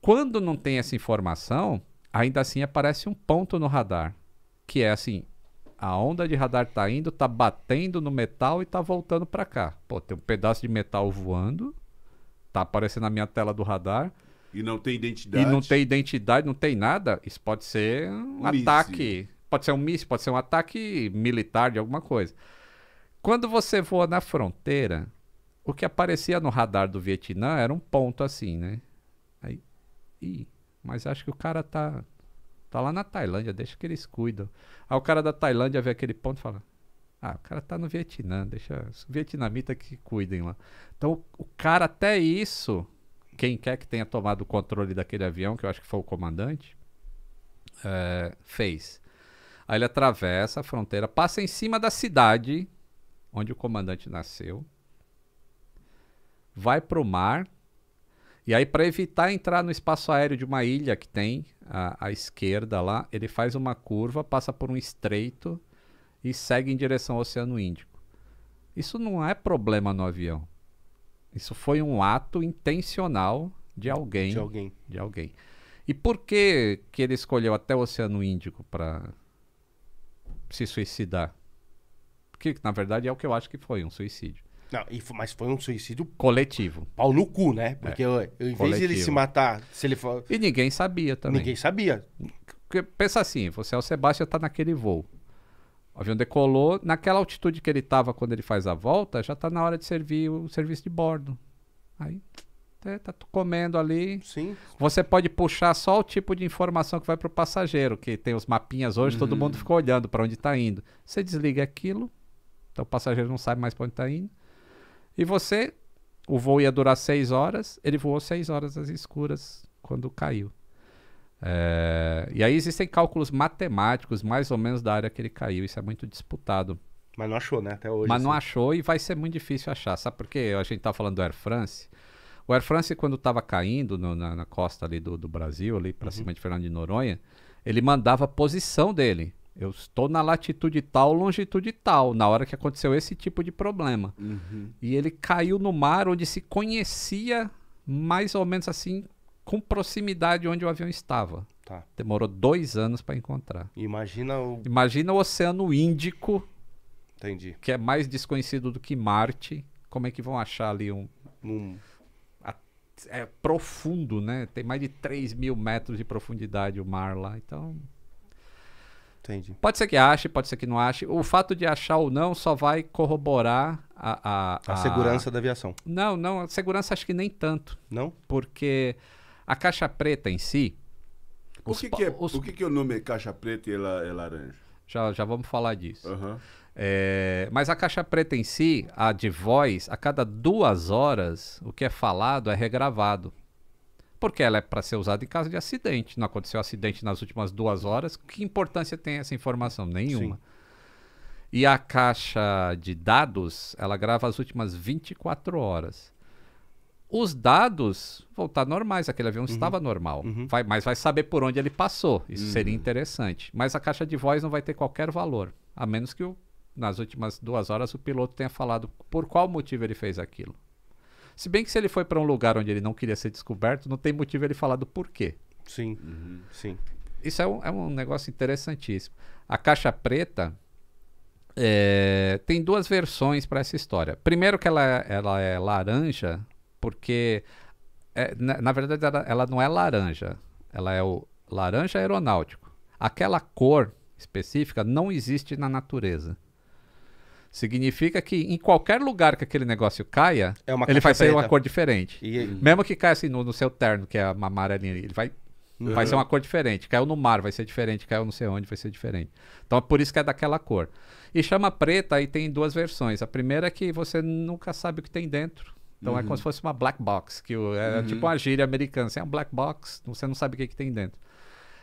Quando não tem essa informação, ainda assim aparece um ponto no radar, que é assim, a onda de radar tá indo, tá batendo no metal e tá voltando para cá. Pô, tem um pedaço de metal voando, tá aparecendo na minha tela do radar. E não tem identidade. E não tem identidade, não tem nada. Isso pode ser um ataque. Pode ser um míssil, pode ser um ataque militar de alguma coisa. Quando você voa na fronteira, o que aparecia no radar do Vietnã era um ponto assim, né? Aí, ih, mas acho que o cara tá, tá lá na Tailândia, deixa que eles cuidam. Aí o cara da Tailândia vê aquele ponto e fala: Ah, o cara tá no Vietnã, deixa os vietnamitas que cuidem lá. Então o cara, até isso, quem quer que tenha tomado o controle daquele avião, que eu acho que foi o comandante, é, fez. Aí ele atravessa a fronteira, passa em cima da cidade onde o comandante nasceu, vai para o mar. E aí, para evitar entrar no espaço aéreo de uma ilha que tem à, à esquerda lá, ele faz uma curva, passa por um estreito e segue em direção ao Oceano Índico. Isso não é problema no avião. Isso foi um ato intencional de alguém. De alguém. De alguém. E por que, que ele escolheu até o Oceano Índico para se suicidar? Que, na verdade, é o que eu acho que foi um suicídio. Não, mas foi um suicídio coletivo. Pau no cu, né? É. Porque é, eu, em coletivo. vez de ele se matar, se ele for... E ninguém sabia também. Ninguém sabia. Porque pensa assim, você é o Sebastião, tá naquele voo. O avião decolou, naquela altitude que ele estava quando ele faz a volta, já está na hora de servir o serviço de bordo. Aí é, tá comendo ali. Sim. Você pode puxar só o tipo de informação que vai para o passageiro, que tem os mapinhas hoje, uhum. todo mundo ficou olhando para onde está indo. Você desliga aquilo, então o passageiro não sabe mais para onde está indo. E você, o voo ia durar seis horas, ele voou seis horas às escuras quando caiu. É, e aí existem cálculos matemáticos, mais ou menos da área que ele caiu. Isso é muito disputado. Mas não achou, né? Até hoje. Mas não assim. achou e vai ser muito difícil achar. Sabe por quê? A gente tá falando do Air France. O Air France, quando estava caindo no, na, na, costa ali do, do Brasil, ali para uhum. cima de Fernando de Noronha, ele mandava a posição dele. Eu estou na latitude tal, longitude tal, na hora que aconteceu esse tipo de problema. Uhum. E ele caiu no mar onde se conhecia mais ou menos assim com proximidade onde o avião estava. Tá. Demorou dois anos para encontrar. Imagina o. Imagina o Oceano Índico. Entendi. Que é mais desconhecido do que Marte. Como é que vão achar ali um. um... É profundo, né? Tem mais de 3 mil metros de profundidade o mar lá. Então. Entendi. Pode ser que ache, pode ser que não ache. O fato de achar ou não só vai corroborar a. A, a, a segurança da aviação. Não, não. A segurança acho que nem tanto. Não? Porque a caixa preta em si. O, que, que, é, os... o que, que o nome é caixa preta e ela é laranja? Já, já vamos falar disso. Uhum. É, mas a caixa preta em si, a de voz, a cada duas horas, o que é falado é regravado. Porque ela é para ser usada em caso de acidente. Não aconteceu acidente nas últimas duas horas. Que importância tem essa informação? Nenhuma. Sim. E a caixa de dados, ela grava as últimas 24 horas. Os dados voltar tá normais, aquele avião uhum. estava normal, uhum. vai, mas vai saber por onde ele passou. Isso uhum. seria interessante. Mas a caixa de voz não vai ter qualquer valor, a menos que o, nas últimas duas horas o piloto tenha falado por qual motivo ele fez aquilo. Se bem que se ele foi para um lugar onde ele não queria ser descoberto, não tem motivo ele falar do porquê. Sim, uhum. sim. Isso é um, é um negócio interessantíssimo. A caixa preta, é, tem duas versões para essa história. Primeiro que ela, é, ela é laranja, porque é, na, na, verdade ela, ela, não é laranja, ela é o laranja aeronáutico. Aquela cor específica não existe na natureza. Significa que em qualquer lugar que aquele negócio caia, é ele vai ser uma cor diferente. E... Mesmo que caia assim no, no, seu terno, que é uma amarelinha, ele vai Uhum. Vai ser uma cor diferente. Caiu no mar, vai ser diferente. Caiu não sei onde, vai ser diferente. Então é por isso que é daquela cor. E chama preta aí tem duas versões. A primeira é que você nunca sabe o que tem dentro. Então uhum. é como uhum. se fosse uma black box, que é uhum. tipo uma gíria americana. Assim, é uma black box, você não sabe o que, que tem dentro.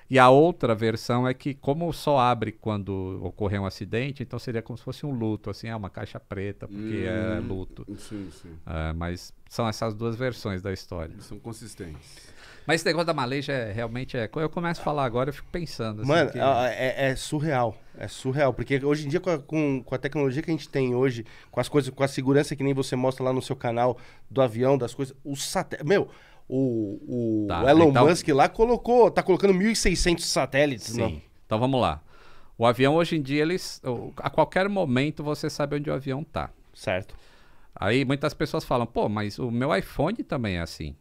E a outra versão é que, como só abre quando ocorrer um acidente, então seria como se fosse um luto, assim, é uma caixa preta, porque é hum, é luto. Sim, sim. É, mas são essas duas versões da história. São consistentes. Mas esse negócio da maleja é, realmente é. Quando eu começo a falar agora, eu fico pensando. Assim, Mano, que... É, é, é, surreal. É surreal. Porque hoje em dia, com a, com, com a, tecnologia que a gente tem hoje, com as coisas, com a segurança que nem você mostra lá no seu canal do avião, das coisas, o satélite. Meu. O, o tá, Elon então... Musk lá colocou, tá colocando 1.600 satélites, Sim. Não? Então vamos lá. O avião hoje em dia, eles, a qualquer momento você sabe onde o avião tá. Certo. Aí muitas pessoas falam, pô, mas o meu iPhone também é assim.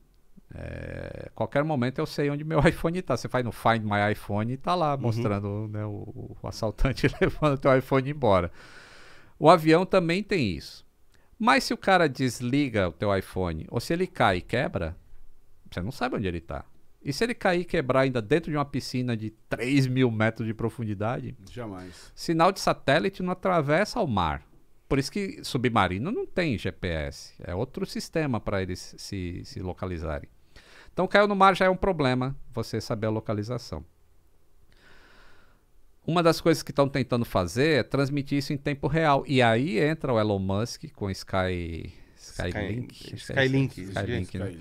É, qualquer momento eu sei onde meu [laughs] iPhone está. Você faz no Find My iPhone e está lá uhum. mostrando né, o, o, assaltante [laughs] levando o teu iPhone embora. O avião também tem isso. Mas se o cara desliga o teu iPhone ou se ele cai e quebra, você não sabe onde ele está. E se ele cair e quebrar ainda dentro de uma piscina de 3 mil metros de profundidade? Jamais. Sinal de satélite não atravessa o mar. Por isso que submarino não tem GPS. É outro sistema para eles se, se localizarem. Então caiu no mar já é um problema você saber a localização. Uma das coisas que estão tentando fazer é transmitir isso em tempo real. E aí entra o Elon Musk com Sky, Skylink. Sky, Skylink, Sky Link, né?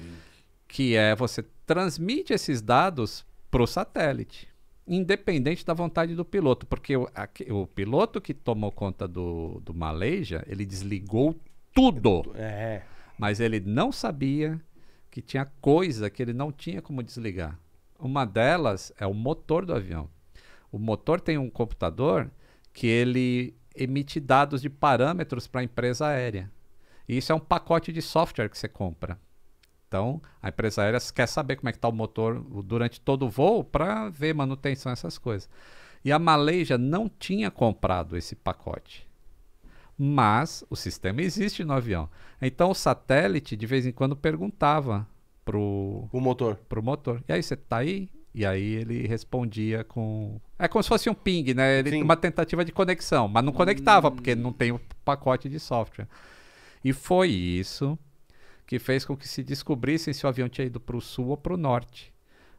Que é você transmite esses dados para o satélite, independente da vontade do piloto. Porque o, a, o piloto que tomou conta do, do Malaysia, ele desligou tudo. É. Mas ele não sabia que tinha coisa que ele não tinha como desligar. Uma delas é o motor do avião. O motor tem um computador que ele emite dados de parâmetros para a empresa aérea. E isso é um pacote de software que você compra. Então, a empresa aérea quer saber como é que está o motor durante todo o voo para ver manutenção, essas coisas. E a Maleja não tinha comprado esse pacote mas o sistema existe no avião. Então o satélite de vez em quando perguntava pro o motor, pro motor. E aí você tá aí? E aí ele respondia com é como se fosse um ping, né? Ele, uma tentativa de conexão, mas não conectava hum... porque não tem o pacote de software. E foi isso que fez com que se descobrissem se o avião tinha ido para o sul ou para o norte,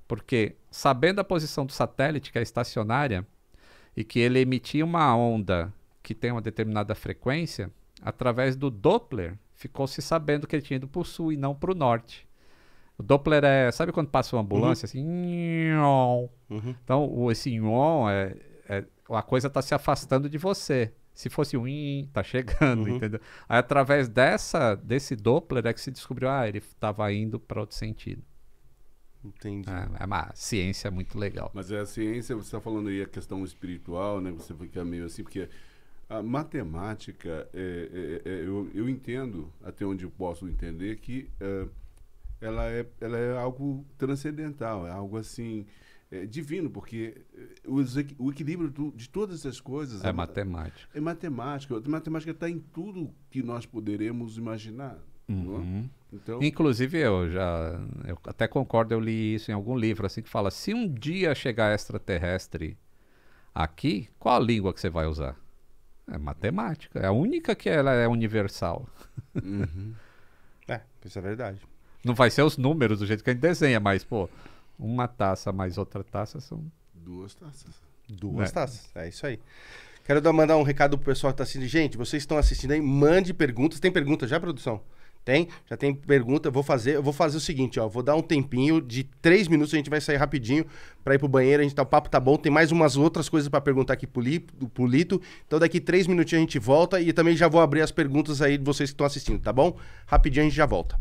porque sabendo a posição do satélite que é estacionária e que ele emitia uma onda que tem uma determinada frequência, através do Doppler, ficou-se sabendo que ele tinha ido para o sul e não para o norte. O Doppler é. Sabe quando passa uma ambulância uhum. assim? Uhum. Então, o, esse nhon é, é. A coisa está se afastando de você. Se fosse um tá chegando, uhum. entendeu? Aí, através dessa, desse Doppler é que se descobriu, ah, ele estava indo para outro sentido. Entendi. É, é, uma ciência muito legal. Mas é a ciência, você está falando aí a questão espiritual, né? Você fica meio assim, porque a matemática, é, é, é, é, eu, eu entendo, até onde eu posso entender, que é, ela, é, ela é algo transcendental, é algo assim. É, divino, porque os, o equilíbrio do, de todas essas coisas. É matemática. É matemática. A matemática está em tudo que nós poderemos imaginar. Uhum. Então... Inclusive, eu já. Eu até concordo, eu li isso em algum livro, assim, que fala: se um dia chegar extraterrestre aqui, qual a língua que você vai usar? É matemática. É a única que ela é universal. Uhum. É, isso é verdade. Não vai ser os números do jeito que a gente desenha, mas, pô, uma taça mais outra taça são. Duas taças. Duas é. taças. É isso aí. Quero mandar um recado pro pessoal que tá assistindo. Gente, vocês estão assistindo aí, mande perguntas. Tem pergunta já, produção? Tem? Já tem pergunta. Eu vou fazer, eu vou fazer o seguinte, ó. Vou dar um tempinho de três minutos, a gente vai sair rapidinho para ir pro banheiro. A gente tá, o papo tá bom. Tem mais umas outras coisas para perguntar aqui pro, li, pro Lito. Então daqui três minutinhos a gente volta e também já vou abrir as perguntas aí de vocês que estão assistindo, tá bom? Rapidinho a gente já volta.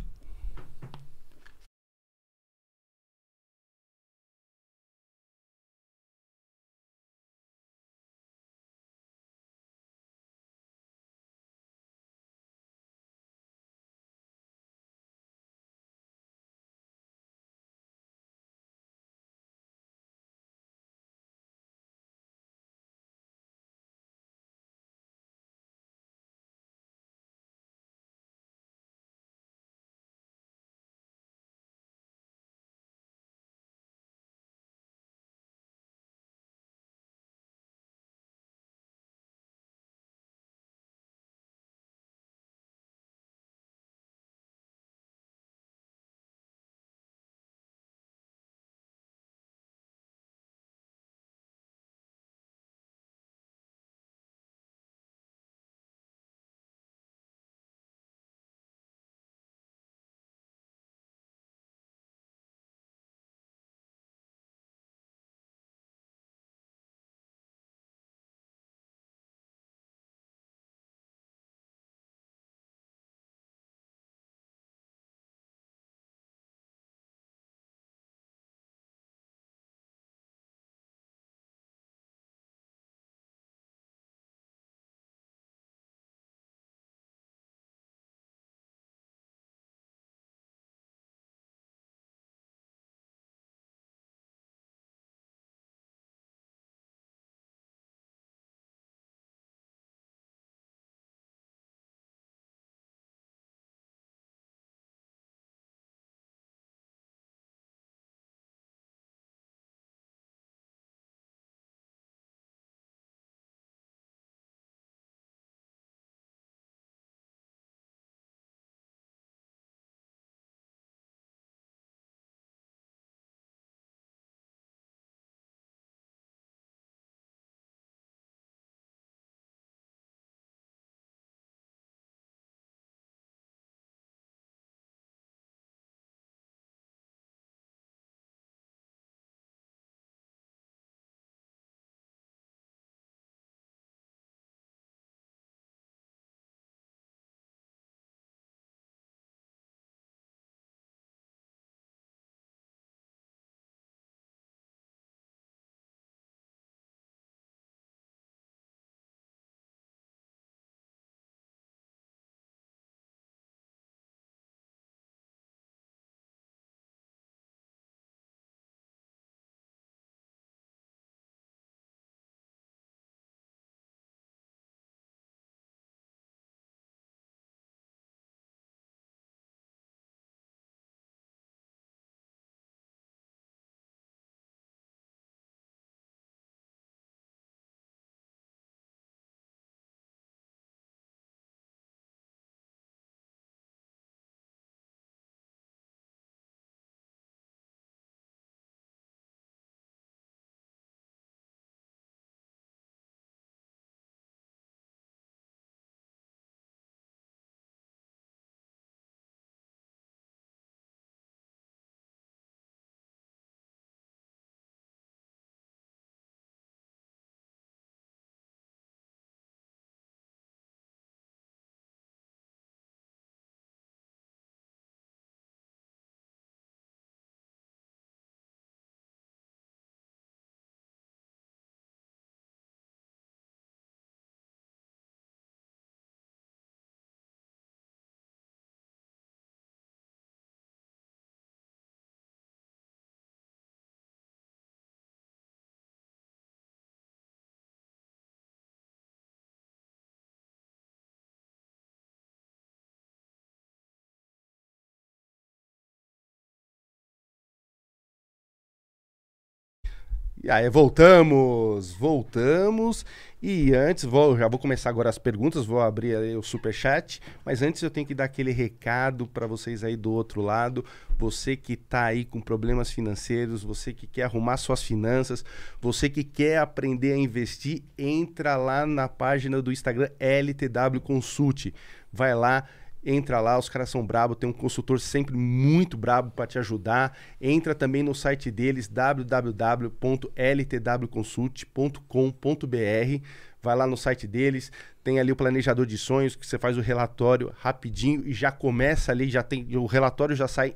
E aí, voltamos, voltamos. E antes, vou, já vou começar agora as perguntas, vou abrir aí o superchat, mas antes eu tenho que dar aquele recado para vocês aí do outro lado, você que está aí com problemas financeiros, você que quer arrumar suas finanças, você que quer aprender a investir, entra lá na página do Instagram LTW Consult. Vai lá, Entra lá, os caras são brabo, tem um consultor sempre muito brabo para te ajudar. Entra também no site deles www.ltwconsult.com.br. Vai lá no site deles, tem ali o planejador de sonhos que você faz o relatório rapidinho e já começa ali, já tem o relatório já sai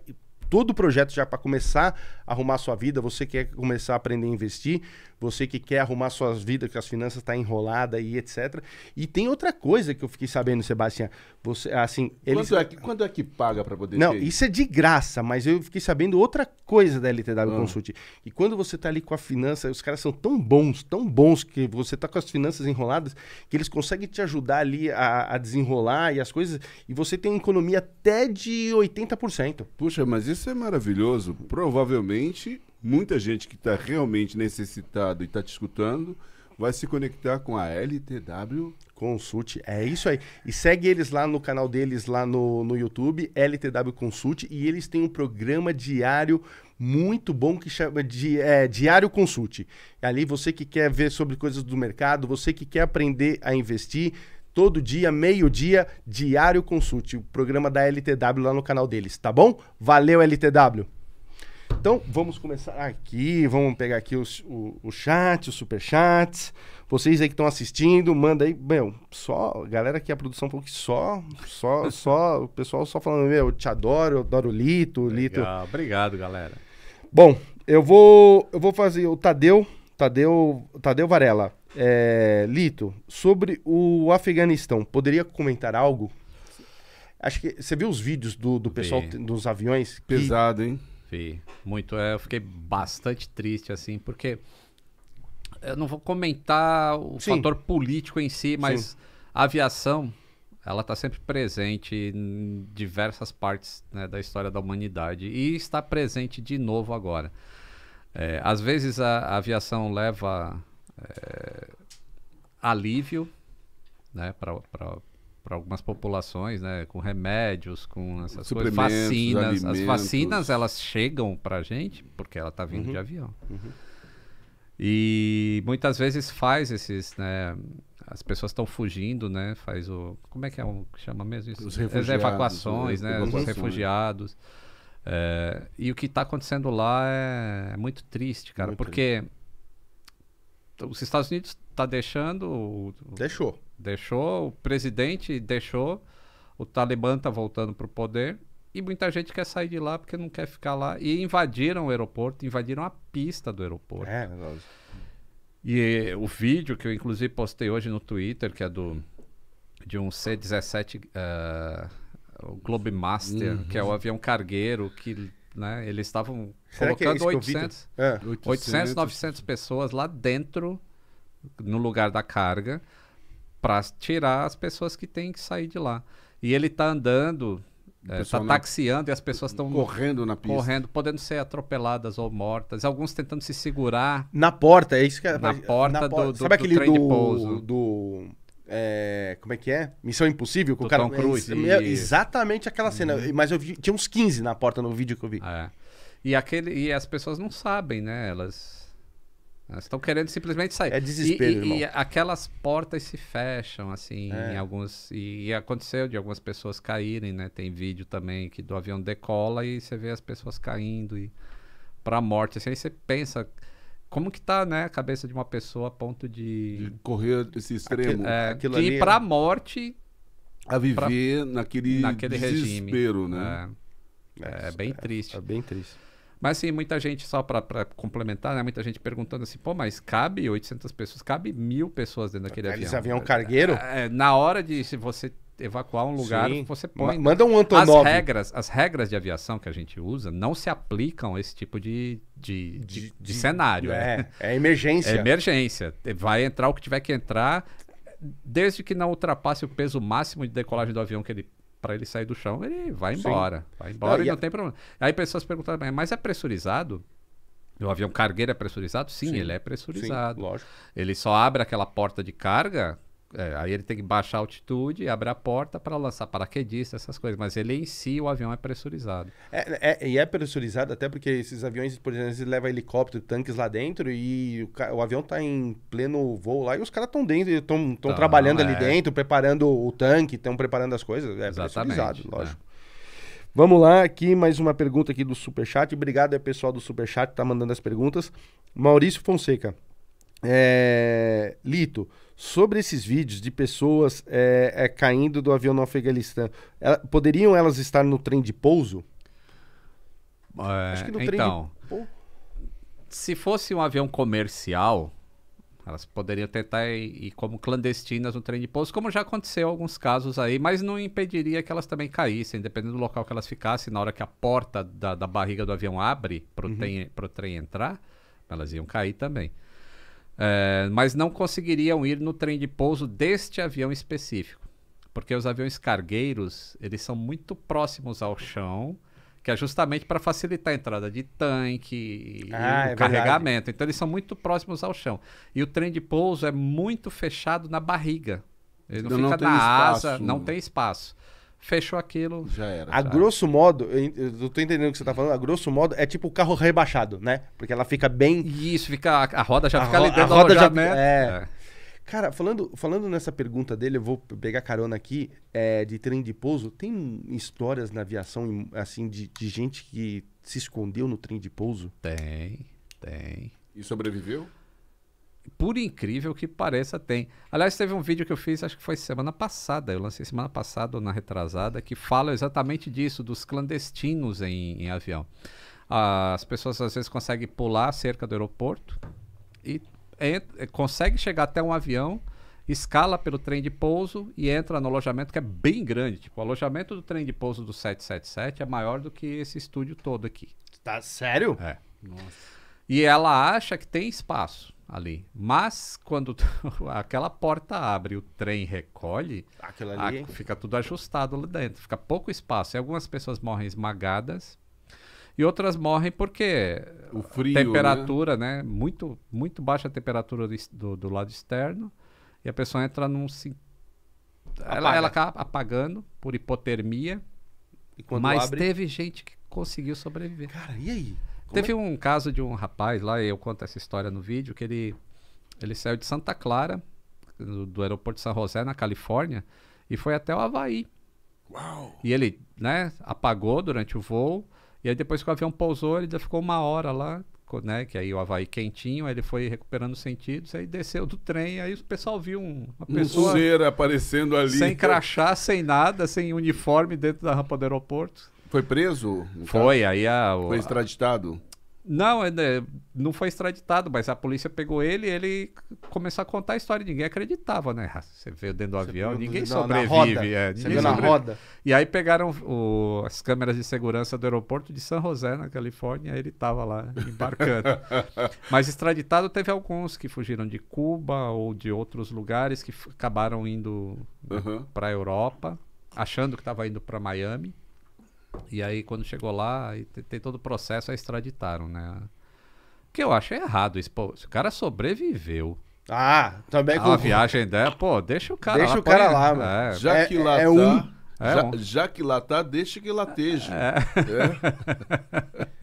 todo o projeto já para começar a arrumar a sua vida, você quer começar a aprender a investir, você que quer arrumar suas vidas, que as finanças estão tá enroladas e etc. E tem outra coisa que eu fiquei sabendo, Sebastião. Você, assim, eles... quanto, é que, quanto é que paga para poder Não, ter? isso é de graça, mas eu fiquei sabendo outra coisa da LTW ah. Consult. E quando você está ali com a finança, os caras são tão bons, tão bons, que você está com as finanças enroladas, que eles conseguem te ajudar ali a, a desenrolar e as coisas, e você tem uma economia até de 80%. Puxa, mas isso é maravilhoso. Provavelmente muita gente que está realmente necessitado e está te escutando vai se conectar com a LTW Consult. É isso aí. E segue eles lá no canal deles lá no, no YouTube, LTW Consult, e eles têm um programa diário muito bom que chama de é, Diário Consult. Ali você que quer ver sobre coisas do mercado, você que quer aprender a investir, todo dia, meio-dia, Diário Consult, o programa da LTW lá no canal deles, tá bom? Valeu, LTW! Então, vamos começar aqui. Vamos pegar aqui os, o, o chat, os superchats. Vocês aí que estão assistindo, manda aí. Meu, só. Galera que a produção falou que só. Só, [laughs] só. O pessoal só falando, meu, eu te adoro, eu adoro o Lito, Lito. Obrigado, galera. Bom, eu vou. Eu vou fazer o Tadeu. Tadeu, Tadeu Varela. É, Lito, sobre o Afeganistão, poderia comentar algo? Acho que você viu os vídeos do, do pessoal Bem, dos aviões? Que, pesado, hein? Vi, muito. É, eu fiquei bastante triste, assim, porque eu não vou comentar o Sim. fator político em si, mas Sim. a aviação, ela está sempre presente em diversas partes né, da história da humanidade e está presente de novo agora. É, às vezes a, a aviação leva é, alívio né, para para algumas populações, né, com remédios, com essas coisas, vacinas. Alimentos. As vacinas elas chegam para a gente porque ela está vindo uhum. de avião. Uhum. E muitas vezes faz esses, né, as pessoas estão fugindo, né, faz o, como é que é o chama mesmo isso? Os As evacuações, né, os refugiados. É, e o que está acontecendo lá é, é, muito triste, cara, muito porque triste. os Estados Unidos está deixando, o, deixou Deixou, o presidente deixou, o Talibã está voltando para o poder e muita gente quer sair de lá porque não quer ficar lá. E invadiram o aeroporto, invadiram a pista do aeroporto. É, E o vídeo que eu inclusive postei hoje no Twitter, que é do de um C-17 uh, eh, o Globe Master, uhum. que é o uhum. avião cargueiro que né, eles estavam é colocando é 800, é. 800, 800, 900 pessoas lá dentro no lugar da carga para tirar as pessoas que têm que sair de lá. E ele está andando, está é, tá taxiando e as pessoas estão correndo na pista, correndo, podendo ser atropeladas ou mortas. Alguns tentando se segurar na porta, é isso que é, na porta na do, porta. do sabe do aquele trem do, de pouso. do é, como é que é? Missão Impossível com o cara é, Cruz. É, é, exatamente aquela cena, uhum. mas eu vi, tinha uns 15 na porta no vídeo que eu vi. É. E aquele e as pessoas não sabem, né? Elas estão querendo simplesmente sair. É desespero, e, e, e aquelas portas se fecham, assim, é. em alguns. E, e, aconteceu de algumas pessoas caírem, né? Tem vídeo também que do avião decola e você vê as pessoas caindo e pra morte. Assim, aí você pensa. Como que tá, né, a cabeça de uma pessoa a ponto de. de correr esse extremo. Aquilo, é, Aquilo de ali... ir é pra morte. A viver pra... naquele, naquele desespero, regime. né? É, é, é bem triste. É bem triste. Mas sim muita gente, só para complementar, né? Muita gente perguntando assim, pô, mas cabe 800 pessoas, cabe mil pessoas dentro daquele avião. avião cargueiro? É, é, na hora de se você evacuar um lugar, Sim. você põe. Manda um Antonov. As regras, as regras de aviação que a gente usa não se aplicam a esse tipo de, de, de, de, de cenário. Né? É, né? é emergência. É emergência. Vai entrar o que tiver que entrar, desde que não ultrapasse o peso máximo de decolagem do avião que ele para ele sair do chão, ele vai embora. Sim. Vai embora não, e, e a... não tem problema. Aí pessoas perguntaram, mas é pressurizado? O avião cargueiro é pressurizado? Sim, Sim. ele é pressurizado. Sim, lógico. Ele só abre aquela porta de carga é, aí ele tem que baixar a altitude, abrir a porta para lançar paraquedista, essas coisas. Mas ele em si, o avião é pressurizado. É, é, e é pressurizado até porque esses aviões, por exemplo, eles levam helicóptero, tanques lá dentro e o, o avião está em pleno voo lá e os caras estão dentro, estão trabalhando ali é. dentro, preparando o tanque, estão preparando as coisas. É Exatamente, pressurizado, né. lógico. Vamos lá, aqui mais uma pergunta aqui do Superchat. Obrigado pessoal do Superchat, que tá mandando as perguntas. Maurício Fonseca. É... Lito, sobre esses vídeos de pessoas é, é, caindo do avião no Afeganistão, ela, poderiam elas estar no trem de pouso? É, Acho que no então, trem de... Então, se fosse um avião comercial, elas poderiam tentar ir, ir, como clandestinas no trem de pouso, como já aconteceu em alguns casos aí, mas não impediria que elas também caíssem, dependendo do local que elas ficassem, na hora que a porta da, da barriga do avião abre para o uhum. trem, trem entrar, elas iam cair também. É, mas não conseguiriam ir no trem de pouso deste avião específico, porque os aviões cargueiros eles são muito próximos ao chão, que é justamente para facilitar a entrada de tanque e ah, é carregamento. Verdade. Então eles são muito próximos ao chão. E o trem de pouso é muito fechado na barriga. Ele não, não fica na espaço. asa, não tem espaço fechou aquilo. Já era. A sabe? grosso modo, eu tô entendendo o que você tá falando, a grosso modo é tipo o carro rebaixado, né? Porque ela fica bem. Isso, fica, a roda já a fica ali dentro a roda já, né? É. é. Cara, falando, falando nessa pergunta dele, eu vou pegar carona aqui, é, de trem de pouso. Tem histórias na aviação, assim, de, de gente que se escondeu no trem de pouso? Tem, tem. E sobreviveu? por incrível que pareça, tem. Aliás, teve um vídeo que eu fiz, acho que foi semana passada, eu lancei semana passada ou na retrasada, que fala exatamente disso, dos clandestinos em, em avião. as pessoas às vezes conseguem pular cerca do aeroporto e entra, eh, consegue chegar até um avião, escala pelo trem de pouso e entra no alojamento que é bem grande. Tipo, o alojamento do trem de pouso do 777 é maior do que esse estúdio todo aqui. Tá sério? É. Nossa. E ela acha que tem espaço ali. Mas quando [laughs] aquela porta abre, o trem recolhe, ali, a, fica tudo ajustado lá dentro, fica pouco espaço. E algumas pessoas morrem esmagadas e outras morrem porque o frio, temperatura, né? né? Muito, muito baixa a temperatura do, do lado externo e a pessoa entra num ela, ela acaba apagando por hipotermia. Mas abre... teve gente que conseguiu sobreviver. Cara, e aí? Teve é? um caso de um rapaz lá, eu conto essa história no vídeo, que ele, ele saiu de Santa Clara, do, do aeroporto de São José, na Califórnia, e foi até o Havaí. Uau. E ele, né, apagou durante o voo, e aí depois que o avião pousou, ele já ficou uma hora lá, né, que aí o Havaí quentinho, aí ele foi recuperando os sentidos, aí desceu do trem, aí o pessoal viu um, uma pessoa... Um aparecendo ali. Sem crachá, sem nada, sem uniforme dentro da rampa do aeroporto. Foi preso? Foi, caso? aí a. Foi extraditado? Não, é, né, não foi extraditado, mas a polícia pegou ele e ele começou a contar a história. Ninguém acreditava, né? Você veio dentro do você avião, ninguém sobrevive. É, você veio na roda. E aí pegaram o, as câmeras de segurança do aeroporto de San José, na Califórnia, ele estava lá embarcando. [laughs] mas extraditado teve alguns que fugiram de Cuba ou de outros lugares que acabaram indo uhum. Né, para a Europa, achando que estava indo para Miami. E aí, quando chegou lá, tem, tem todo o processo, aí extraditaram, né? O que eu acho errado isso. Pô, se o cara sobreviveu ah, também com. A viagem dela, pô, deixa o cara deixa lá. Deixa o cara lá, mano. É, já é, que lá é, tá. Um, é já, um. já, que lá tá, deixa que lateje. É.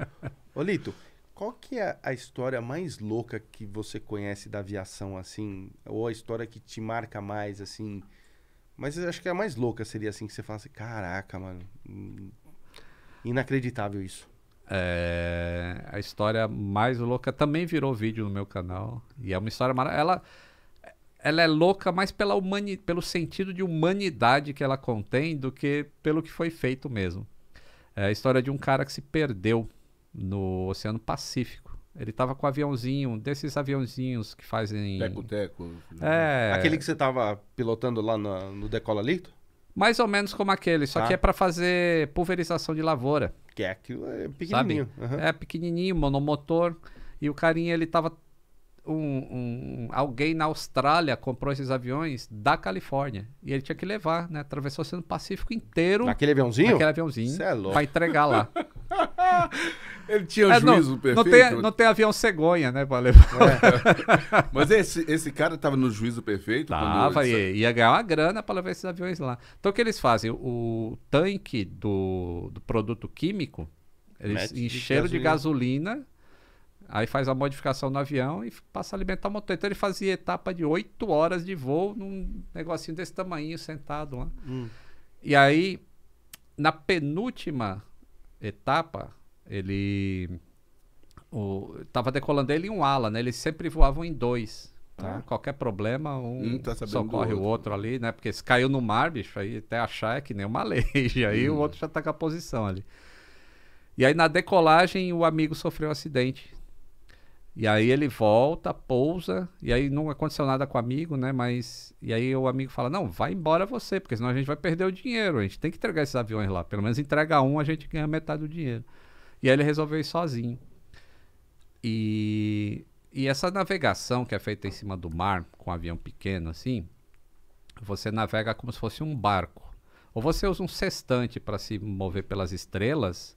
é. [laughs] Ô, Lito, qual que é a história mais louca que você conhece da aviação, assim? Ou a história que te marca mais, assim? Mas eu acho que a mais louca seria assim, que você fala assim, caraca, mano, hum, Inacreditável isso. É, a história mais louca também virou vídeo no meu canal. E é uma história maravilhosa. Ela, ela é louca mais pela humani pelo sentido de humanidade que ela contém do que pelo que foi feito mesmo. É a história de um cara que se perdeu no Oceano Pacífico. Ele tava com um aviãozinho, desses aviãozinhos que fazem. Teco-teco. É. Aquele que você tava pilotando lá no, no Decola Lito? Mais ou menos como aquele, só tá. que é para fazer pulverização de lavoura. Que é aquilo, é pequenininho. Uhum. É pequenininho, monomotor. E o carinha, ele tava... Um, um, alguém na Austrália comprou esses aviões da Califórnia. E ele tinha que levar, né? Atravessou o Oceano Pacífico inteiro. Naquele aviãozinho? Naquele aviãozinho. Cê é louco. Pra entregar lá. [laughs] [laughs] Ele tinha o é, juízo não, perfeito. Não tem, não tem avião cegonha, né, pra levar. É. [laughs] Mas esse, esse cara tava no juízo perfeito? Tava, ia, ia ganhar uma grana para levar esses aviões lá. Então o que eles fazem? O tanque do, do produto químico, eles Mete encheram de gasolina. de gasolina, aí faz a modificação no avião e passa a alimentar o motor. Então ele fazia etapa de oito horas de voo num negocinho desse tamanho, sentado lá. Hum. E aí, na penúltima etapa ele o, tava decolando ele e um ala, né? Eles sempre voavam em dois. Tá? Ah. Qualquer problema, um tá socorre outro. o outro ali, né? Porque se caiu no mar, bicho, aí até achar é que nem uma [laughs] leija. Aí hum. o outro já tá com a posição ali. E aí na decolagem o amigo sofreu um acidente. E aí ele volta, pousa, e aí não aconteceu nada com o amigo, né? Mas. E aí o amigo fala: não, vai embora você, porque senão a gente vai perder o dinheiro. A gente tem que entregar esses aviões lá. Pelo menos entrega um, a gente ganha metade do dinheiro. E aí ele resolveu ir sozinho. E, e essa navegação que é feita em cima do mar, com um avião pequeno assim, você navega como se fosse um barco. Ou você usa um sextante para se mover pelas estrelas,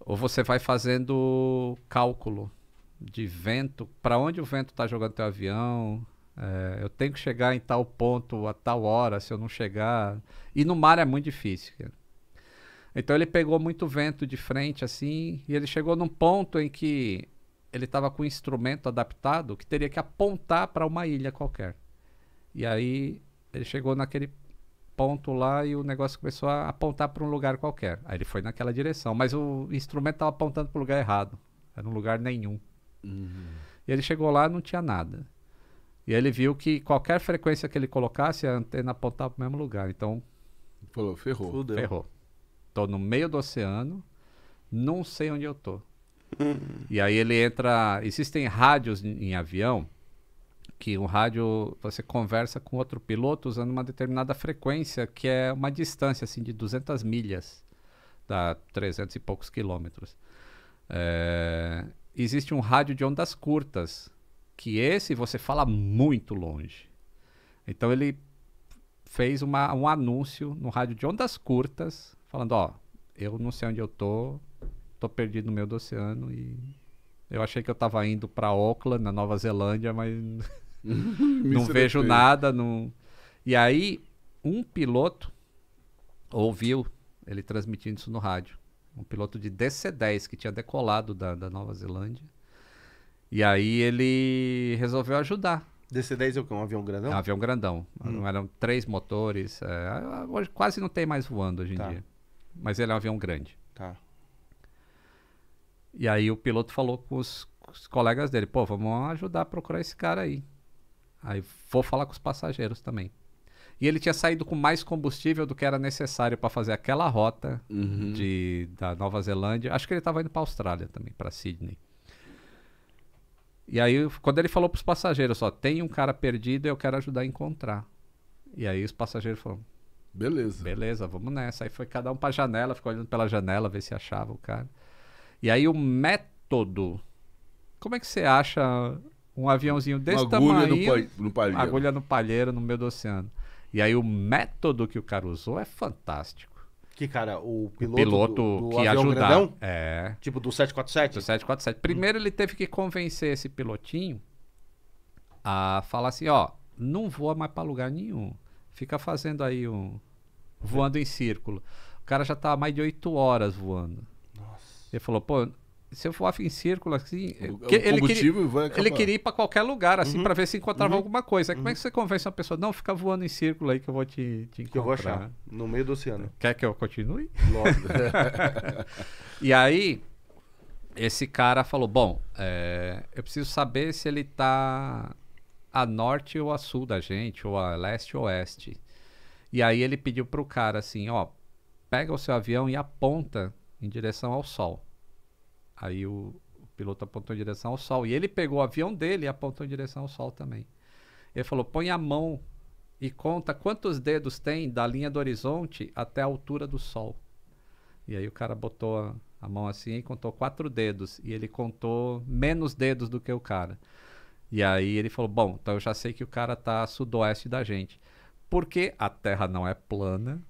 ou você vai fazendo cálculo de vento, para onde o vento está jogando teu avião. É, eu tenho que chegar em tal ponto a tal hora, se eu não chegar. E no mar é muito difícil. Então ele pegou muito vento de frente assim, e ele chegou num ponto em que ele estava com um instrumento adaptado que teria que apontar para uma ilha qualquer. E aí ele chegou naquele ponto lá e o negócio começou a apontar para um lugar qualquer. Aí ele foi naquela direção, mas o instrumento estava apontando para o lugar errado. Era um lugar nenhum. Uhum. E ele chegou lá não tinha nada. E aí ele viu que qualquer frequência que ele colocasse, a antena apontava para o mesmo lugar. Então. Falou, ferrou. Fudeu. Ferrou. Estou no meio do oceano, não sei onde eu estou. Hum. E aí ele entra. Existem rádios em avião que um rádio você conversa com outro piloto usando uma determinada frequência que é uma distância assim de 200 milhas, dá 300 e poucos quilômetros. É, existe um rádio de ondas curtas que esse você fala muito longe. Então ele fez uma, um anúncio no rádio de ondas curtas falando, ó, eu não sei onde eu tô, tô perdido no meio do oceano e eu achei que eu tava indo para Auckland, na Nova Zelândia, mas [laughs] [laughs] não vejo nada, não. E aí um piloto ouviu ele transmitindo isso no rádio. Um piloto de DC-10 que tinha decolado da, da Nova Zelândia. E aí ele resolveu ajudar. DC-10 é o que? Um avião grandão? É um avião grandão. Hum. Eram três motores. É, hoje quase não tem mais voando hoje em tá. dia mas ele é um avião grande. Tá. E aí o piloto falou com os, com os colegas dele, pô, vamos ajudar a procurar esse cara aí. Aí vou falar com os passageiros também. E ele tinha saído com mais combustível do que era necessário para fazer aquela rota uhum. de, da Nova Zelândia. Acho que ele estava indo para Austrália também, para Sydney. E aí, quando ele falou para os passageiros, ó, tem um cara perdido, eu quero ajudar a encontrar. E aí os passageiros falaram, Beleza. Beleza, vamos nessa. Aí foi cada um pra janela, ficou olhando pela janela, ver se achava o cara. E aí o método. Como é que você acha um aviãozinho desse Uma agulha tamanho? No, no palheiro. Agulha no palheiro, no meio do oceano. E aí o método que o cara usou é fantástico. Que, cara, o piloto, o piloto do, do que avião ajudar. Grandão, é. Tipo do 747? Do 747. Primeiro ele teve que convencer esse pilotinho a falar assim, ó, não voa mais para lugar nenhum. Fica fazendo aí um voando em círculo. O cara já tá há mais de oito horas voando. Nossa. Ele falou, pô, se eu for em círculo assim. O, eh, ele, queria, ele queria ir para qualquer lugar, assim, uhum. para ver se encontrava uhum. alguma coisa. Uhum. Como é que uhum. você convence uma pessoa? Não, fica voando em círculo aí que eu vou te, te encontrar. Que eu vou achar. No meio do oceano. Quer que eu continue? Logo. [laughs] e aí, esse cara falou: Bom, é, eu preciso saber se ele tá a norte ou a sul da gente, ou a leste ou oeste. E aí ele pediu pro cara assim, ó, pega o seu avião e aponta em direção ao sol. Aí o, o piloto apontou em direção ao sol. E ele pegou o avião dele e apontou em direção ao sol também. Ele falou, põe a mão e conta quantos dedos tem da linha do horizonte até a altura do sol. E aí o cara botou a, a mão assim e contou quatro dedos. E ele contou menos dedos do que o cara. E aí ele falou: Bom, então eu já sei que o cara tá a sudoeste da gente porque a Terra não é plana.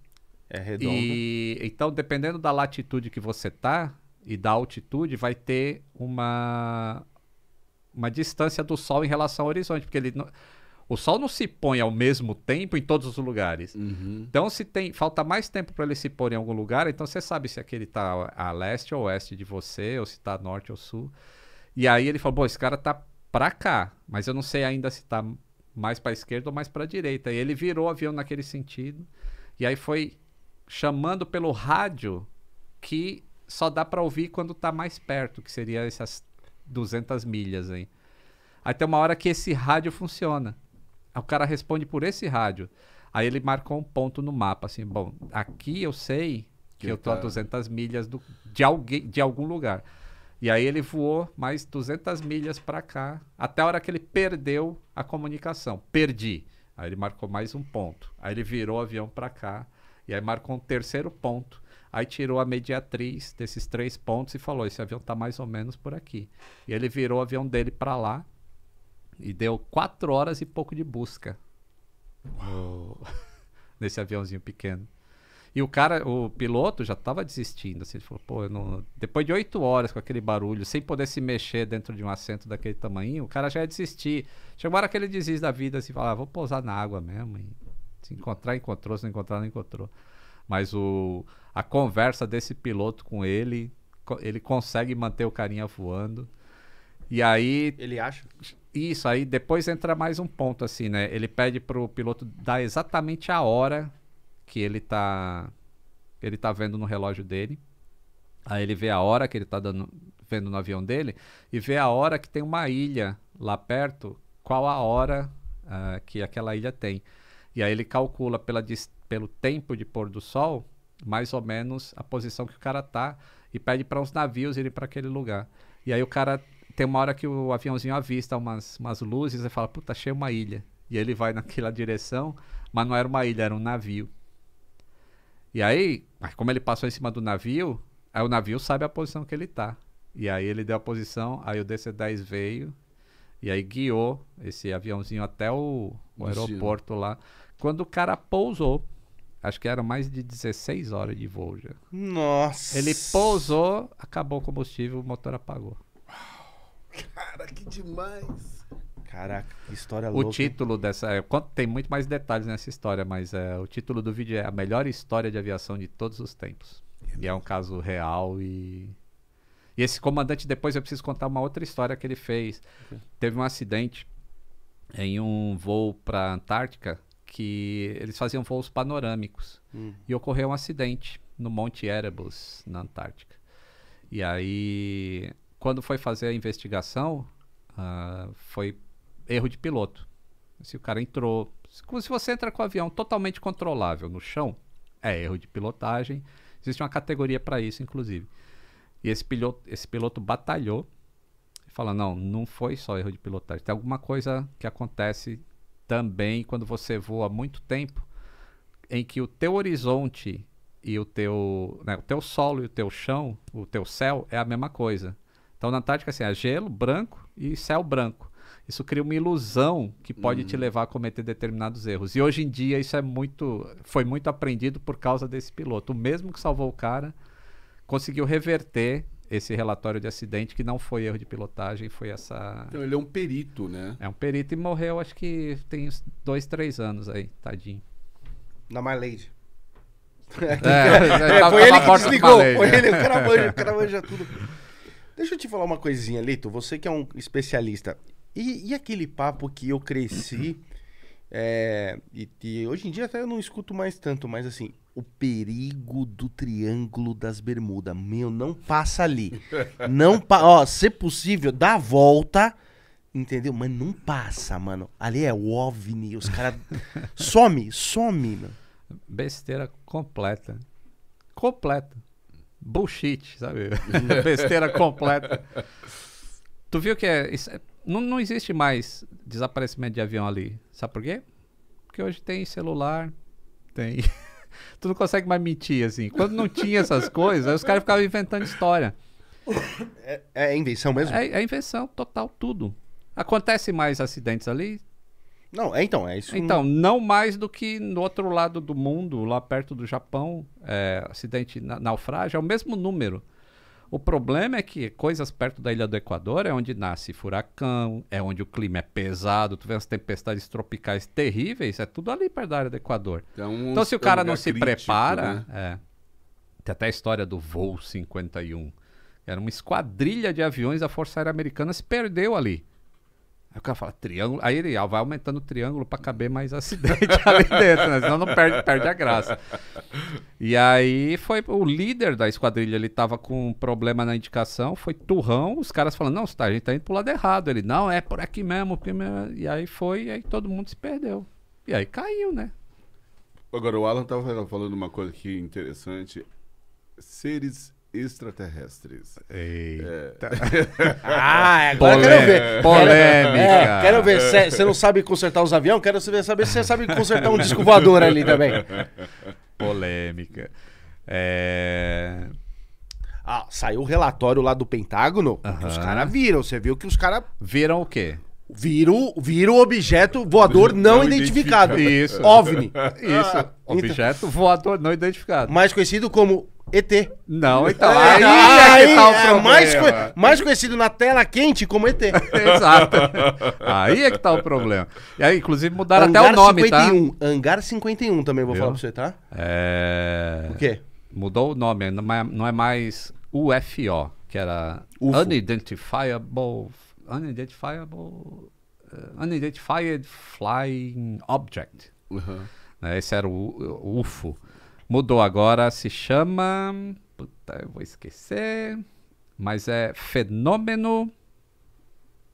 É redonda. E, então, dependendo da latitude que você tá e da altitude, vai ter uma, uma distância do Sol em relação ao horizonte, porque ele não, o Sol não se põe ao mesmo tempo em todos os lugares. Uhum. Então, se tem falta mais tempo para ele se pôr em algum lugar, então você sabe se aquele está a leste ou oeste de você, ou se está norte ou sul. E aí ele falou: bom, esse cara tá para cá, mas eu não sei ainda se está mais para a esquerda ou mais para a direita. E ele virou o avião naquele sentido. E aí foi chamando pelo rádio que só dá para ouvir quando está mais perto, que seria essas 200 milhas aí. Aí tem uma hora que esse rádio funciona. o cara responde por esse rádio. Aí ele marcou um ponto no mapa, assim, bom, aqui eu sei que, que eu tô tá... a 200 milhas do, de, alguém, de algum lugar. E aí ele voou mais 200 milhas para cá, até a hora que ele perdeu a comunicação. Perdi. Aí ele marcou mais um ponto. Aí ele virou o avião para cá, e aí marcou um terceiro ponto. Aí tirou a mediatriz desses três pontos e falou: esse avião está mais ou menos por aqui. E ele virou o avião dele para lá e deu quatro horas e pouco de busca [laughs] nesse aviãozinho pequeno. E o cara, o piloto já estava desistindo. Assim, ele falou, pô, não... depois de oito horas com aquele barulho, sem poder se mexer dentro de um assento daquele tamanho, o cara já ia desistir. Chegou uma hora que ele desiste da vida, assim, fala, ah, vou pousar na água mesmo. E se encontrar, encontrou, se não encontrar, não encontrou. Mas o, a conversa desse piloto com ele, ele consegue manter o carinha voando. E aí. Ele acha? Isso, aí depois entra mais um ponto, assim, né? Ele pede pro piloto dar exatamente a hora que ele tá ele tá vendo no relógio dele. Aí ele vê a hora que ele tá dando, vendo no avião dele e vê a hora que tem uma ilha lá perto, qual a hora uh, que aquela ilha tem. E aí ele calcula pela, pelo tempo de pôr do sol, mais ou menos a posição que o cara tá e pede para uns navios irem para aquele lugar. E aí o cara tem uma hora que o aviãozinho avista umas, umas luzes e fala: "Puta, achei uma ilha". E ele vai naquela direção, mas não era uma ilha, era um navio. E aí, como ele passou em cima do navio, aí o navio sabe a posição que ele tá. E aí ele deu a posição, aí o DC-10 veio e aí guiou esse aviãozinho até o, o aeroporto lá. Quando o cara pousou, acho que eram mais de 16 horas de voo já. Nossa! Ele pousou, acabou o combustível, o motor apagou. Cara, que demais! Caraca, que história o louca. O título dessa. É, tem muito mais detalhes nessa história, mas é, o título do vídeo é A Melhor História de Aviação de Todos os Tempos. e é um caso real e. E esse comandante, depois eu preciso contar uma outra história que ele fez. Okay. Teve um acidente em um voo para a Antártica que eles faziam voos panorâmicos. Hum. E ocorreu um acidente no Monte Erebus, na Antártica. E aí, quando foi fazer a investigação, uh, foi erro de piloto. Se o cara entrou. Se você entra com o avião totalmente controlável no chão, é erro de pilotagem. Existe uma categoria para isso, inclusive. E esse piloto, esse piloto batalhou e falou: não, não foi só erro de pilotagem. Tem alguma coisa que acontece também quando você voa muito tempo em que o teu horizonte e o teu, né, o teu solo e o teu chão, o teu céu é a mesma coisa. Então na tática assim, é gelo branco e céu branco isso cria uma ilusão que pode uhum. te levar a cometer determinados erros. E hoje em dia isso é muito, foi muito aprendido por causa desse piloto. O mesmo que salvou o cara conseguiu reverter esse relatório de acidente que não foi erro de pilotagem, foi essa. Então ele é um perito, né? É um perito e morreu, acho que tem uns dois, três anos aí, tadinho. Na My é, Lady. [laughs] É, é, foi ele que desligou. Foi ele, o cara manja, o cara [laughs] manja tudo. Deixa eu te falar uma coisinha, Lito. Você que é um especialista. E, e aquele papo que eu cresci, é, e, e hoje em dia até eu não escuto mais tanto, mas assim, o perigo do Triângulo das Bermudas. Meu, não passa ali. [laughs] Não pa Ó, se possível, dá a volta. Entendeu? Mas não passa, mano. Ali é o OVNI. Os caras. [laughs] some, some, mano. Besteira completa. Completa. Bullshit, sabe? [laughs] Besteira completa. Tu viu que é. Isso é não, não existe mais desaparecimento de avião ali. Sabe por quê? Porque hoje tem celular, tem. [laughs] tu não consegue mais mentir, assim. Quando não tinha essas coisas, os caras ficavam inventando história. É, é invenção mesmo? É, é, invenção total, tudo. Acontece mais acidentes ali? Não, é então, é isso. Então, não... não mais do que no outro lado do mundo, lá perto do Japão, é, acidente, na, naufrágio, é o mesmo número. O problema é que coisas perto da ilha do Equador é onde nasce furacão, é onde o clima é pesado, tu vê as tempestades tropicais terríveis, é tudo ali perto da área do Equador. Então, então se o cara é não se crítico, prepara. Né? É, tem até a história do voo 51. Era uma esquadrilha de aviões da Força Aérea Americana se perdeu ali. Aí o cara fala triângulo, aí ele ah, vai aumentando o triângulo para caber mais acidente [laughs] ali dentro, né? senão não perde, perde a graça. E aí foi o líder da esquadrilha, ele tava com um problema na indicação, foi turrão, os caras falando, não, tá, a gente tá indo pro lado errado. Ele, não, é por aqui mesmo, porque mesmo. e aí foi, e aí todo mundo se perdeu. E aí caiu, né? Agora, o Alan tava falando uma coisa aqui interessante, seres extraterrestres. Eita. É. [laughs] ah, é, agora Polêmica. quero ver. É. Polêmica. É, quero ver. Você não sabe consertar os aviões? Quero saber se você sabe consertar um disco voador ali também. Polêmica. É... Ah, saiu o relatório lá do Pentágono. Uhum. os caras viram. Você viu que os caras. Viram o quê? Viram, o objeto voador não, não identificado. Isso. OVNI. Isso. Ah, então objeto voador não identificado. Mais conhecido como ET. Não, então. Aí, aí, aí é é tá, tá é o mais, mais conhecido na tela quente como ET. [laughs] Exato. Aí é que tá o problema. E aí, inclusive, mudaram Angar até o nome, 51. tá? Angar 51 também, vou Viu? falar pra você, tá? É... O quê? Mudou o nome, não é mais UFO, que era UFO. Unidentifiable... Unidentifiable... Eh, Unidentified Flying Object. Uhum. Né, esse era o UFO. Mudou agora, se chama. Puta, eu vou esquecer. Mas é fenômeno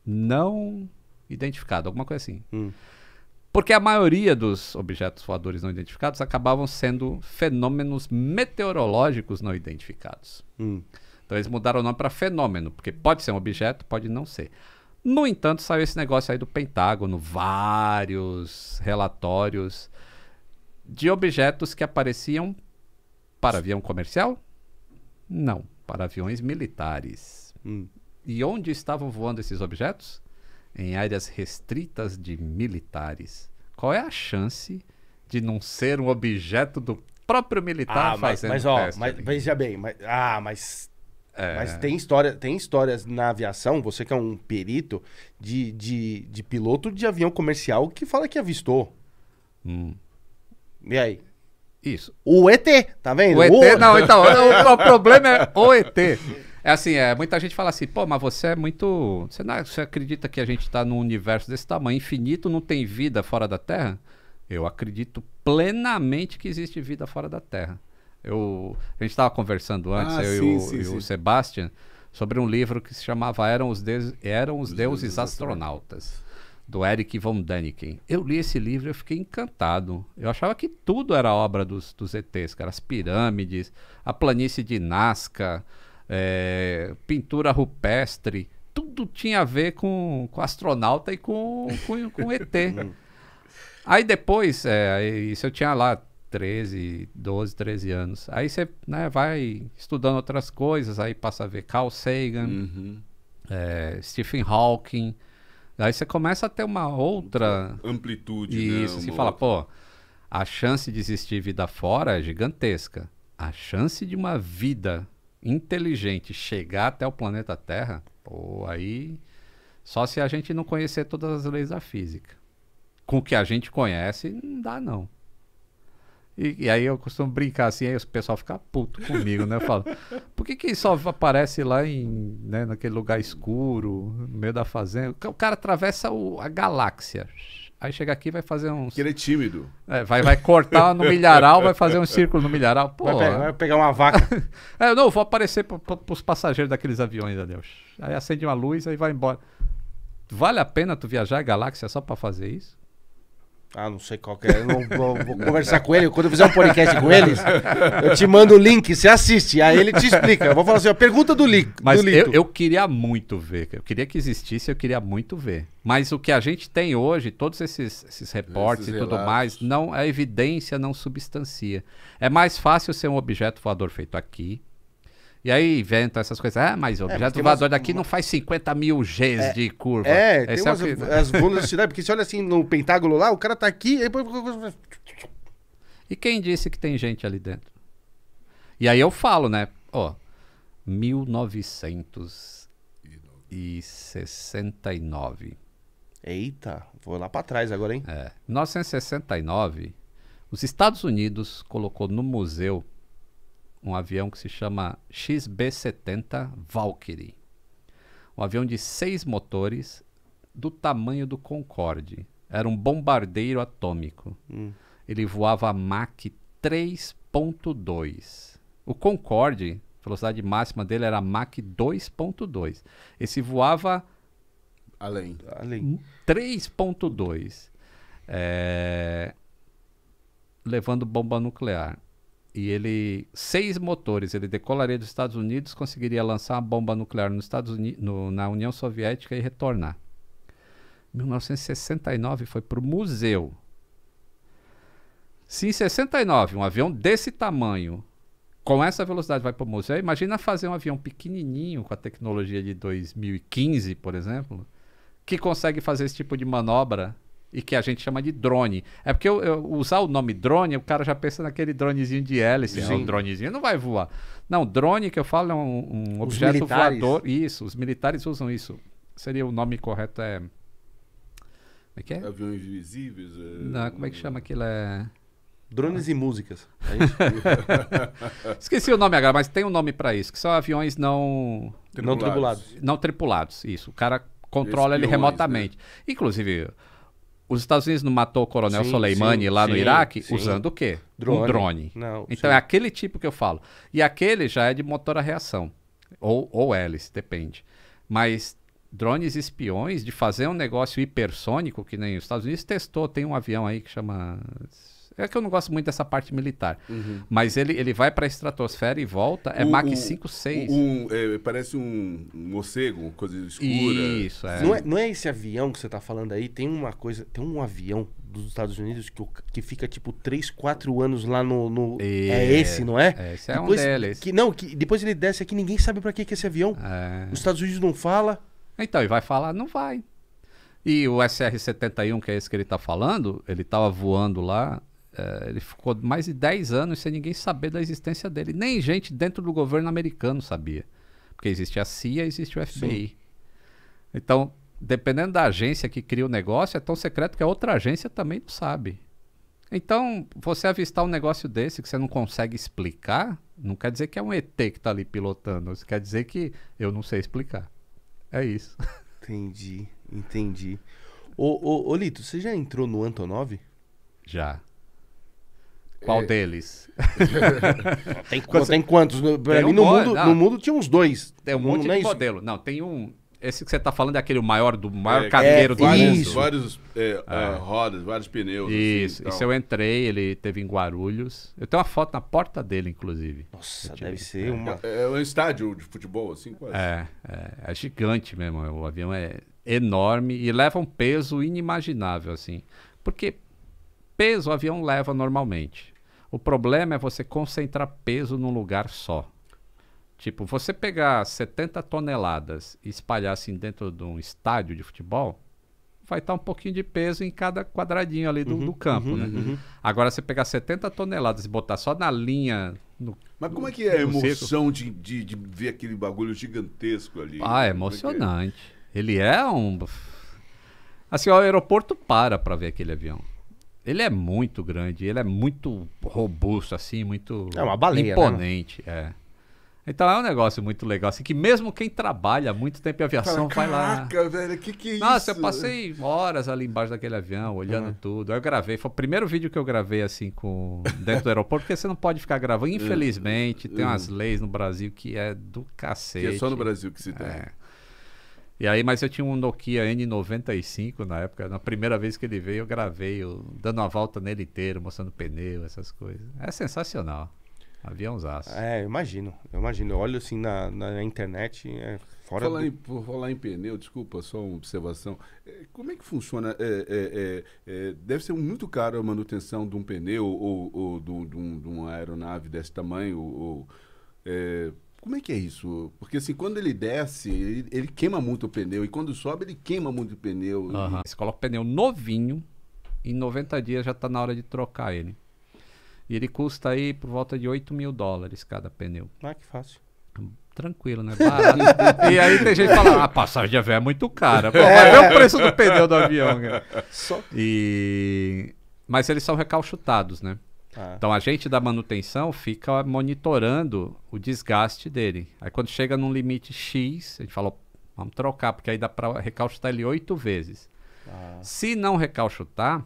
não identificado, alguma coisa assim. Hum. Porque a maioria dos objetos voadores não identificados acabavam sendo fenômenos meteorológicos não identificados. Hum. Então eles mudaram o nome para fenômeno, porque pode ser um objeto, pode não ser. No entanto, saiu esse negócio aí do Pentágono, vários relatórios de objetos que apareciam para avião comercial? Não, para aviões militares. Hum. E onde estavam voando esses objetos? Em áreas restritas de militares. Qual é a chance de não ser um objeto do próprio militar ah, fazendo mas, mas, ó, teste mas, veja bem, mas, ah, mas é. Mas tem, história, tem histórias na aviação, você que é um perito, de, de, de piloto de avião comercial que fala que avistou. Hum. E aí? Isso. O ET, tá vendo? O ET, não, então, o, o, [laughs] problema é o ET. É assim, é, muita gente fala assim, pô, mas você é muito. Você, não, é, você acredita que a gente está num universo desse tamanho infinito, não tem vida fora da Terra? Eu acredito plenamente que existe vida fora da Terra. Eu, a gente estava conversando antes, ah, eu sim, e, o, sim, e o Sebastian, sobre um livro que se chamava Eram os, deus, Eram os, os Deuses, Deuses Astronautas do Eric von Däniken. Eu li esse livro e fiquei encantado. Eu achava que tudo era obra dos, dos ETs, cara. As pirâmides, a planície de Nazca, é, pintura rupestre, tudo tinha a ver com, com astronauta e com, com, com ET. [laughs] Hum. aí depois, é, isso eu tinha lá 13, 12, 13 anos. Aí você né, vai estudando outras coisas, aí passa a ver Carl Sagan, uhum. é, Stephen Hawking Daí você começa a ter uma outra amplitude. Né, Isso, né? se fala, outra. pô, a chance de existir vida fora é gigantesca. A chance de uma vida inteligente chegar até o planeta Terra, pô, aí só se a gente não conhecer todas as leis da física. Com o que a gente conhece, não dá não. E, e, aí eu costumo brincar assim, aí o pessoal fica puto comigo, né? Eu falo, por que, que só aparece lá em, né, naquele lugar escuro, no meio da fazenda? O cara atravessa o, a galáxia. Aí chega aqui vai fazer um. ele é tímido. É, vai, vai cortar no milharal, vai fazer um círculo no milharal. Pô, vai, pegar, vai pegar uma vaca. [laughs] é, não, vou aparecer para os passageiros daqueles aviões, adeus. Aí acende uma luz, aí vai embora. Vale a pena tu viajar a galáxia só para fazer isso? Ah, não sei qual que é. Eu não, vou, vou conversar com ele. Quando eu fizer um podcast com eles, eu te mando o link, você assiste. Aí ele te explica. Eu vou falar assim, a pergunta do link. Mas do eu, eu, queria muito ver. Eu queria que existisse, eu queria muito ver. Mas o que a gente tem hoje, todos esses, esses reportes esses e tudo mais, não a evidência não substancia. É mais fácil ser um objeto voador feito aqui, e aí inventam essas coisas. Ah, mas o é, objeto é, vazador umas... daqui não faz 50 mil Gs é, de curva. É, Esse tem é umas, que... as velocidades. Porque se olha assim no pentágono lá, o cara tá aqui e depois... E quem disse que tem gente ali dentro? E aí eu falo, né? Ó, 1969. Eita, vou lá para trás agora, hein? É. 1969, os Estados Unidos colocou no museu um avião que se chama XB-70 Valkyrie. Um avião de seis motores do tamanho do Concorde. Era um bombardeiro atômico. Hum. Ele voava a Mach 3.2. O Concorde, a velocidade máxima dele era Mach 2.2. Esse voava além, além. 3.2. É... Eh, levando bomba nuclear e ele seis motores ele decolaria dos Estados Unidos conseguiria lançar uma bomba nuclear nos Estados Unidos no, na União Soviética e retornar 1969 foi para o museu se em 69 um avião desse tamanho com essa velocidade vai para o museu imagina fazer um avião pequenininho com a tecnologia de 2015 por exemplo que consegue fazer esse tipo de manobra e que a gente chama de drone. É porque eu, eu usar o nome drone, o cara já pensa naquele dronezinho de hélice, Sim. um dronezinho, não vai voar. Não, drone que eu falo é um, um objeto voador. Isso, os militares usam isso. Seria o nome correto é... Como é que é? Aviões visíveis. É... Não, como é que chama aquilo? É... Drones ah. e músicas. É [laughs] Esqueci o nome agora, mas tem um nome para isso, que são aviões não... Tripulados. Não tripulados. Não tripulados, isso. O cara controla Espiões, ele né? remotamente. Né? Inclusive... Os Estados Unidos não matou o coronel sim, Soleimani sim, lá no sim, Iraque usando o quê? Drone. Um drone. Não, então é aquele tipo que eu falo. E aquele já é de motor a reação. Ou, ou hélice, depende. Mas drones espiões de fazer um negócio hipersônico, que nem os Estados Unidos testou, tem um avião aí que chama é que eu não gosto muito dessa parte militar. Uhum. Mas ele, ele vai para a estratosfera e volta. É o, Mach 5, 6. Um, é, parece um morcego, coisa escura. Isso, é. Não é, não é esse avião que você está falando aí? Tem uma coisa, tem um avião dos Estados Unidos que, que fica tipo 3, 4 anos lá no. no e... É, é esse, não é? é esse é depois, um deles. Que, não, que depois ele desce aqui, ninguém sabe para que, que é esse avião. É. Os Estados Unidos não fala. Então, e vai falar? Não vai. E o SR-71, que é esse que ele está falando, ele estava voando lá é, ele ficou mais de 10 anos sem ninguém saber da existência dele. Nem gente dentro do governo americano sabia. Porque existe a CIA, existe o FBI. Sim. Então, dependendo da agência que cria o negócio, é tão secreto que a outra agência também não sabe. Então, você avistar um negócio desse que você não consegue explicar, não quer dizer que é um ET que está ali pilotando. Isso quer dizer que eu não sei explicar. É isso. [laughs] Entendi, entendi. Ô, ô, ô Lito, você já entrou no Antonov? Já. Qual é. deles? [laughs] tem, quantos, tem quantos? Pra tem mim, um no, mundo, no mundo tinha uns dois. Tem um monte de é modelo. Isso. Não, tem um. Esse que você está falando é aquele maior do maior é, caminheiro é, do vários, mundo. Vários é, ah. é. rodas, vários pneus. Assim, isso. Assim, eu entrei, ele teve em Guarulhos. Eu tenho uma foto na porta dele, inclusive. Nossa, deve ser uma. É, é, um estádio de futebol, assim, quase. É, é, gigante mesmo. O avião é enorme e leva um peso inimaginável, assim. Porque peso o avião leva normalmente. O problema é você concentrar peso num lugar só. Tipo, você pegar 70 toneladas e espalhar assim dentro de um estádio de futebol, vai estar tá um pouquinho de peso em cada quadradinho ali do, uhum, do campo, uhum, né? Uhum. Agora, você pegar 70 toneladas e botar só na linha... No, Mas como é que é a emoção de, de, de, ver aquele bagulho gigantesco ali? Ah, é, é, é? emocionante. É é? Ele é um... Assim, o aeroporto para para ver aquele avião. Ele é muito grande, ele é muito robusto, assim, muito é uma baleia, né? imponente. Né? É. Então é um negócio muito legal, assim, que mesmo quem trabalha muito tempo em aviação vai lá. Caraca, velho, que que é Nossa, isso? Nossa, eu passei horas ali embaixo daquele avião, olhando uhum. tudo. Aí eu gravei, foi o primeiro vídeo que eu gravei, assim, com dentro do aeroporto, porque você não pode ficar gravando. É. Infelizmente, uhum. tem é. umas leis no Brasil que é do cacete. Que é só no Brasil que se tem. É. E aí, mas eu tinha um Nokia N95 na época. Na primeira vez que ele veio, eu gravei, eu, dando uma volta nele inteiro, mostrando pneu, essas coisas. É sensacional. Aviãozaço. É, eu imagino. Eu imagino. Eu olho assim na, na internet, é fora falar do... em, Por falar em pneu, desculpa, só uma observação. É, como é que funciona? É, é, é, é, deve ser muito caro a manutenção de um pneu ou, ou de, um, de, um, de, uma aeronave desse tamanho. Ou, é, como é que é isso? Porque assim, quando ele desce, ele, ele queima muito o pneu. E quando sobe, ele queima muito o pneu. Uhum. E... Você coloca o pneu novinho, em 90 dias já está na hora de trocar ele. E ele custa aí por volta de 8 mil dólares cada pneu. Ah, que fácil tranquilo, né? Barato. [laughs] e aí tem gente que fala, a ah, passagem de avião é muito cara. Pô, é. vai ver o preço do pneu do avião, cara. Só... E... Mas eles são recalchutados, né? Ah. Então a gente da manutenção fica monitorando o desgaste dele. Aí quando chega num limite X, a gente fala, vamos trocar, porque aí dá para recalchutar ele oito vezes. Ah. Se não recalchutar,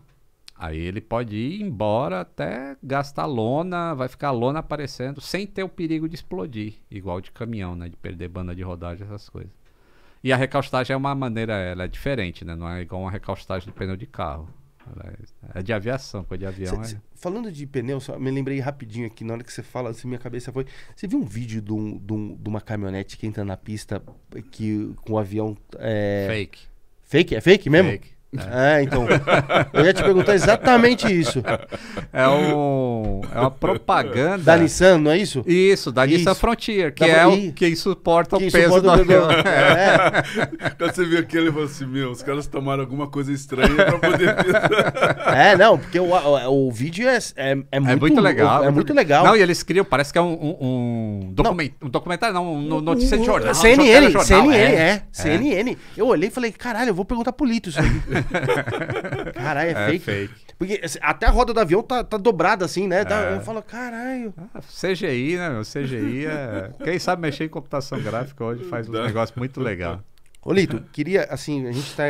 aí ele pode ir embora até gastar lona, vai ficar lona aparecendo sem ter o perigo de explodir, igual de caminhão, né? De perder banda de rodagem, essas coisas. E a recalchutagem é uma maneira, ela é diferente, né? Não é igual uma recalchutagem do pneu de carro. É de aviação, coisa de avião. Cê, é. Falando de pneu, só me lembrei rapidinho aqui, na hora que você fala, assim, minha cabeça foi. Você viu um vídeo de, um, de, um, de uma caminhonete que entra na pista que, com o um avião. É... Fake. Fake? É fake mesmo? Fake. É, então. Eu ia te perguntar exatamente isso. É, um, é uma propaganda. Da Nissan, não é isso? Isso, da isso. Nissan Frontier, que da é o que suporta o peso suporta do avião. É. É. Quando [laughs] você viu aquele ele falou assim: meu, os caras tomaram alguma coisa estranha pra poder. [laughs] é, não, porque o, o, o vídeo é, é, é, muito, é muito legal. É muito legal. Não, e eles criam, parece que é um, um, document, um documentário, não, um notícia de jornal. CNN, jornal, CNN, é. CNN. É. É, eu olhei e falei: caralho, eu vou perguntar pro Lito isso aí. [laughs] caralho, é, é fake. fake. Porque assim, até a roda do avião tá, tá dobrada assim, né? É. Eu falo, caralho. Ah, CGI, né, meu? CGI é. Quem sabe mexer em computação gráfica hoje faz um negócio muito legal. Ô, Lito, queria, assim, a gente está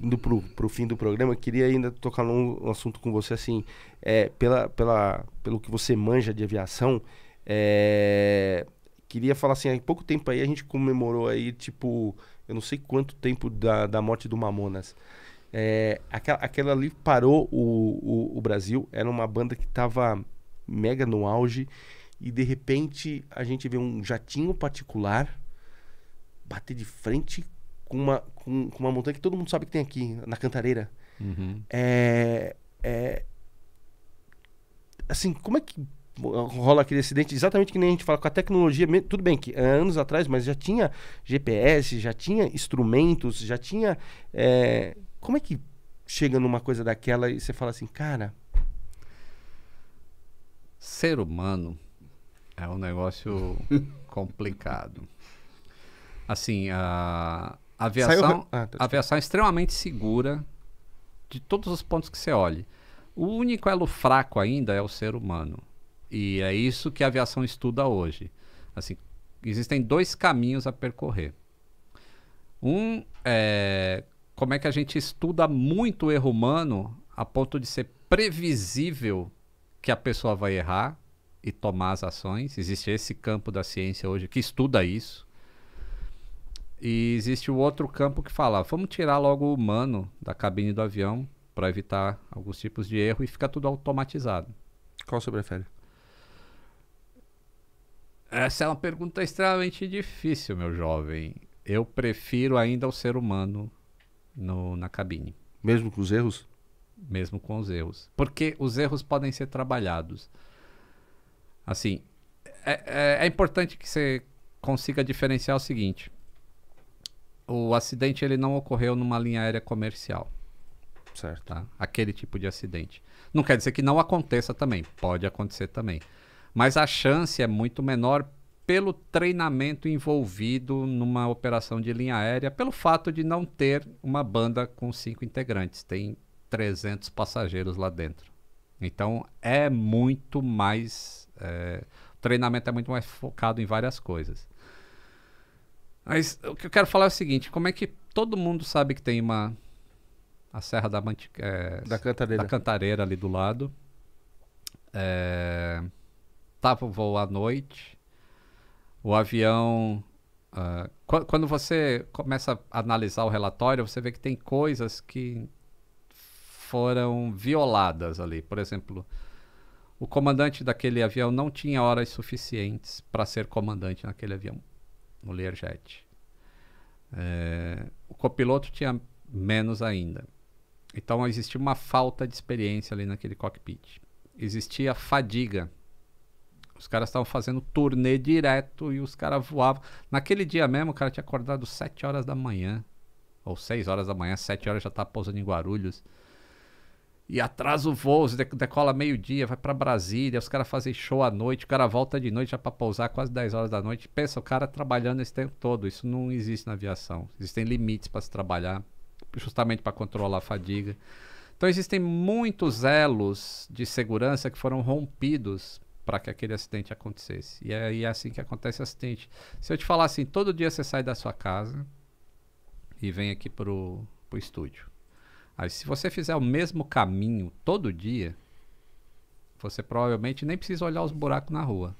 indo pro, pro fim do programa, queria ainda tocar num um assunto com você, assim, é, pela, pela, pelo que você manja de aviação, é, queria falar assim, há pouco tempo aí a gente comemorou aí, tipo, eu não sei quanto tempo da, da morte do Mamonas. É, aquela, aquela ali parou o, o, o Brasil, era uma banda que estava mega no auge, e de repente a gente vê um jatinho particular bater de frente com uma, com, com uma montanha que todo mundo sabe que tem aqui, na Cantareira. Uhum. É, é, assim, como é que rola aquele acidente? Exatamente que nem a gente fala com a tecnologia, tudo bem que é anos atrás, mas já tinha GPS, já tinha instrumentos, já tinha é, como é que chega numa coisa daquela e você fala assim, cara. Ser humano é um negócio [laughs] complicado. Assim, a aviação, ah, tá, aviação é extremamente segura de todos os pontos que você olhe. O único elo fraco ainda é o ser humano. E é isso que a aviação estuda hoje. Assim, existem dois caminhos a percorrer. Um é como é que a gente estuda muito o erro humano a ponto de ser previsível que a pessoa vai errar e tomar as ações. Existe esse campo da ciência hoje que estuda isso. E existe o outro campo que fala: vamos tirar logo o humano da cabine do avião para evitar alguns tipos de erro e fica tudo automatizado. Qual você prefere? Essa é uma pergunta extremamente difícil, meu jovem. Eu prefiro ainda o ser humano no, na cabine. Mesmo com os erros? Mesmo com os erros. Porque os erros podem ser trabalhados. Assim, é, é, é importante que você consiga diferenciar o seguinte. O acidente ele não ocorreu numa linha aérea comercial. Certo. Tá? Aquele tipo de acidente. Não quer dizer que não aconteça também. Pode acontecer também. Mas a chance é muito menor pelo treinamento envolvido numa operação de linha aérea, pelo fato de não ter uma banda com cinco integrantes, tem 300 passageiros lá dentro. Então é muito mais. É, o treinamento é muito mais focado em várias coisas. Mas o que eu quero falar é o seguinte: como é que todo mundo sabe que tem uma. A Serra da, Manti, é, da, Cantareira. da Cantareira ali do lado. É, tava voo à noite o avião. Uh, quando você começa a analisar o relatório, você vê que tem coisas que foram violadas ali. Por exemplo, o comandante daquele avião não tinha horas suficientes para ser comandante naquele avião, no Learjet. É, o copiloto tinha menos ainda. Então existia uma falta de experiência ali naquele cockpit. Existia fadiga os caras estavam fazendo turnê direto e os caras voavam. Naquele dia mesmo, o cara tinha acordado 7 horas da manhã. Ou 6 horas da manhã, 7 horas já tá pousando em Guarulhos. E atrasa o voo, decola meio-dia, vai para Brasília, os caras fazem show à noite, o cara volta de noite já pra pousar quase 10 horas da noite. Pensa, o cara trabalhando esse tempo todo. Isso não existe na aviação. Existem limites para se trabalhar, justamente para controlar a fadiga. Então existem muitos elos de segurança que foram rompidos para que aquele acidente acontecesse. E é, e é assim que acontece acidente. Se eu te falar assim, todo dia você sai da sua casa e vem aqui pro, pro estúdio. Aí se você fizer o mesmo caminho todo dia, você provavelmente nem precisa olhar os buracos na rua.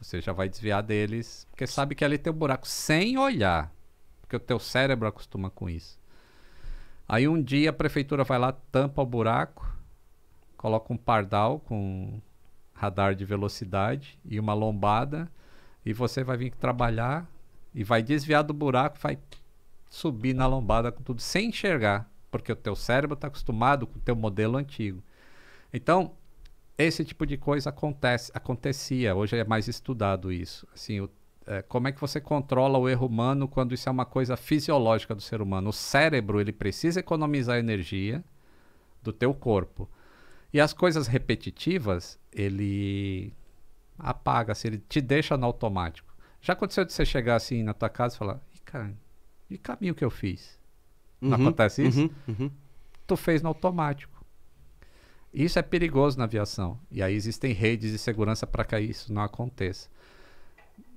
Você já vai desviar deles, porque sabe que ali tem um buraco sem olhar, porque o teu cérebro acostuma com isso. Aí um dia a prefeitura vai lá, tampa o buraco, coloca um pardal com radar de velocidade e uma lombada, e você vai vir trabalhar e vai desviar do buraco, vai subir na lombada com tudo sem enxergar, porque o teu cérebro está acostumado com o teu modelo antigo. Então, esse tipo de coisa acontece, acontecia, hoje é mais estudado isso. Assim, o, é, como é que você controla o erro humano quando isso é uma coisa fisiológica do ser humano? O cérebro, ele precisa economizar energia do teu corpo. E as coisas repetitivas, ele apaga-se, assim, ele te deixa no automático. Já aconteceu de você chegar assim na tua casa e falar, e cara, e caminho que eu fiz? Uhum, Não acontece isso? Uhum, uhum. Tu fez no automático. Isso é perigoso na aviação. E aí existem redes de segurança para que isso não aconteça.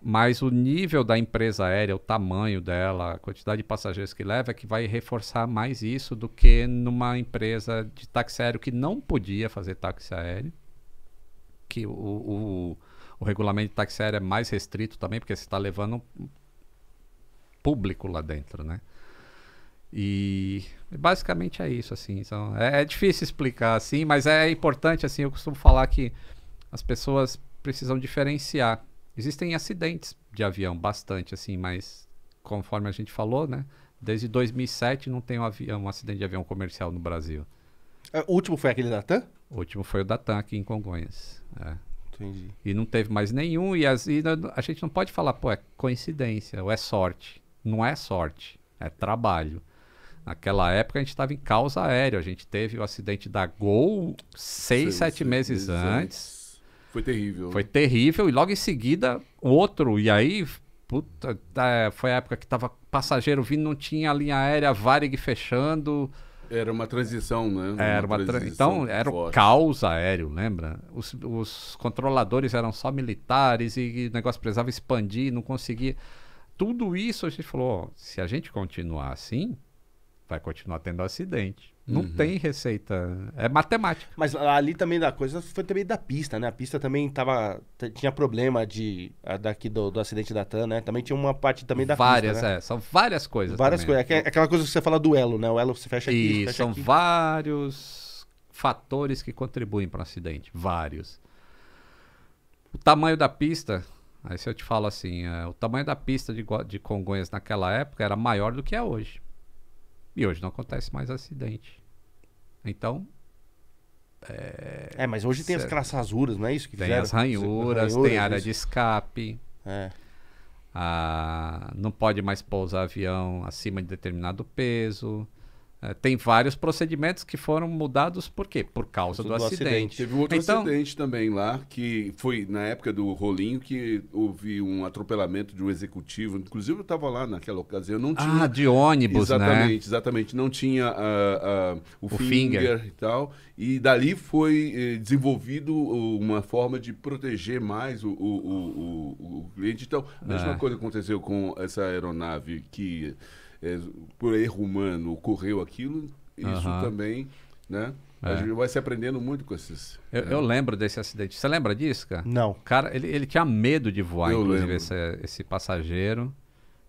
Mas o nível da empresa aérea, o tamanho dela, a quantidade de passageiros que leva, é que vai reforçar mais isso do que numa empresa de táxi aéreo que não podia fazer táxi aéreo. Que o, o, o regulamento de táxi aéreo é mais restrito também, porque você está levando público lá dentro, né? E basicamente é isso, assim. Então, é, é difícil explicar assim, mas é importante, assim, eu costumo falar que as pessoas precisam diferenciar Existem acidentes de avião bastante assim, mas conforme a gente falou, né? Desde 2007 não tem um, avião, um acidente de avião comercial no Brasil. É, o último foi aquele da TAM? O último foi o da TAM aqui em Congonhas. É. Entendi. E não teve mais nenhum. E, as, e a gente não pode falar, pô, é coincidência ou é sorte. Não é sorte, é trabalho. Naquela época a gente estava em causa aérea. A gente teve o acidente da Gol seis, seis sete, meses, antes foi terrível. Foi terrível. E logo em seguida, outro. E aí, puta, tá, foi a época que tava passageiro vindo, não tinha linha aérea, Varig fechando. Era uma transição, né? Era uma, uma transição Então, era forte. o caos aéreo, lembra? Os, os, controladores eram só militares e o negócio precisava expandir, não conseguia. Tudo isso a gente falou: ó, se a gente continuar assim, vai continuar tendo acidente. Não uhum. tem receita. É matemática. Mas ali também da coisa foi também da pista, né? A pista também tava. Tinha problema de. daqui do, do acidente da tan né? Também tinha uma parte também da várias, pista. Várias, né? é. São várias coisas. Várias também. coisas. É é aquela coisa que você fala do elo, né? O elo você fecha aqui. E fecha são aqui. vários fatores que contribuem para um acidente. Vários. O tamanho da pista. Aí se eu te falo assim, é, o tamanho da pista de, de Congonhas naquela época era maior do que é hoje. E hoje não acontece mais acidente. Então. É, é mas hoje certo. tem as crassazuras, não é isso que Tem as ranhuras, ranhuras tem área isso. de escape. É. Ah, não pode mais pousar avião acima de determinado peso. É, tem vários procedimentos que foram mudados por quê? Por causa do, do, acidente. acidente. Teve um outro então, acidente também lá, que foi na época do Rolinho, que houve um atropelamento de um executivo. Inclusive, eu estava lá naquela ocasião, não ah, tinha... Ah, de ônibus, né? exatamente, né? Exatamente, Não tinha uh, uh, o, o finger, finger, e tal. E dali foi uh, desenvolvido uma forma de proteger mais o, o, o cliente. Então, a mesma é. coisa aconteceu com essa aeronave que é, por erro humano ocorreu aquilo, isso uhum. também, né? É. A gente vai se aprendendo muito com esses. Eu, é. eu, lembro desse acidente. Você lembra disso, cara? Não. Cara, ele, ele tinha medo de voar, eu inclusive, esse, esse, passageiro.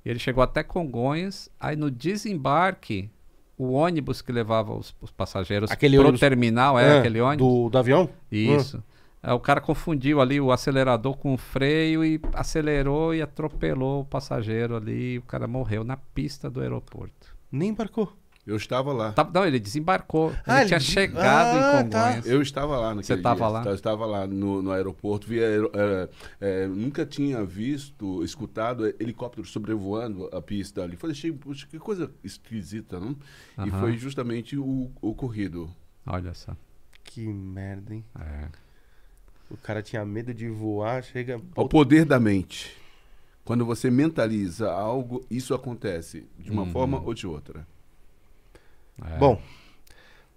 Ele chegou até Congonhas, aí no desembarque, o ônibus que levava os, os passageiros aquele pro ônibus, terminal, é, é, aquele ônibus. Do, do avião? Isso. Hum. É, o cara confundiu ali o acelerador com o freio e acelerou e atropelou o passageiro ali. O cara morreu na pista do aeroporto. Nem embarcou. Eu estava lá. Tá, não, ele desembarcou. Ah, ele, ele tinha chegado ah, em tá. Congonhas. Tá. Eu estava lá naquele Você estava lá? Eu estava lá no, no aeroporto. Via, é, é, nunca tinha visto, escutado é, helicóptero sobrevoando a pista ali. Falei, achei, que coisa esquisita, não? E foi justamente o ocorrido. Olha só. Que merda, hein? É. O cara tinha medo de voar, chega. O poder da mente. Quando você mentaliza algo, isso acontece de uma uhum. forma ou de outra. É. Bom,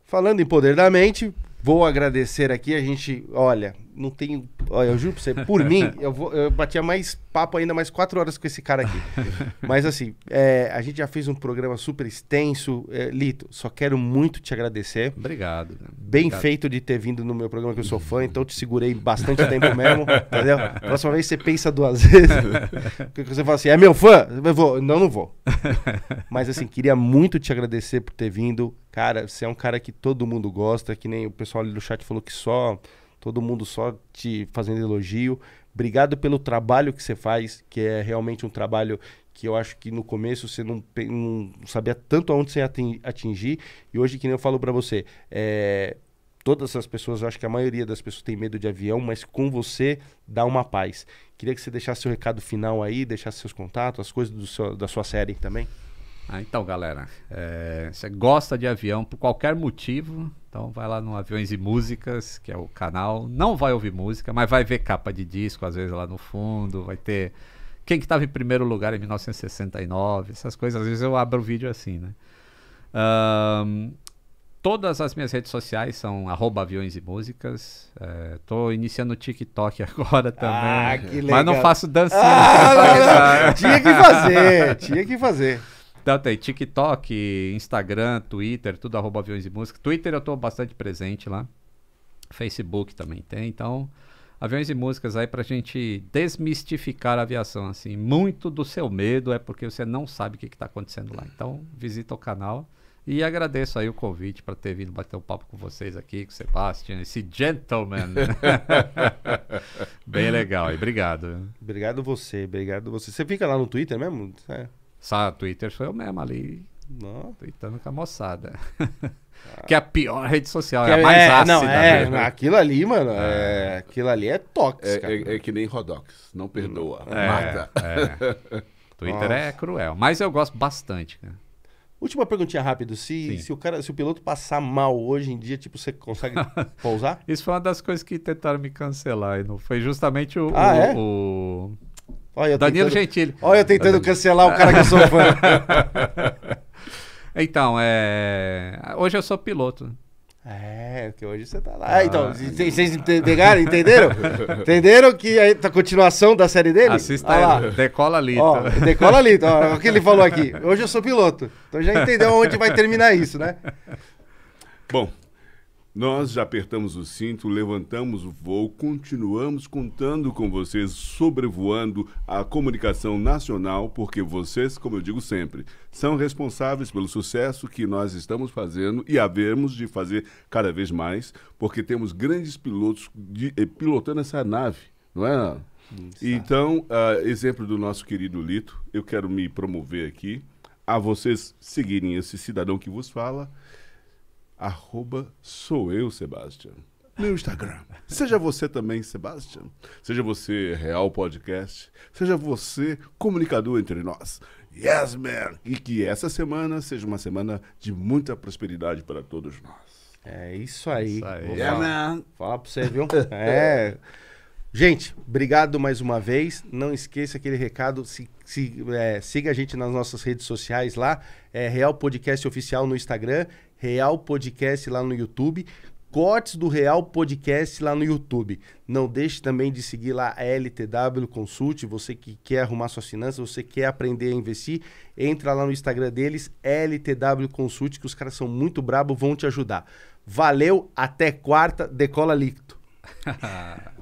falando em poder da mente, Vou agradecer aqui, a gente, olha, não tem. Olha, eu juro pra você, por mim, [laughs] eu, vou, eu batia mais papo ainda, mais quatro horas com esse cara aqui. [laughs] Mas assim, é, a gente já fez um programa super extenso. É, Lito, só quero muito te agradecer. Obrigado. Bem Obrigado. feito de ter vindo no meu programa, que eu sou fã, [laughs] então te segurei bastante tempo mesmo, entendeu? Próxima vez você pensa duas vezes. Porque você fala assim, é meu fã? Eu vou. Não, não vou. Mas assim, queria muito te agradecer por ter vindo. Cara, você é um cara que todo mundo gosta, que nem o pessoal pessoal ali do chat falou que só. Todo mundo só te fazendo elogio. Obrigado pelo trabalho que você faz, que é realmente um trabalho que eu acho que no começo você não, não sabia tanto aonde você ia atingir. E hoje, que nem eu falo para você, é, todas as pessoas, eu acho que a maioria das pessoas tem medo de avião, mas com você dá uma paz. Queria que você deixasse seu recado final aí, deixasse seus contatos, as coisas seu, da sua série também. Ah, então, galera, é, você gosta de avião por qualquer motivo, então vai lá no Aviões e Músicas, que é o canal. Não vai ouvir música, mas vai ver capa de disco, às vezes lá no fundo, vai ter quem que estava em primeiro lugar em 1969, essas coisas. Às vezes eu abro o vídeo assim, né? Um, todas as minhas redes sociais são aviões e músicas. Estou é, iniciando o TikTok [laughs] agora também. Ah, que legal. Mas não faço dancinha. Ah, [laughs] tinha que fazer, tinha que fazer. Então tem TikTok, Instagram, Twitter, tudo arroba aviões e música. Twitter eu estou bastante presente lá. Facebook também tem, então aviões e músicas aí pra gente desmistificar a aviação, assim, muito do seu medo é porque você não sabe o que, está acontecendo lá, então visita o canal e agradeço aí o convite para ter vindo bater um papo com vocês aqui, com o Sebastian, esse gentleman. [laughs] Bem legal, e obrigado. Obrigado você, obrigado você. Você fica lá no Twitter mesmo? É. Sabe, Twitter foi eu mesmo ali. Não. Tweetando com a moçada. Ah. que é a pior rede social, é que é a mais é, ácida. Não, né? é, aquilo ali, mano, é. é. aquilo ali é tóxico. É, é, que nem Rodox, não perdoa, hum, mata. Twitter Nossa. é cruel, mas eu gosto bastante, cara. Última perguntinha rápido. Se, se, o cara, se o piloto passar mal hoje em dia, tipo, você consegue pousar? [laughs] Isso foi uma das coisas que tentaram me cancelar. E não foi justamente o, ah, o, é? o Olha, Danilo tentando... Gentili. Olha, eu tentando cancelar o cara que eu sou fã. [laughs] então, é... hoje eu sou piloto. É, que hoje você tá lá. Ah, então, vocês ah, pegaram, entenderam? [laughs] entenderam que a continuação da série dele? Assista ah, aí, Decola Lito. Ó, então. decola Lito, então, ó, [laughs] o que ele falou aqui. Hoje eu sou piloto. Então já entendeu onde vai terminar isso, né? Bom, nós já apertamos o cinto, levantamos o voo, continuamos contando com vocês, sobrevoando a comunicação nacional, porque vocês, como eu digo sempre, são responsáveis pelo sucesso que nós estamos fazendo e havemos de fazer cada vez mais, porque temos grandes pilotos de, eh, pilotando essa nave, não é? Isso. Então, uh, exemplo do nosso querido Lito, eu quero me promover aqui, a vocês seguirem esse cidadão que vos fala arroba sou eu, Sebastian. Meu Instagram. Seja você também, Sebastian. Seja você Real Podcast. Seja você comunicador entre nós. Yes, man! E que essa semana seja uma semana de muita prosperidade para todos nós. É isso aí. Isso aí. Yeah, falar, man. pra você, viu? [laughs] é. Gente, obrigado mais uma vez. Não esqueça aquele recado. Se, se, é, siga a gente nas nossas redes sociais lá. É Real Podcast Oficial no Instagram Real Podcast lá no YouTube. Cortes do Real Podcast lá no YouTube. Não deixe também de seguir lá a LTW Consult. Você que quer arrumar suas finanças, você quer aprender a investir, entra lá no Instagram deles, LTW Consult, que os caras são muito brabo, vão te ajudar. Valeu, até quarta, decola líquido. [laughs]